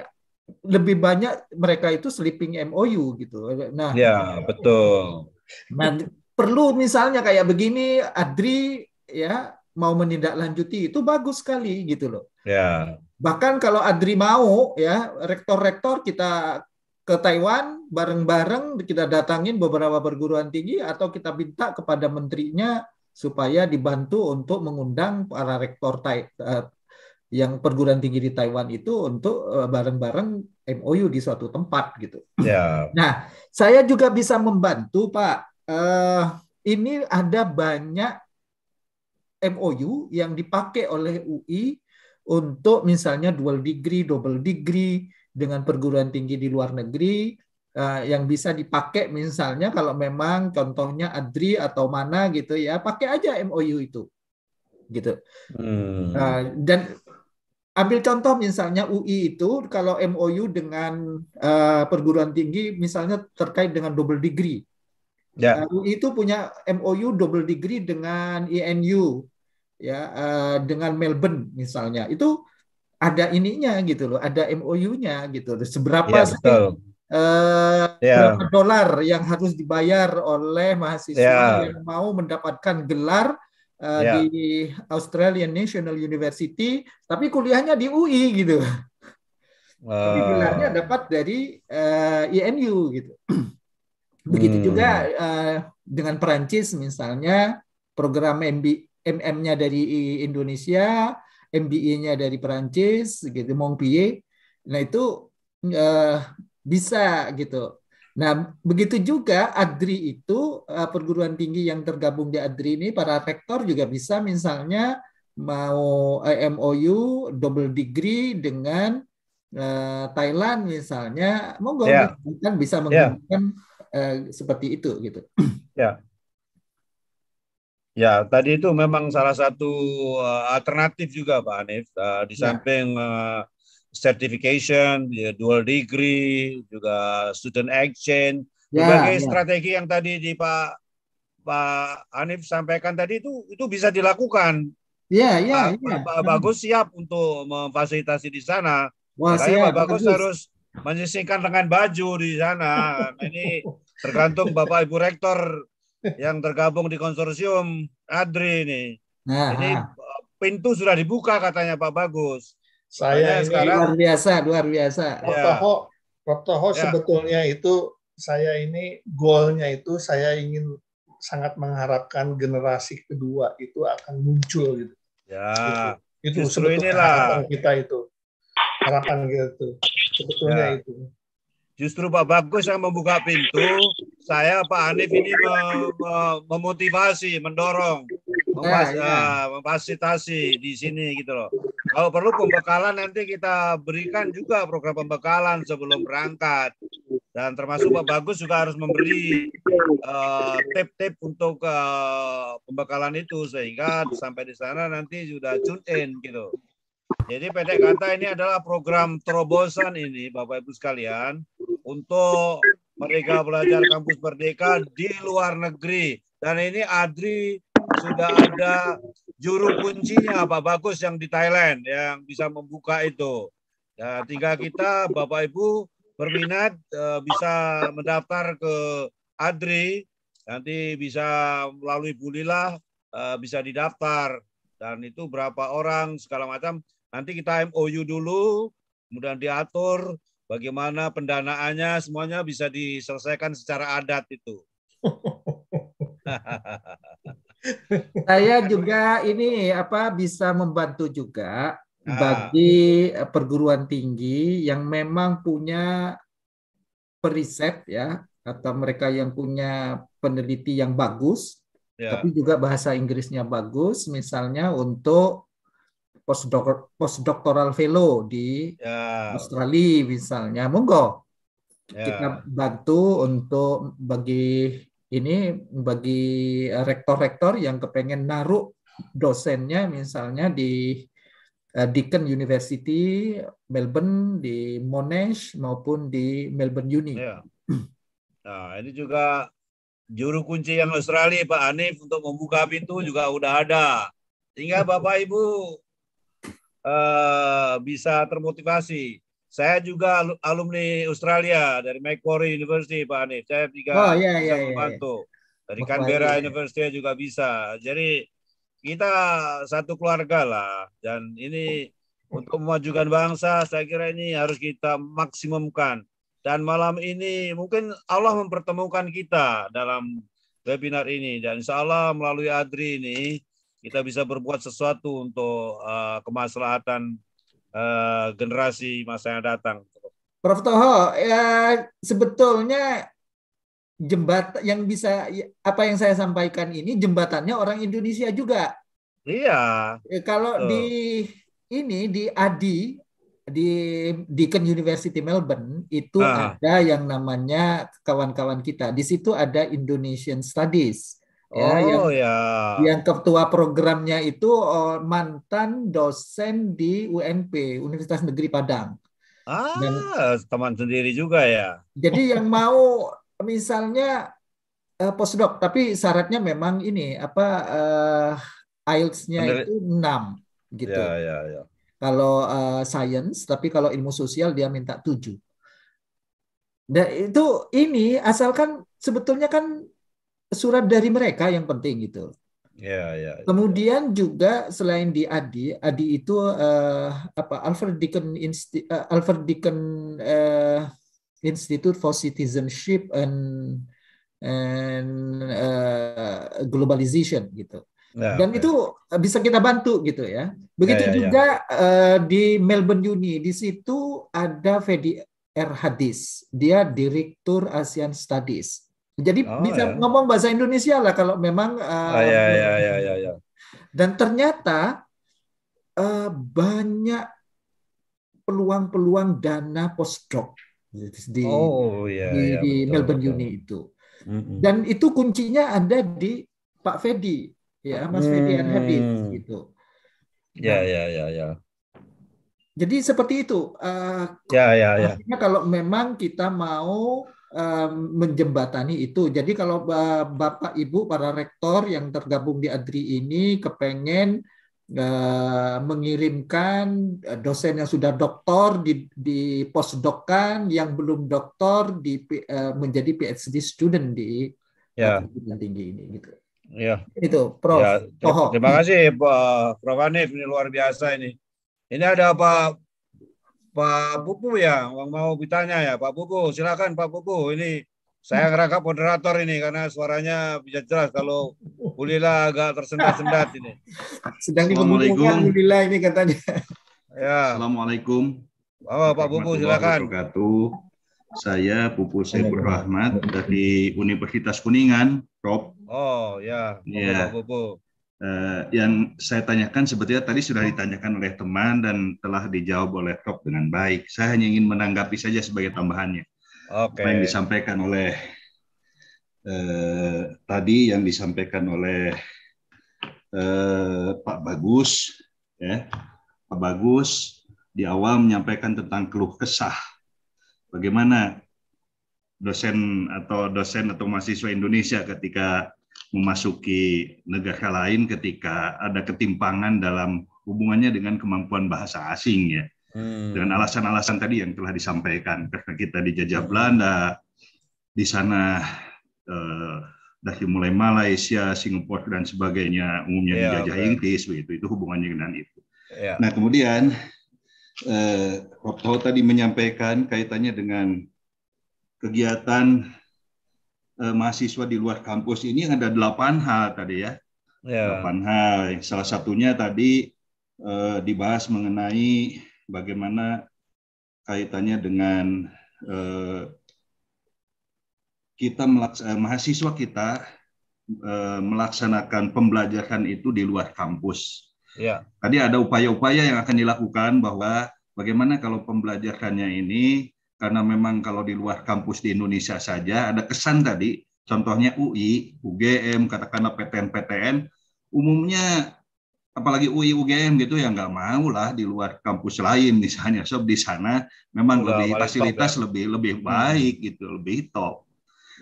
lebih banyak mereka itu sleeping MOU gitu. Nah, ya betul. Nah, perlu misalnya kayak begini Adri ya mau menindaklanjuti itu bagus sekali gitu loh. Ya. Bahkan kalau Adri mau ya rektor-rektor kita ke Taiwan bareng-bareng kita datangin beberapa perguruan tinggi atau kita minta kepada menterinya supaya dibantu untuk mengundang para rektor tai, uh, yang perguruan tinggi di Taiwan itu untuk bareng eh, bareng-bareng MOU di suatu tempat gitu. Yeah. Nah, saya juga bisa membantu Pak. Uh, ini ada banyak MOU yang dipakai oleh UI untuk misalnya dual degree, double degree dengan perguruan tinggi di luar negeri Eh, yang bisa dipakai misalnya kalau memang contohnya Adri atau mana gitu ya pakai aja MOU itu gitu hmm. uh, dan ambil contoh misalnya UI itu kalau MOU dengan uh, perguruan tinggi misalnya terkait dengan double degree yeah. Ya. uh, UI itu punya MOU double degree dengan INU ya uh, dengan Melbourne misalnya itu ada ininya gitu loh ada MOU-nya gitu seberapa ya, sering eh, yeah. Ya. dolar yang harus dibayar oleh mahasiswa yeah. yang mau mendapatkan gelar uh, eh, yeah. di Australian National University, tapi kuliahnya di UI gitu. Uh. Tapi eh. gelarnya dapat dari uh, eh, INU gitu. <clears throat> Begitu hmm. juga uh, dengan Perancis misalnya program MB, MM-nya dari Indonesia, MBA-nya dari Perancis gitu, Montpellier. Nah itu bisa gitu. Nah, begitu juga ADRI itu eh, perguruan tinggi yang tergabung di ADRI ini para rektor juga bisa misalnya mau eh, MOU double degree dengan uh, Thailand misalnya, monggo yeah. kan bisa ya. menggunakan yeah. uh, seperti itu gitu. Ya. Yeah. Ya, tadi itu memang salah satu uh, alternatif juga Pak Anif uh, di ya. samping uh, certification, ya, dual degree, juga student exchange, ya, berbagai ya. strategi yang tadi di Pak Pak Anif sampaikan tadi itu itu bisa dilakukan. Iya, iya, iya. Pak ya. Bagus siap untuk memfasilitasi di sana. Wah, Makanya siap, Pak Bagus bagus. harus menyisihkan dengan baju di sana. Nah, ini tergantung Bapak Ibu Rektor yang tergabung di konsorsium ADRI ini. Nah, ini nah. pintu sudah dibuka katanya Pak Bagus saya ini sekarang, luar biasa, luar biasa. Iya. Rotoho, ya. Rotoho ya. sebetulnya itu saya ini goalnya itu saya ingin sangat mengharapkan generasi kedua itu akan muncul gitu. Ya. Itu, itu sebetulnya inilah harapan kita itu. Harapan gitu Sebetulnya ya. itu. Justru Pak Bagus yang membuka pintu, saya Pak Hanif ini mem memotivasi, mendorong, nah, iya. ah, memfasilitasi di sini gitu loh. Kalau perlu pembekalan nanti kita berikan juga program pembekalan sebelum berangkat. Dan termasuk Pak Bagus juga harus memberi tip eh, tip-tip untuk uh, pembekalan itu sehingga sampai di sana nanti sudah tune in gitu. Jadi PT kata ini adalah program terobosan ini Bapak Ibu sekalian untuk mereka belajar kampus merdeka di luar negeri. Dan ini Adri sudah ada juru kuncinya Pak Bagus yang di Thailand yang bisa membuka itu. Ya, tinggal kita Bapak Ibu berminat eh, bisa mendaftar ke Adri, nanti bisa melalui Bulilah eh, bisa didaftar dan itu berapa orang segala macam. Nanti kita MOU dulu, kemudian diatur bagaimana pendanaannya semuanya bisa diselesaikan secara adat itu. <laughs> saya juga ini apa bisa membantu juga ah. bagi eh, perguruan tinggi yang memang punya periset ya atau mereka yang punya peneliti yang bagus ya. tapi juga bahasa Inggrisnya bagus misalnya untuk postdoctoral fellow di ya. Australia misalnya monggo ya. kita bantu untuk bagi ini bagi eh, rektor-rektor yang kepengen naruh dosennya misalnya di eh, Deakin University Melbourne di Monash maupun di Melbourne Uni. Ya. Nah, ini juga juru kunci yang Australia Pak Anif, untuk membuka pintu juga udah ada. Sehingga Bapak Ibu uh, bisa termotivasi. Saya juga alumni Australia dari Macquarie University, Pak Hanif. Saya juga oh, iya, iya, bisa membantu. Iya, iya. Dari Canberra iya, iya. University juga bisa. Jadi kita satu keluarga lah. Dan ini untuk memajukan bangsa, saya kira ini harus kita maksimumkan. Dan malam ini mungkin Allah mempertemukan kita dalam webinar ini. Dan insya Allah melalui Adri ini, kita bisa berbuat sesuatu untuk uh, kemaslahatan Eh, generasi masa yang datang. Prof Toho, ya, sebetulnya jembatan yang bisa ya, apa yang saya sampaikan ini jembatannya orang Indonesia juga. Iya. Eh, kalau di ini di Adi di Deakin University Melbourne itu ah. ada yang namanya kawan-kawan kita. Di situ ada Indonesian Studies. Ya, oh yang, ya. Yang ketua programnya itu oh, mantan dosen di UNP Universitas Negeri Padang. Ah, Dan, teman sendiri juga ya. Jadi yang mau misalnya uh, postdoc, tapi syaratnya memang ini apa uh, IELTS-nya itu 6 gitu. Ya, ya, ya. Kalau uh, science, tapi kalau ilmu sosial dia minta 7. Nah, itu ini asalkan sebetulnya kan surat dari mereka yang penting gitu. Ya, ya, ya. Kemudian juga selain di Adi, Adi itu uh, apa Alfred Deakin Insti uh, Alfred Deakin uh, Institute for Citizenship and and uh, Globalization gitu. Ya, Dan okay. itu bisa kita bantu gitu ya. Begitu ya, ya, ya. juga ya. Uh, di Melbourne Uni, di situ ada Fedi R Hadis, dia direktur ASEAN Studies. Jadi oh, bisa ya. ngomong bahasa Indonesia lah kalau memang. Uh, oh, ya, ya, ya, ya, ya. Dan ternyata uh, banyak peluang-peluang dana postdoc di, oh, ya, di, ya, di betul, Melbourne betul. Uni itu. Dan itu kuncinya ada di Pak Fedi, ya Mas hmm. Fedi Anhabib gitu. Ya, nah. ya, ya, ya. Jadi seperti itu. Uh, ya, ya, ya. Kalau memang kita mau menjembatani itu. Jadi kalau Bapak Ibu para rektor yang tergabung di ADRI ini kepengen e, mengirimkan dosen yang sudah doktor di, di postdokan yang belum doktor di e, menjadi PhD student di ya. perguruan tinggi ini gitu. Ya. Itu Prof. Ya. Terima, kasih Pak Prof Anif ini luar biasa ini. Ini ada Pak Pak Pupu ya, yang mau ditanya ya, Pak Pupu, silakan Pak Pupu. Ini saya ngerangkap moderator ini karena suaranya bisa jelas kalau Bulila agak tersendat-sendat ini. Sedang Assalamualaikum. Bulila ini katanya. Ya. Assalamualaikum. Oh, Pak Pupu silakan. Saya Pupu Saiful Rahmat dari Universitas Kuningan, Prof. Oh ya, ya. Pak Pupu. Uh, yang saya tanyakan sebetulnya tadi sudah ditanyakan oleh teman dan telah dijawab oleh Prof dengan baik. Saya hanya ingin menanggapi saja sebagai tambahannya. Okay. Apa yang disampaikan oleh uh, tadi yang disampaikan oleh uh, Pak Bagus, ya Pak Bagus di awal menyampaikan tentang keluh kesah. Bagaimana dosen atau dosen atau mahasiswa Indonesia ketika memasuki negara lain ketika ada ketimpangan dalam hubungannya dengan kemampuan bahasa asing ya. Hmm. Dengan alasan-alasan tadi yang telah disampaikan karena kita dijajah hmm. Belanda, di sana eh, dari mulai Malaysia, Singapura dan sebagainya umumnya yeah, dijajah ya, okay. Inggris begitu itu hubungannya dengan itu. Yeah. Nah kemudian eh, Rob tadi menyampaikan kaitannya dengan kegiatan eh, mahasiswa di luar kampus ini ada delapan hal tadi ya. ya. Delapan hal. Salah satunya tadi eh, dibahas mengenai bagaimana kaitannya dengan eh, kita melaks eh, mahasiswa kita eh, melaksanakan pembelajaran itu di luar kampus. Ya. Tadi ada upaya-upaya yang akan dilakukan bahwa bagaimana kalau pembelajarannya ini karena memang kalau di luar kampus di Indonesia saja ada kesan tadi, contohnya UI, UGM, katakanlah PTN-PTN, umumnya apalagi UI UGM gitu ya nggak mau lah di luar kampus lain misalnya sob di sana memang Udah, lebih fasilitas top, ya? lebih lebih hmm. baik hmm. gitu lebih top.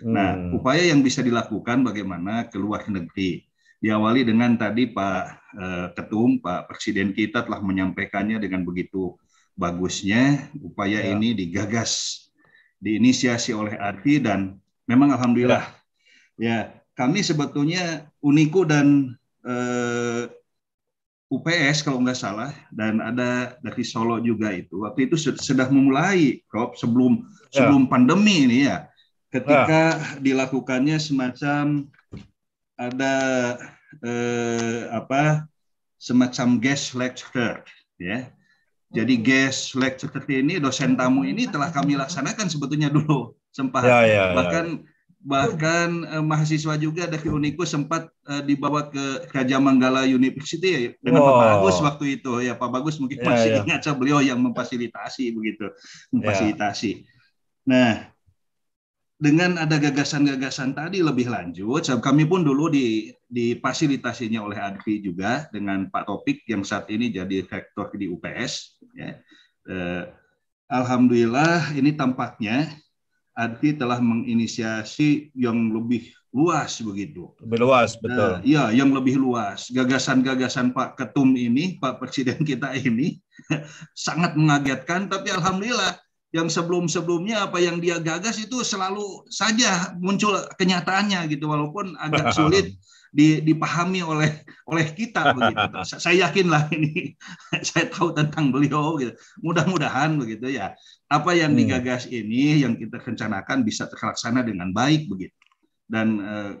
Nah, hmm. Nah upaya yang bisa dilakukan bagaimana keluar negeri diawali dengan tadi Pak eh, Ketum Pak Presiden kita telah menyampaikannya dengan begitu Bagusnya upaya ya. ini digagas, diinisiasi oleh Arfi dan memang alhamdulillah ya, ya kami sebetulnya Uniku dan eh, UPS kalau nggak salah dan ada dari Solo juga itu waktu itu sudah memulai kok sebelum ya. sebelum pandemi ini ya ketika ya. dilakukannya semacam ada eh, apa semacam guest lecture ya jadi hmm. guest lecture ini dosen tamu ini telah kami laksanakan sebetulnya dulu sempat ya, ya, ya. bahkan ya. bahkan eh, mahasiswa juga dari Uniku sempat eh, dibawa ke Raja Manggala University ya dengan wow. Pak Bagus waktu itu ya Pak Bagus mungkin ya, masih ya. ingat beliau yang memfasilitasi begitu ya. memfasilitasi. Ya. Nah dengan ada gagasan-gagasan tadi lebih lanjut, kami pun dulu di difasilitasinya oleh Advi juga dengan Pak Topik yang saat ini jadi rektor di UPS Ya. Eh, Alhamdulillah ini tampaknya Adki telah menginisiasi yang lebih luas begitu. Lebih luas, betul. Ya, yang lebih luas. Gagasan-gagasan Pak Ketum ini, Pak Presiden kita ini <laughs> sangat mengagetkan, tapi alhamdulillah yang sebelum-sebelumnya apa yang dia gagas itu selalu saja muncul kenyataannya gitu walaupun agak <laughs> sulit dipahami oleh oleh kita begitu. saya lah ini <laughs> saya tahu tentang beliau gitu. Mudah-mudahan begitu ya. Apa yang hmm. digagas ini yang kita rencanakan bisa terlaksana dengan baik begitu. Dan eh,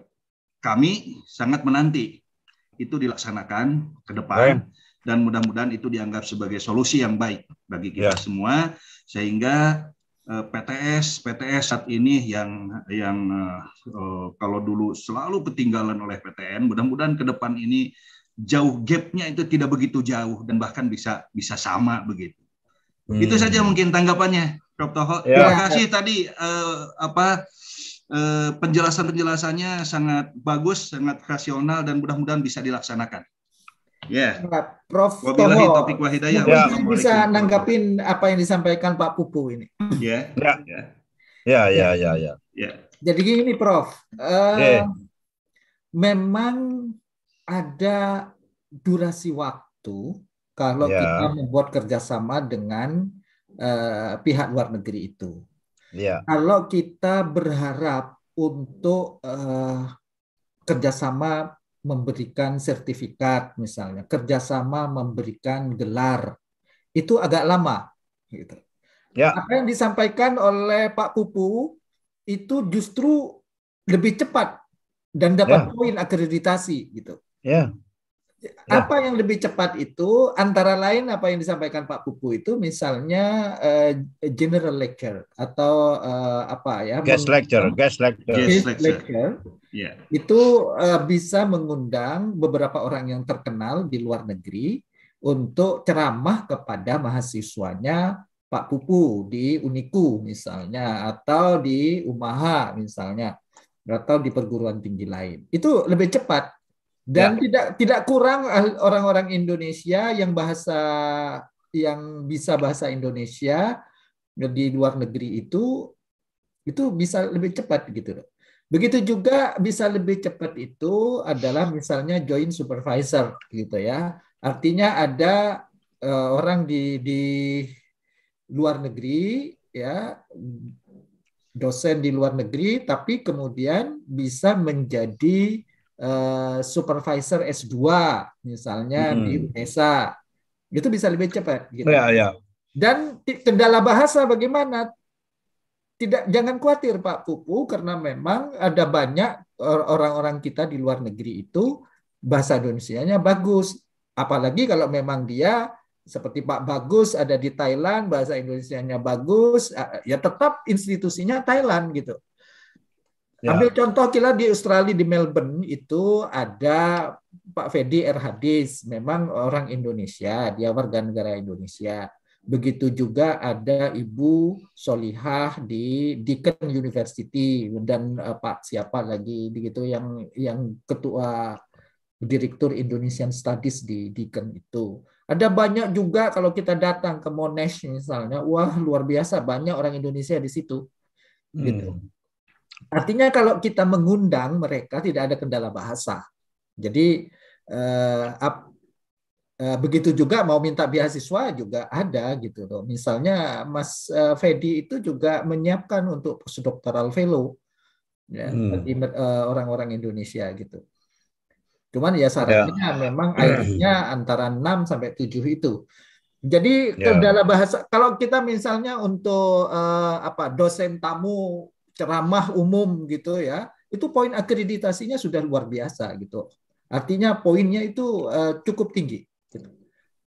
kami sangat menanti itu dilaksanakan ke depan. Baik dan mudah-mudahan itu dianggap sebagai solusi yang baik bagi kita ya. semua sehingga Eh, PTS, PTS saat ini yang yang eh, eh, kalau dulu selalu ketinggalan oleh PTN, mudah-mudahan ke depan ini jauh gapnya itu tidak begitu jauh dan bahkan bisa bisa sama begitu. Hmm. Itu saja mungkin tanggapannya, Prof. Toho. Ya. Terima kasih tadi eh, apa eh, penjelasan penjelasannya sangat bagus, sangat rasional dan mudah-mudahan bisa dilaksanakan. Ya. Yeah. Prof Wabillahi Toho. Topik wahidaya, Ya. Mungkin bisa nanggapin apa yang disampaikan Pak Pupu ini. Ya. ya. Ya. Ya, ya, ya, ya. ya. Jadi gini Prof. Uh, yeah. Memang ada durasi waktu kalau yeah. kita membuat kerjasama dengan uh, pihak luar negeri itu. Yeah. Kalau kita berharap untuk uh, kerjasama memberikan sertifikat misalnya, kerjasama memberikan gelar, itu agak lama. Gitu. Ya. Apa yang disampaikan oleh Pak Pupu itu justru lebih cepat dan dapat ya. poin akreditasi gitu. Ya. Ya. apa yang lebih cepat itu antara lain apa yang disampaikan Pak Pupu itu misalnya uh, general lecture atau uh, apa ya guest lecture guest lecture guest lecture, yeah. itu uh, bisa mengundang beberapa orang yang terkenal di luar negeri untuk ceramah kepada mahasiswanya Pak Pupu di Uniku misalnya atau di Umaha misalnya atau di perguruan tinggi lain itu lebih cepat dan ya. tidak tidak kurang eh, orang-orang Indonesia yang bahasa yang bisa bahasa Indonesia di luar negeri itu itu bisa lebih cepat gitu Begitu juga bisa lebih cepat itu adalah misalnya join supervisor gitu ya. Artinya ada uh, orang di di luar negeri ya dosen di luar negeri tapi kemudian bisa menjadi Eh, supervisor S2 misalnya hmm. di UNESA. itu bisa lebih cepat gitu. Ya, ya. Dan kendala bahasa bagaimana? Tidak jangan khawatir Pak Pupu karena memang ada banyak orang-orang kita di luar negeri itu bahasa Indonesia-nya bagus. Apalagi kalau memang dia seperti Pak Bagus ada di Thailand, bahasa Indonesia-nya bagus, eh, ya tetap institusinya Thailand gitu. Ya. Ambil contoh kita di Australia di Melbourne itu ada Pak Fedi R memang orang Indonesia, dia warga negara Indonesia. Begitu juga ada Ibu Solihah di Deakin University dan uh, Pak siapa lagi begitu yang yang ketua direktur Indonesian Studies di Deakin itu. Ada banyak juga kalau kita datang ke Monash misalnya, wah luar biasa banyak orang Indonesia di situ. Gitu. Hmm. Artinya kalau kita mengundang mereka tidak ada kendala bahasa. Jadi eh, ap, eh, begitu juga mau minta beasiswa juga ada gitu loh. Misalnya Mas eh, Fedi itu juga menyiapkan untuk postdoctoral fellow ya hmm. eh, orang-orang Indonesia gitu. Cuman ya syaratnya ya. memang akhirnya <clears throat> antara 6 sampai 7 itu. Jadi ya. kendala ya. bahasa kalau kita misalnya untuk eh, apa dosen tamu ceramah umum gitu ya, itu poin akreditasinya sudah luar biasa gitu. Artinya poinnya itu uh, cukup tinggi gitu.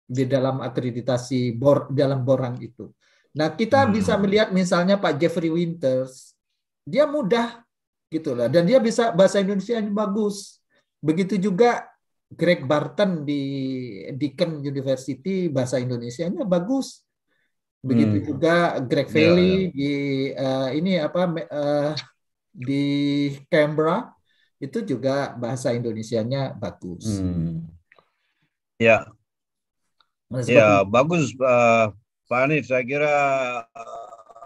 di dalam akreditasi bor dalam borang itu. Nah kita hmm. bisa melihat misalnya Pak Jeffrey Winters, dia mudah gitulah dan dia bisa bahasa Indonesia yang bagus. Begitu juga Greg Barton di Deakin University bahasa Indonesia nya bagus Begitu hmm. juga Greg ya, Valley yeah, yeah. di uh, ini apa uh, di Canberra itu juga bahasa Indonesianya bagus. Hmm. Ya. yeah. ya, bagus uh, Pak Anif. Saya kira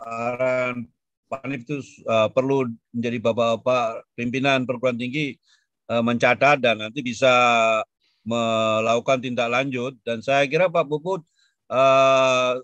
arahan Pak Anif itu uh, perlu menjadi bapak-bapak pimpinan perguruan tinggi uh, mencatat dan nanti bisa melakukan tindak lanjut. Dan saya kira Pak Bubut. uh,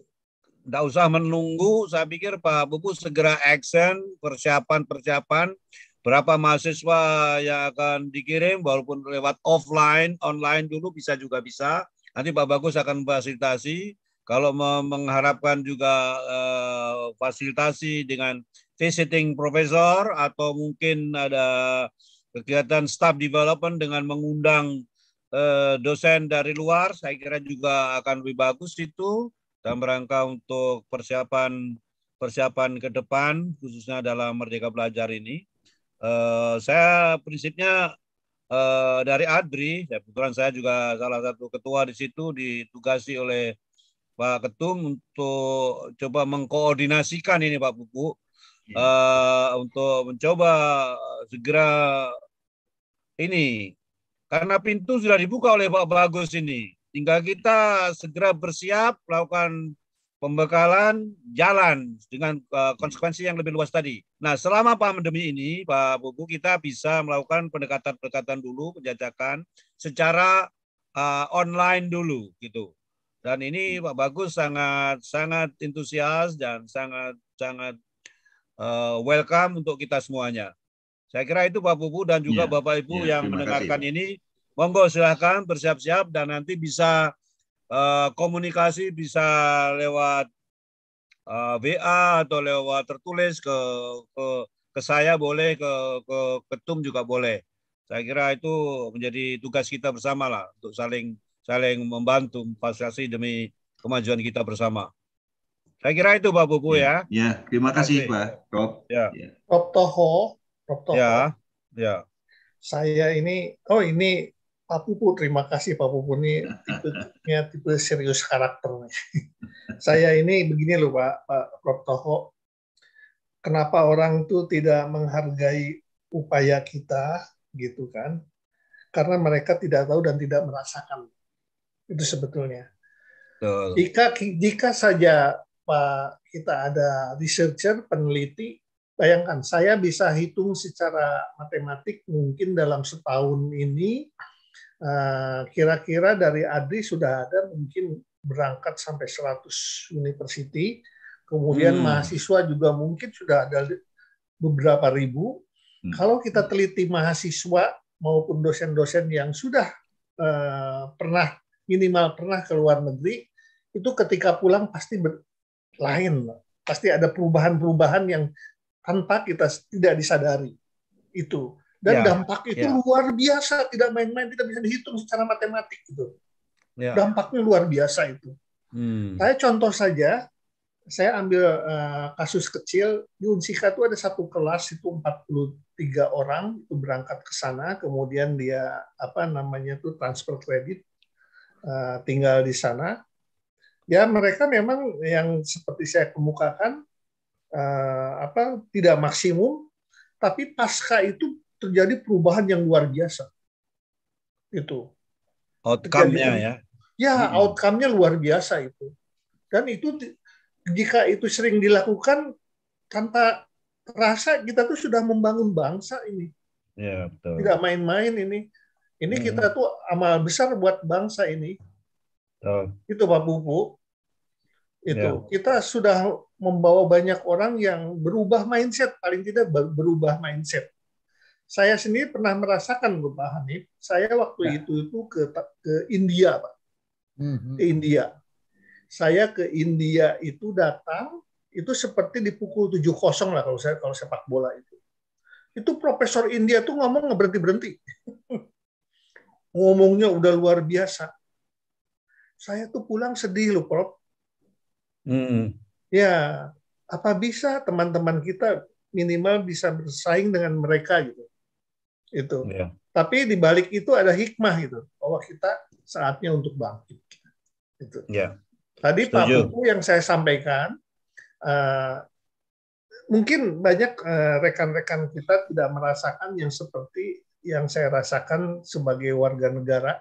tidak usah menunggu. Saya pikir Pak Bupu segera action persiapan-persiapan berapa mahasiswa yang akan dikirim walaupun lewat offline, online dulu bisa juga bisa. Nanti Pak Bagus akan fasilitasi kalau mengharapkan juga uh, fasilitasi dengan visiting profesor atau mungkin ada kegiatan staff development dengan mengundang uh, dosen dari luar, saya kira juga akan lebih bagus itu dalam rangka untuk persiapan persiapan ke depan khususnya dalam Merdeka Belajar ini. Uh, saya prinsipnya uh, dari Adri, ya kebetulan saya juga salah satu ketua di situ ditugasi oleh Pak Ketum untuk coba mengkoordinasikan ini Pak Buku ya. uh, eh, untuk mencoba segera ini karena pintu sudah dibuka oleh Pak Bagus ini Tinggal kita segera bersiap, melakukan pembekalan, jalan dengan eh, konsekuensi yang lebih luas tadi. Nah, selama pandemi ini, Pak Bubu, kita bisa melakukan pendekatan-pendekatan dulu, penjajakan secara uh, online dulu, gitu. Dan ini hmm. Pak Bagus sangat sangat antusias dan sangat sangat uh, welcome untuk kita semuanya. Saya kira itu Pak Bubu dan juga ya, Bapak Ibu ya, yang mendengarkan kasih. ini Monggo silahkan bersiap-siap dan nanti bisa uh, komunikasi bisa lewat uh, eh, WA atau lewat tertulis ke ke ke saya boleh ke ke ketum juga boleh. Saya kira itu menjadi tugas kita bersama lah untuk saling saling membantu fasilitasi demi kemajuan kita bersama. Saya kira itu Pak Bupu ya, ya. Ya, terima kasih, Pak Rob. Ya. ya. Rob Toho, Rob Toho. Ya. Ya. Saya ini oh ini Pak Pupu, terima kasih Pak Pupu ini tipenya tipe serius karakternya. <laughs> Saya ini begini loh Pak, Pak Prof. Toho, kenapa orang itu tidak menghargai upaya kita gitu kan? Karena mereka tidak tahu dan tidak merasakan itu sebetulnya. Jika jika saja Pak kita ada researcher peneliti bayangkan saya bisa hitung secara matematik mungkin dalam setahun ini Eh, kira-kira dari ADRI sudah ada mungkin berangkat sampai 100 university, kemudian hmm. mahasiswa juga mungkin sudah ada beberapa ribu. Hmm. Kalau kita teliti mahasiswa maupun dosen-dosen yang sudah uh, pernah minimal pernah ke luar negeri, itu ketika pulang pasti lain, pasti ada perubahan-perubahan yang tanpa kita tidak disadari itu. Dan yeah. dampak itu yeah. luar biasa, tidak main-main, tidak bisa dihitung secara matematik itu. yeah. Dampaknya luar biasa itu. Hmm. Saya contoh saja, saya ambil uh, kasus kecil di Unsika itu ada satu kelas itu 43 orang itu berangkat ke sana, kemudian dia apa namanya itu transfer kredit uh, tinggal di sana. Ya mereka memang yang seperti saya kemukakan uh, apa tidak maksimum, tapi pasca itu terjadi perubahan yang luar biasa. Itu. Outcome-nya ya. Ya, hmm. outcome-nya luar biasa itu. Dan itu jika itu sering dilakukan tanpa rasa kita tuh sudah membangun bangsa ini. Ya, betul. Tidak main-main ini. Ini hmm. kita tuh amal besar buat bangsa ini. Betul. Itu Pak Pupu. Itu. Ya. Kita sudah membawa banyak orang yang berubah mindset, paling tidak berubah mindset saya sendiri pernah merasakan loh Pak Hanif. Saya waktu ya. itu itu ke ke India Pak, mm-hmm. ke India. Saya ke India itu datang itu seperti dipukul 7-0 lah kalau saya kalau sepak bola itu. Itu profesor India tuh ngomong nggak berhenti berhenti. <laughs> Ngomongnya udah luar biasa. Saya tuh pulang sedih loh, Prof. Mm-hmm. Ya, apa bisa teman-teman kita minimal bisa bersaing dengan mereka gitu itu. Ya. Tapi di balik itu ada hikmah itu bahwa kita saatnya untuk bangkit. Itu. Ya. Tadi Setuju. Pak Pupu yang saya sampaikan uh, mungkin banyak eh, rekan-rekan kita tidak merasakan yang seperti yang saya rasakan sebagai warga negara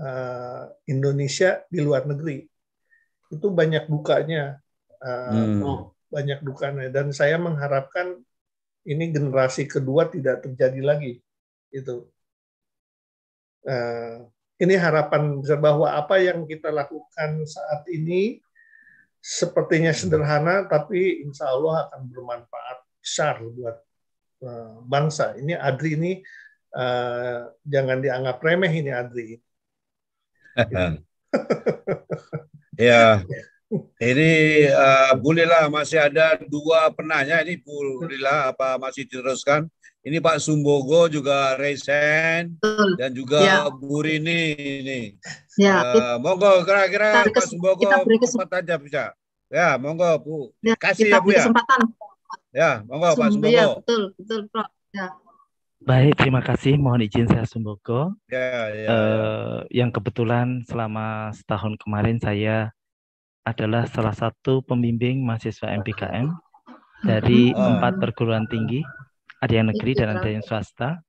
uh, Indonesia di luar negeri. Itu banyak dukanya, uh, hmm. banyak dukanya. Dan saya mengharapkan ini generasi kedua tidak terjadi lagi itu eh, ini harapan besar bahwa apa yang kita lakukan saat ini sepertinya sederhana tapi insya Allah akan bermanfaat besar buat eh, bangsa ini Adri ini eh, jangan dianggap remeh ini Adri <laughs> gitu. ya ini uh, eh, bolehlah masih ada dua penanya ini bolehlah apa masih diteruskan? Ini Pak Sumbogo juga Resen dan juga ya. Bu Rini ini. Ya. Uh, monggo kira-kira Pak Sumbogo kita beri kesempatan aja bisa. Ya, monggo Bu. Ya, Kasih ya Bu ya. Kesempatan. Ya, monggo Pak Sumbogo. Ya, betul, betul, Pak. Ya. Baik, terima kasih. Mohon izin saya Sumbogo. Ya, ya, Uh, yang kebetulan selama setahun kemarin saya adalah salah satu pembimbing mahasiswa MPKM dari hmm. ah. empat perguruan tinggi, ada yang negeri dan ada yang swasta.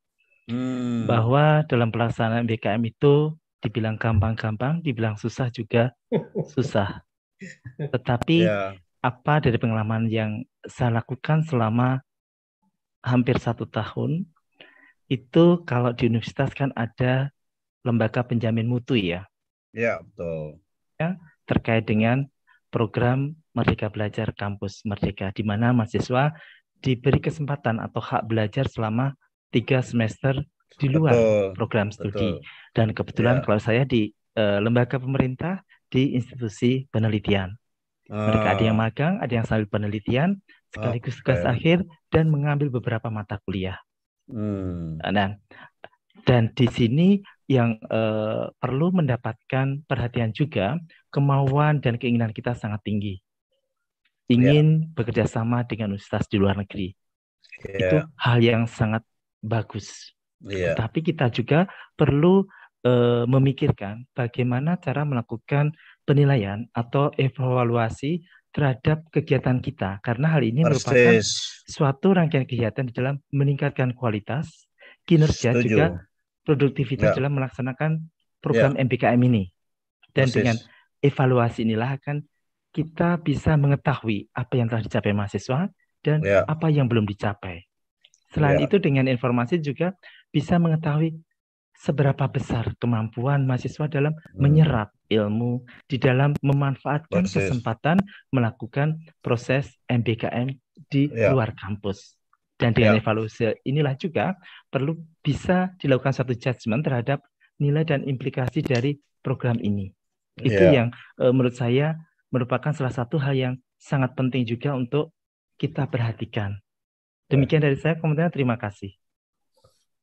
Hmm. Bahwa dalam pelaksanaan BKM itu dibilang gampang-gampang, dibilang susah juga susah. Tetapi yeah. apa dari pengalaman yang saya lakukan selama hampir satu tahun itu kalau di universitas kan ada lembaga penjamin mutu ya. Ya yeah, betul. Ya, terkait dengan program Merdeka Belajar Kampus Merdeka, di mana mahasiswa diberi kesempatan atau hak belajar selama tiga semester di luar betul, program studi. Betul. Dan kebetulan ya. kalau saya di uh, lembaga pemerintah di institusi penelitian. Uh, Mereka ada yang ah. magang, ada yang sambil penelitian, sekaligus okay. tugas akhir dan mengambil beberapa mata kuliah. Hmm. Nah, dan di sini yang uh, perlu mendapatkan perhatian juga kemauan dan keinginan kita sangat tinggi. Ingin yeah. bekerja sama dengan universitas di luar negeri. Yeah. Itu hal yang sangat bagus. Yeah. Tapi kita juga perlu uh, memikirkan bagaimana cara melakukan penilaian atau evaluasi terhadap kegiatan kita karena hal ini Persis. merupakan suatu rangkaian kegiatan di dalam meningkatkan kualitas kinerja Setuju. juga produktivitas yeah. dalam melaksanakan program yeah. MBKM ini. Dan Persis. dengan evaluasi inilah akan kita bisa mengetahui apa yang telah dicapai mahasiswa dan yeah. apa yang belum dicapai. Selain yeah. itu dengan informasi juga bisa mengetahui seberapa besar kemampuan mahasiswa dalam hmm. menyerap ilmu di dalam memanfaatkan Persis. kesempatan melakukan proses MBKM di yeah. luar kampus dan dengan yeah. evaluasi inilah juga perlu bisa dilakukan satu judgement terhadap nilai dan implikasi dari program ini. Itu yeah. yang uh, menurut saya merupakan salah satu hal yang sangat penting juga untuk kita perhatikan. Demikian dari saya, kemudian terima kasih.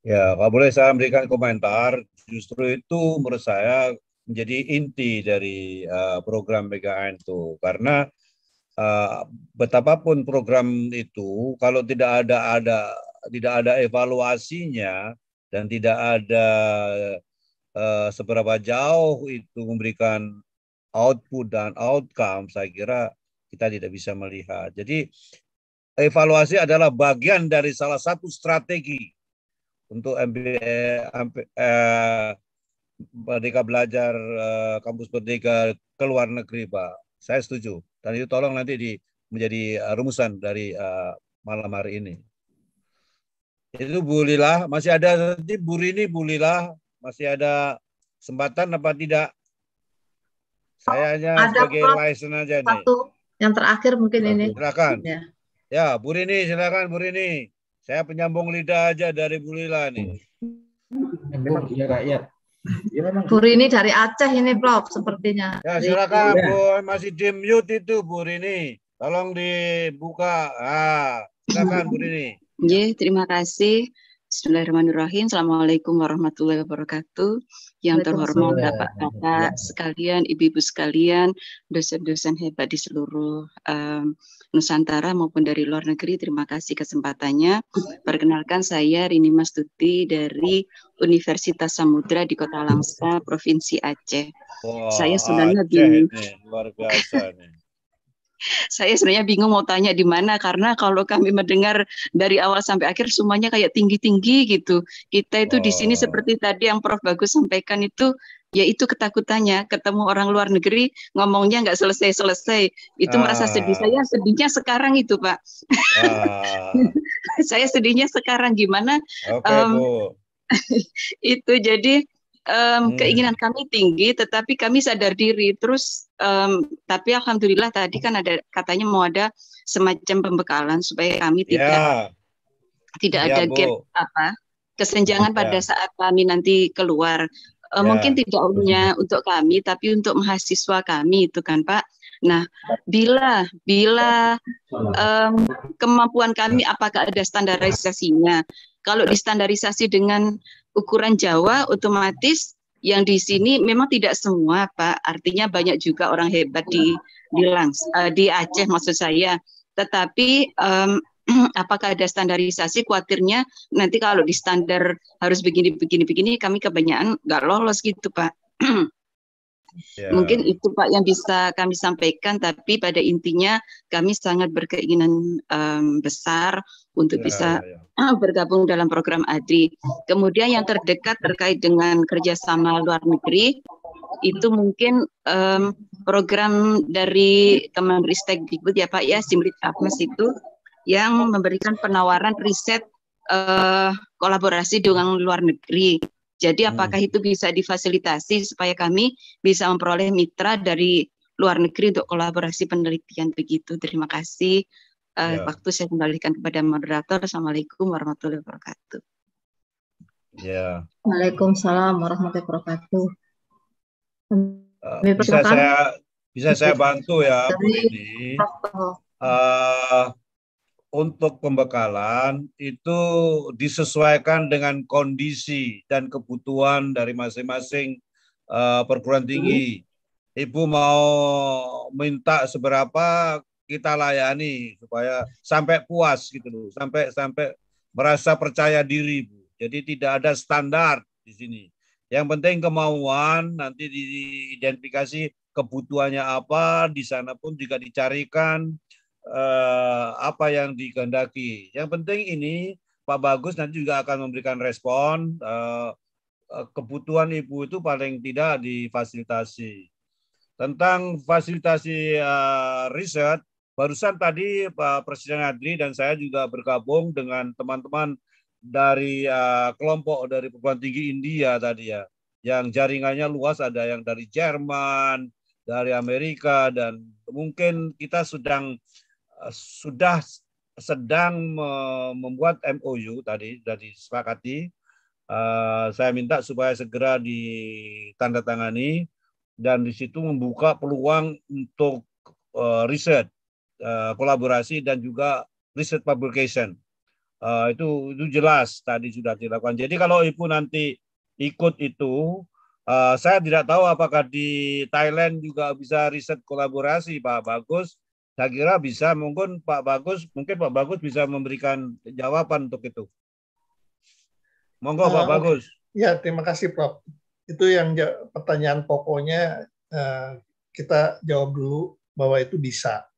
Ya, Pak, boleh saya memberikan komentar, justru itu menurut saya menjadi inti dari uh, program BKN itu. Karena uh, betapapun program itu kalau tidak ada ada tidak ada evaluasinya dan tidak ada uh, seberapa jauh itu memberikan output dan outcome saya kira kita tidak bisa melihat. Jadi evaluasi adalah bagian dari salah satu strategi untuk MBA eh, Merdeka Belajar eh, Kampus Merdeka ke luar negeri, Pak. Saya setuju. Dan itu tolong nanti di menjadi eh, rumusan dari uh, malam hari ini. Itu bulilah, masih ada nanti ini bulilah, masih ada kesempatan apa tidak? Saya hanya oh, ada sebagai lisan aja satu nih. yang terakhir mungkin ini. Silakan. Ya. ya, Burini silakan Burini. Saya penyambung lidah aja dari Bulilah nih. Ya, rakyat. Ya, memang. Bu dari Aceh ini, Prof, sepertinya. Ya, silakan ya. Bu, masih di mute itu Bu Rini. Tolong dibuka. Ah, silakan Bu Rini. Ya, terima kasih. Bismillahirrahmanirrahim. Assalamualaikum warahmatullahi wabarakatuh. Yang terhormat Bapak-Bapak sekalian, Ibu-Ibu sekalian, dosen-dosen hebat di seluruh um, Nusantara maupun dari luar negeri. Terima kasih kesempatannya. Perkenalkan saya Rini Mastuti dari Universitas Samudra di Kota Langsa, Provinsi Aceh. Wah, saya sebenarnya Aceh bingung. nih. <laughs> saya sebenarnya bingung mau tanya di mana karena kalau kami mendengar dari awal sampai akhir semuanya kayak tinggi-tinggi gitu. Kita itu oh. di sini seperti tadi yang Prof Bagus sampaikan itu yaitu ketakutannya ketemu orang luar negeri ngomongnya nggak selesai-selesai itu ah. merasa sedih saya sedihnya sekarang itu pak ah. <laughs> saya sedihnya sekarang gimana okay, um, <laughs> itu jadi um, hmm. keinginan kami tinggi tetapi kami sadar diri terus um, tapi alhamdulillah tadi kan ada katanya mau ada semacam pembekalan supaya kami ya. tidak yeah. tidak yeah, ada gap apa kesenjangan yeah. pada saat kami nanti keluar yeah. Ya. mungkin tidak mhm. hanya untuk kami tapi untuk mahasiswa kami itu kan Pak. Nah, bila bila um, kemampuan kami apakah ada standarisasinya? Kalau distandarisasi dengan ukuran Jawa otomatis yang di sini memang tidak semua Pak. Artinya banyak juga orang hebat di di Langs, uh, di Aceh maksud saya. Tetapi um, <clears throat> apakah ada standarisasi khawatirnya nanti kalau di standar harus begini begini begini kami kebanyakan nggak lolos gitu pak yeah. <clears throat> Ya. mungkin itu pak yang bisa kami sampaikan tapi pada intinya kami sangat berkeinginan um, besar untuk yeah, bisa yeah. Ya, ya. <clears throat> bergabung dalam program ADRI kemudian yang terdekat terkait dengan kerjasama luar negeri itu mungkin um, program dari Kemenristek Dikbud ya Pak ya Simrit Apmas itu yang oh. memberikan penawaran riset uh, kolaborasi dengan luar negeri. Jadi hmm. apakah itu bisa difasilitasi supaya kami bisa memperoleh mitra dari luar negeri untuk kolaborasi penelitian begitu. Terima kasih. Eh, ya. Waktu saya kembalikan kepada moderator. Assalamualaikum warahmatullahi wabarakatuh. Ya. Waalaikumsalam warahmatullahi wabarakatuh. Eh, bisa saya bisa saya bantu ya Bu ini. Uh, untuk pembekalan itu disesuaikan dengan kondisi dan kebutuhan dari masing-masing uh, perguruan tinggi. Ibu mau minta seberapa kita layani supaya sampai puas gitu loh, sampai sampai merasa percaya diri, Bu. Jadi tidak ada standar di sini. Yang penting kemauan nanti diidentifikasi kebutuhannya apa, di sana pun juga dicarikan Eh, apa yang dikehendaki. Yang penting ini Pak Bagus nanti juga akan memberikan respon eh, eh, kebutuhan ibu itu paling tidak difasilitasi. Tentang fasilitasi riset, barusan tadi Pak Presiden Adri dan saya juga bergabung dengan teman-teman dari kelompok dari perguruan tinggi India tadi ya, yang jaringannya luas ada yang dari Jerman, dari Amerika dan mungkin kita sedang Eh, sudah sedang membuat MOU tadi sudah disepakati. Eh, saya minta supaya segera ditandatangani dan di situ membuka peluang untuk eh, riset, kolaborasi dan juga riset publication. Itu itu jelas tadi sudah dilakukan. Jadi kalau ibu nanti ikut itu, saya tidak tahu apakah di Thailand juga bisa riset kolaborasi Pak Bagus saya kira bisa mungkin Pak Bagus, mungkin Pak Bagus bisa memberikan jawaban untuk itu. Monggo uh, Pak ah, Bagus. Ya, terima kasih Prof. Itu yang pertanyaan pokoknya uh, kita jawab dulu bahwa itu bisa.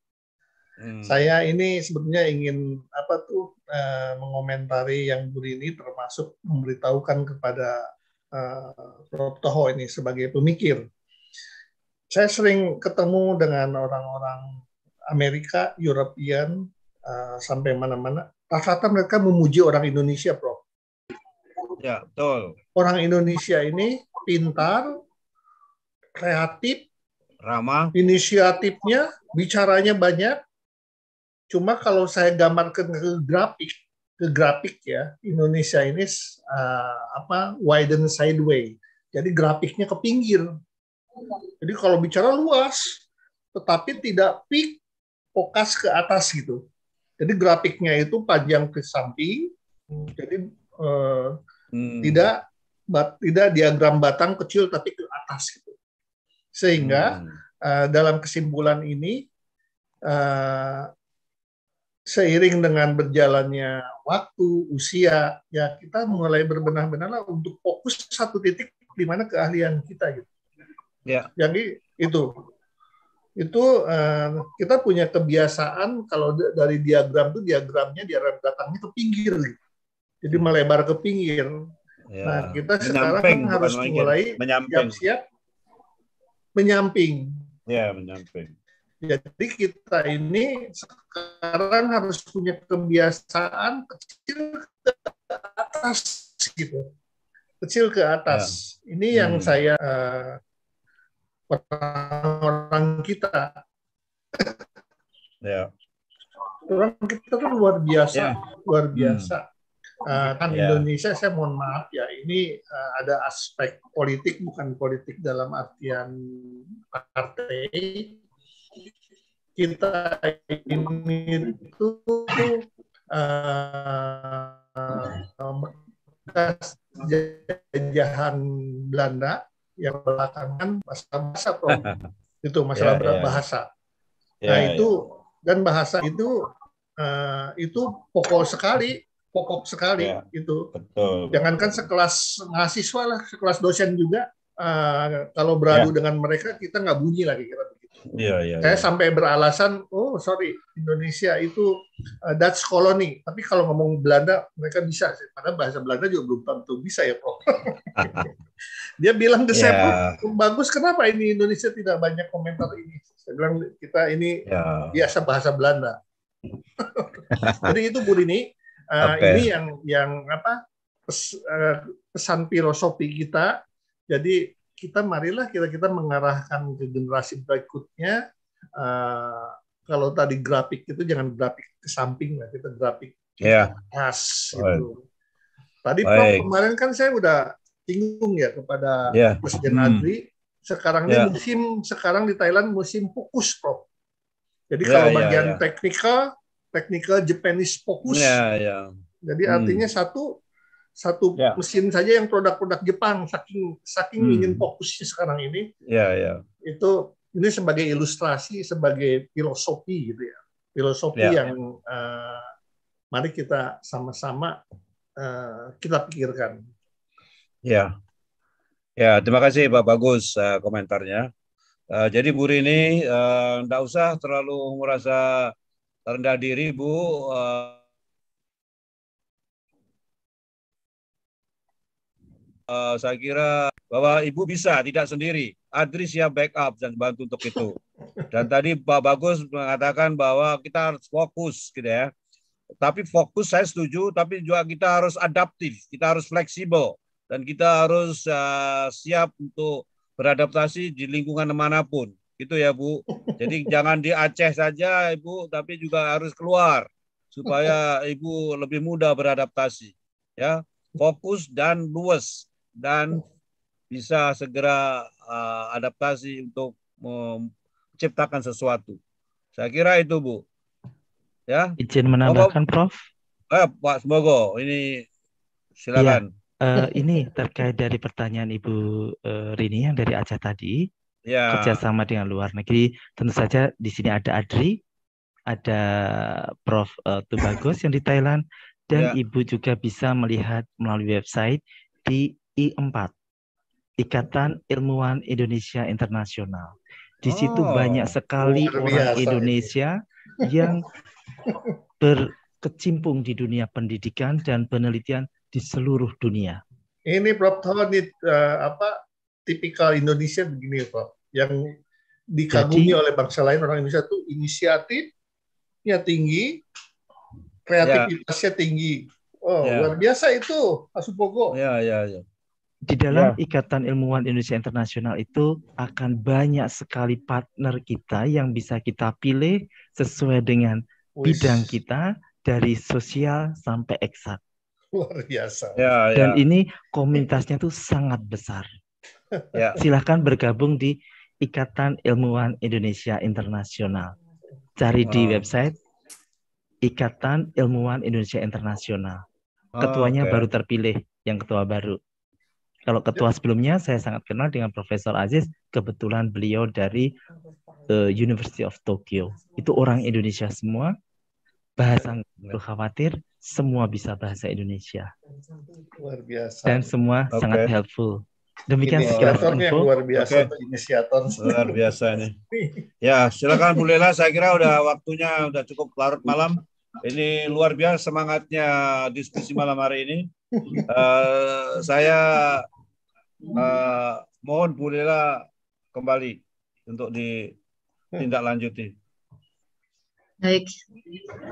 Hmm. Saya ini sebetulnya ingin apa tuh uh, mengomentari yang Bu termasuk memberitahukan kepada uh, Prof. Toho ini sebagai pemikir. Saya sering ketemu dengan orang-orang Amerika, European, uh, sampai mana-mana, rata-rata mereka memuji orang Indonesia, Prof. Ya, betul. Orang Indonesia ini pintar, kreatif, ramah, inisiatifnya, bicaranya banyak. Cuma kalau saya gambarkan ke grafik, ke grafik ya, Indonesia ini uh, apa widen sideway. Jadi grafiknya ke pinggir. Jadi kalau bicara luas, tetapi tidak peak fokus ke atas gitu. Jadi grafiknya itu panjang ke samping, jadi eh, hmm. tidak bat, tidak diagram batang kecil tapi ke atas gitu. Sehingga hmm. eh, dalam kesimpulan ini eh, seiring dengan berjalannya waktu, usia, ya kita mulai berbenah-benahlah untuk fokus satu titik di mana keahlian kita gitu. Ya. Jadi itu itu eh, kita punya kebiasaan kalau dari diagram itu diagramnya diagram datangnya ke pinggir jadi hmm. melebar ke pinggir ya. nah kita menyamping, sekarang harus mulai siap-siap menyamping ya menyamping jadi kita ini sekarang harus punya kebiasaan kecil ke atas gitu kecil ke atas ya. ini hmm. yang saya eh, orang-orang kita. <laughs> Ya. Orang kita tuh luar biasa, yeah. luar hmm. biasa. Hmm. Uh, kan yeah. Indonesia saya mohon maaf ya ini uh, ada aspek politik bukan politik dalam artian partai kita ini itu uh, eh, bekas jajahan Belanda yang belakangan masalah bahasa bro. <laughs> itu masalah yeah, ya, ya. bahasa. Ya, nah yeah. itu dan bahasa itu uh, itu pokok sekali, pokok sekali yeah, itu. Betul. Jangankan sekelas mahasiswa lah, sekelas dosen juga uh, kalau beradu yeah. dengan mereka kita nggak bunyi lagi kira Iya, hmm. iya. saya iya. sampai beralasan, oh sorry, Indonesia itu uh, Dutch colony. Tapi kalau ngomong Belanda, mereka bisa. Padahal bahasa Belanda juga belum tentu bisa ya, Prof. <laughs> Dia bilang ke saya, iya. bagus, kenapa ini Indonesia tidak banyak komentar ini? Saya bilang, kita ini yeah. biasa bahasa Belanda. <laughs> Jadi itu Bu Rini, uh, eh, okay. ini yang yang apa pes, uh, eh, pesan filosofi kita. Jadi kita marilah kita kita mengarahkan ke generasi berikutnya uh, kalau tadi grafik itu jangan grafik ke samping lah kita grafik yeah. atas gitu. Tadi Prof, kemarin kan saya udah singgung ya kepada yeah. Presiden hmm. Adri. Sekarang yeah. musim sekarang di Thailand musim fokus Prof. Jadi yeah, kalau iya, bagian yeah. teknikal, teknikal Japanese fokus. Yeah, yeah. Jadi hmm. artinya satu satu yeah. mesin saja yang produk-produk Jepang saking saking hmm. ingin fokusnya sekarang ini yeah, yeah. itu ini sebagai ilustrasi sebagai filosofi gitu ya filosofi yeah. yang uh, mari kita sama-sama uh, kita pikirkan ya yeah. ya terima kasih Pak Bagus eh, komentarnya jadi Bu Rini uh, usah terlalu merasa rendah diri Bu uh, saya kira bahwa ibu bisa tidak sendiri. Adri siap backup dan bantu untuk itu. Dan tadi Pak Bagus mengatakan bahwa kita harus fokus gitu ya. Tapi fokus saya setuju, tapi juga kita harus adaptif, kita harus fleksibel dan kita harus uh, siap untuk beradaptasi di lingkungan manapun. Gitu ya, Bu. Jadi <laughs> jangan di Aceh saja, Ibu, tapi juga harus keluar supaya <laughs> Ibu lebih mudah beradaptasi. Ya, fokus dan luas dan bisa segera uh, adaptasi untuk menciptakan sesuatu. Saya kira itu Bu. Ya. Izin menambahkan Bapak, Prof. Eh, Pak Semogo, ini silakan. Ya. Uh, ini terkait dari pertanyaan Ibu uh, Rini yang dari Aceh tadi, ya. kerjasama dengan luar negeri. Tentu saja di sini ada Adri, ada Prof. Uh, Tubagus yang di Thailand, dan ya. Ibu juga bisa melihat melalui website di I4, Ikatan Ilmuwan Indonesia Internasional. Di situ oh, banyak sekali orang Indonesia ini. yang berkecimpung di dunia pendidikan dan penelitian di seluruh dunia. Ini Prof Tony uh, eh, apa tipikal Indonesia begini Prof yang dikagumi Jadi, oleh bangsa lain orang Indonesia itu inisiatifnya tinggi, kreativitasnya ya. tinggi. Oh, ya. luar biasa itu, Asupogo. Ya, ya, ya di dalam yeah. Ikatan Ilmuwan Indonesia Internasional itu akan banyak sekali partner kita yang bisa kita pilih sesuai dengan Uish. bidang kita dari sosial sampai eksak. Luar biasa. Yeah, ya. Dan ini komunitasnya tuh sangat besar. yeah. Silahkan bergabung di Ikatan Ilmuwan Indonesia Internasional. Cari di oh. website Ikatan Ilmuwan Indonesia Internasional. Oh, Ketuanya oh, okay. baru terpilih, yang ketua baru. Kalau ketua sebelumnya saya sangat kenal dengan Profesor Aziz, kebetulan beliau dari uh, University of Tokyo. Itu orang Indonesia semua, bahasa nggak khawatir, semua bisa bahasa Indonesia. Luar biasa. Dan semua okay. sangat helpful. Demikian sekilas info. Luar biasa okay. inisiator. Luar biasa ini. <laughs> Ya, silakan Bu Lela. Saya kira udah waktunya udah cukup larut malam. Ini luar biasa semangatnya diskusi malam hari ini. Uh, saya uh, mohon bolehlah kembali untuk ditindaklanjuti. Baik,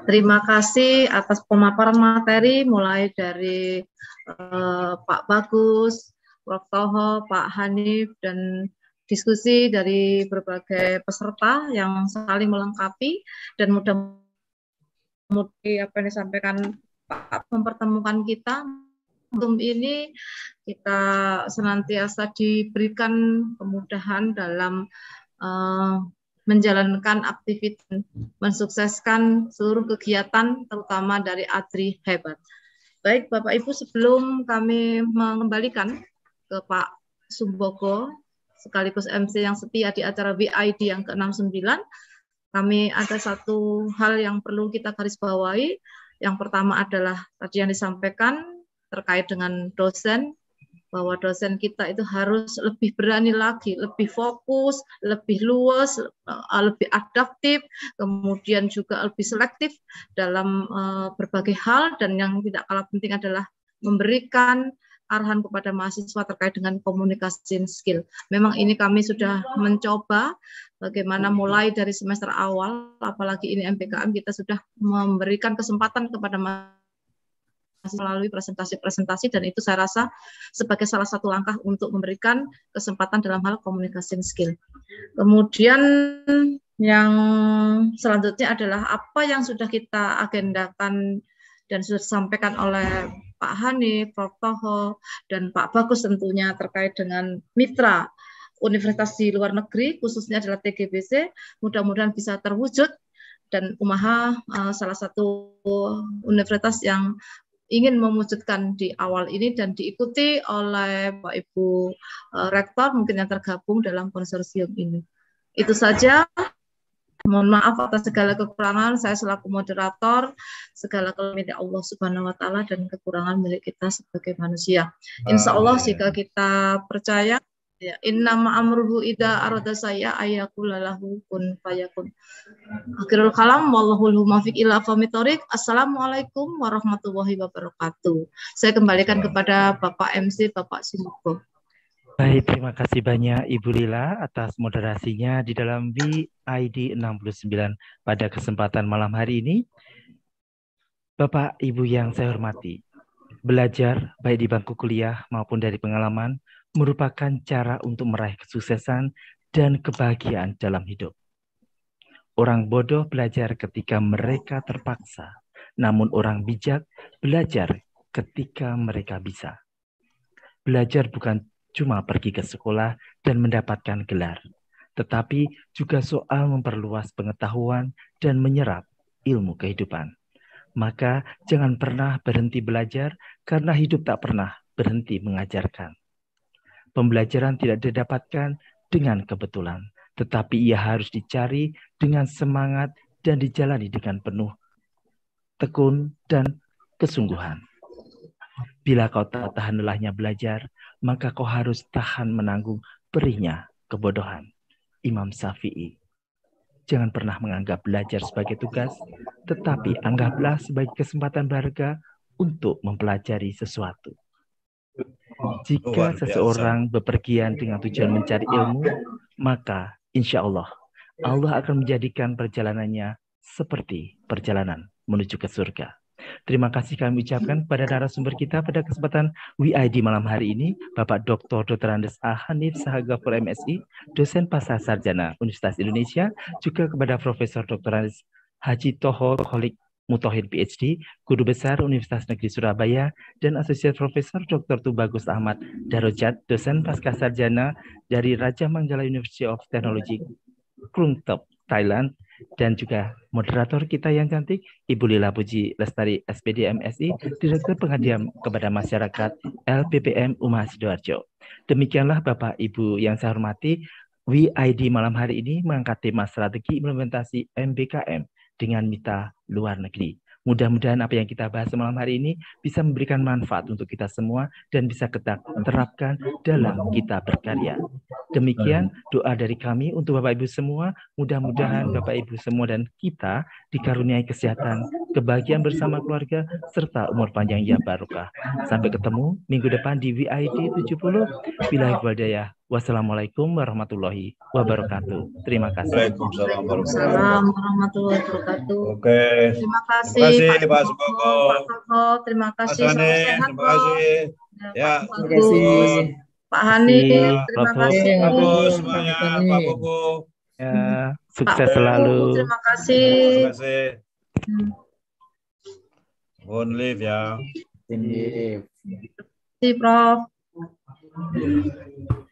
terima kasih atas pemaparan materi mulai dari uh, Pak Bagus, Prof. Toho, Pak Hanif, dan diskusi dari berbagai peserta yang saling melengkapi dan mudah-mudahan apa yang disampaikan Pak mempertemukan kita Zoom ini kita senantiasa diberikan kemudahan dalam uh, menjalankan aktivitas, mensukseskan seluruh kegiatan terutama dari Atri Hebat. Baik Bapak Ibu sebelum kami mengembalikan ke Pak Sumboko sekaligus MC yang setia di acara BID yang ke-69, kami ada satu hal yang perlu kita garis bawahi. Yang pertama adalah tadi yang disampaikan terkait dengan dosen bahwa dosen kita itu harus lebih berani lagi, lebih fokus, lebih luas, eh, lebih adaptif, kemudian juga lebih selektif dalam eh, berbagai hal dan yang tidak kalah penting adalah memberikan arahan kepada mahasiswa terkait dengan komunikasi skill. Memang ini kami sudah mencoba bagaimana mulai dari semester awal, apalagi ini MPKM kita sudah memberikan kesempatan kepada mahasiswa melalui presentasi-presentasi dan itu saya rasa sebagai salah satu langkah untuk memberikan kesempatan dalam hal communication skill. Kemudian yang selanjutnya adalah apa yang sudah kita agendakan dan sudah disampaikan oleh Pak Hani, Prof. Toho, dan Pak Bagus tentunya terkait dengan mitra universitas di luar negeri, khususnya adalah TGBC, mudah-mudahan bisa terwujud dan Umaha eh, salah satu universitas yang ingin mewujudkan di awal ini dan diikuti oleh Pak Ibu eh, Rektor mungkin yang tergabung dalam konsorsium ini. Itu saja. Mohon maaf atas segala kekurangan. Saya selaku moderator, segala kelemahan Allah Subhanahu Wa Taala dan kekurangan milik kita sebagai manusia. Insya Allah jika kita percaya Ya, inna ma'amruhu ida arada saya lalahu kun fayakun. Akhirul kalam wallahul humafiq ila famitorik. Assalamualaikum warahmatullahi wabarakatuh. Saya kembalikan kepada Bapak MC, Bapak Sumoko. Baik, terima kasih banyak Ibu Lila atas moderasinya di dalam BID 69 pada kesempatan malam hari ini. Bapak, Ibu yang saya hormati, belajar baik di bangku kuliah maupun dari pengalaman – merupakan cara untuk meraih kesuksesan dan kebahagiaan dalam hidup. Orang bodoh belajar ketika mereka terpaksa, namun orang bijak belajar ketika mereka bisa. Belajar bukan cuma pergi ke sekolah dan mendapatkan gelar, tetapi juga soal memperluas pengetahuan dan menyerap ilmu kehidupan. Maka jangan pernah berhenti belajar karena hidup tak pernah berhenti mengajarkan. Pembelajaran tidak didapatkan dengan kebetulan, tetapi ia harus dicari dengan semangat dan dijalani dengan penuh tekun dan kesungguhan. Bila kau tak tahan lelahnya belajar, maka kau harus tahan menanggung perihnya kebodohan. Imam Syafi'i. Jangan pernah menganggap belajar sebagai tugas, tetapi anggaplah sebagai kesempatan berharga untuk mempelajari sesuatu. Jika seseorang bepergian dengan tujuan mencari ilmu, maka insya Allah Allah akan menjadikan perjalanannya seperti perjalanan menuju ke surga. Terima kasih kami ucapkan pada narasumber kita pada kesempatan WID malam hari ini, Bapak Dr. Dr. Andes A. Hanif Sahagapur MSI, dosen pasar sarjana Universitas Indonesia, juga kepada Profesor Dr. Andes Haji Toho Kolik Mutohid PhD, Guru Besar Universitas Negeri Surabaya, dan Asosiat Profesor Dr. Tubagus Ahmad Darojat, dosen pasca sarjana dari Raja Manggala University of Technology, Krungtep, Thailand, dan juga moderator kita yang cantik, Ibu Lila Puji Lestari SPD MSI, Direktur Pengadilan kepada Masyarakat LPPM Umar Sidoarjo. Demikianlah Bapak Ibu yang saya hormati, WID malam hari ini mengangkat tema strategi implementasi MBKM dengan mitra luar negeri. Mudah-mudahan apa yang kita bahas malam hari ini bisa memberikan manfaat untuk kita semua dan bisa kita terapkan dalam kita berkarya. Demikian doa dari kami untuk Bapak Ibu semua. Mudah-mudahan Bapak Ibu semua dan kita dikaruniai kesehatan, kebahagiaan bersama keluarga, serta umur panjang yang barokah. Sampai ketemu minggu depan di WID 70. Bila Hidayah, Wassalamualaikum warahmatullahi wabarakatuh. Terima kasih. Waalaikumsalam warahmatullahi wabarakatuh. Oke. Terima kasih. Terima kasih Pak Sukoko. Ya. Terima kasih. Terima kasih. Ya. Terima kasih. Pak hmm. Hani, ya. terima kasih. Terima kasih semuanya, Pak Bobo. Ya, sukses selalu. Terima kasih. Terima kasih. Bon live ya. kasih. live. Terima Prof.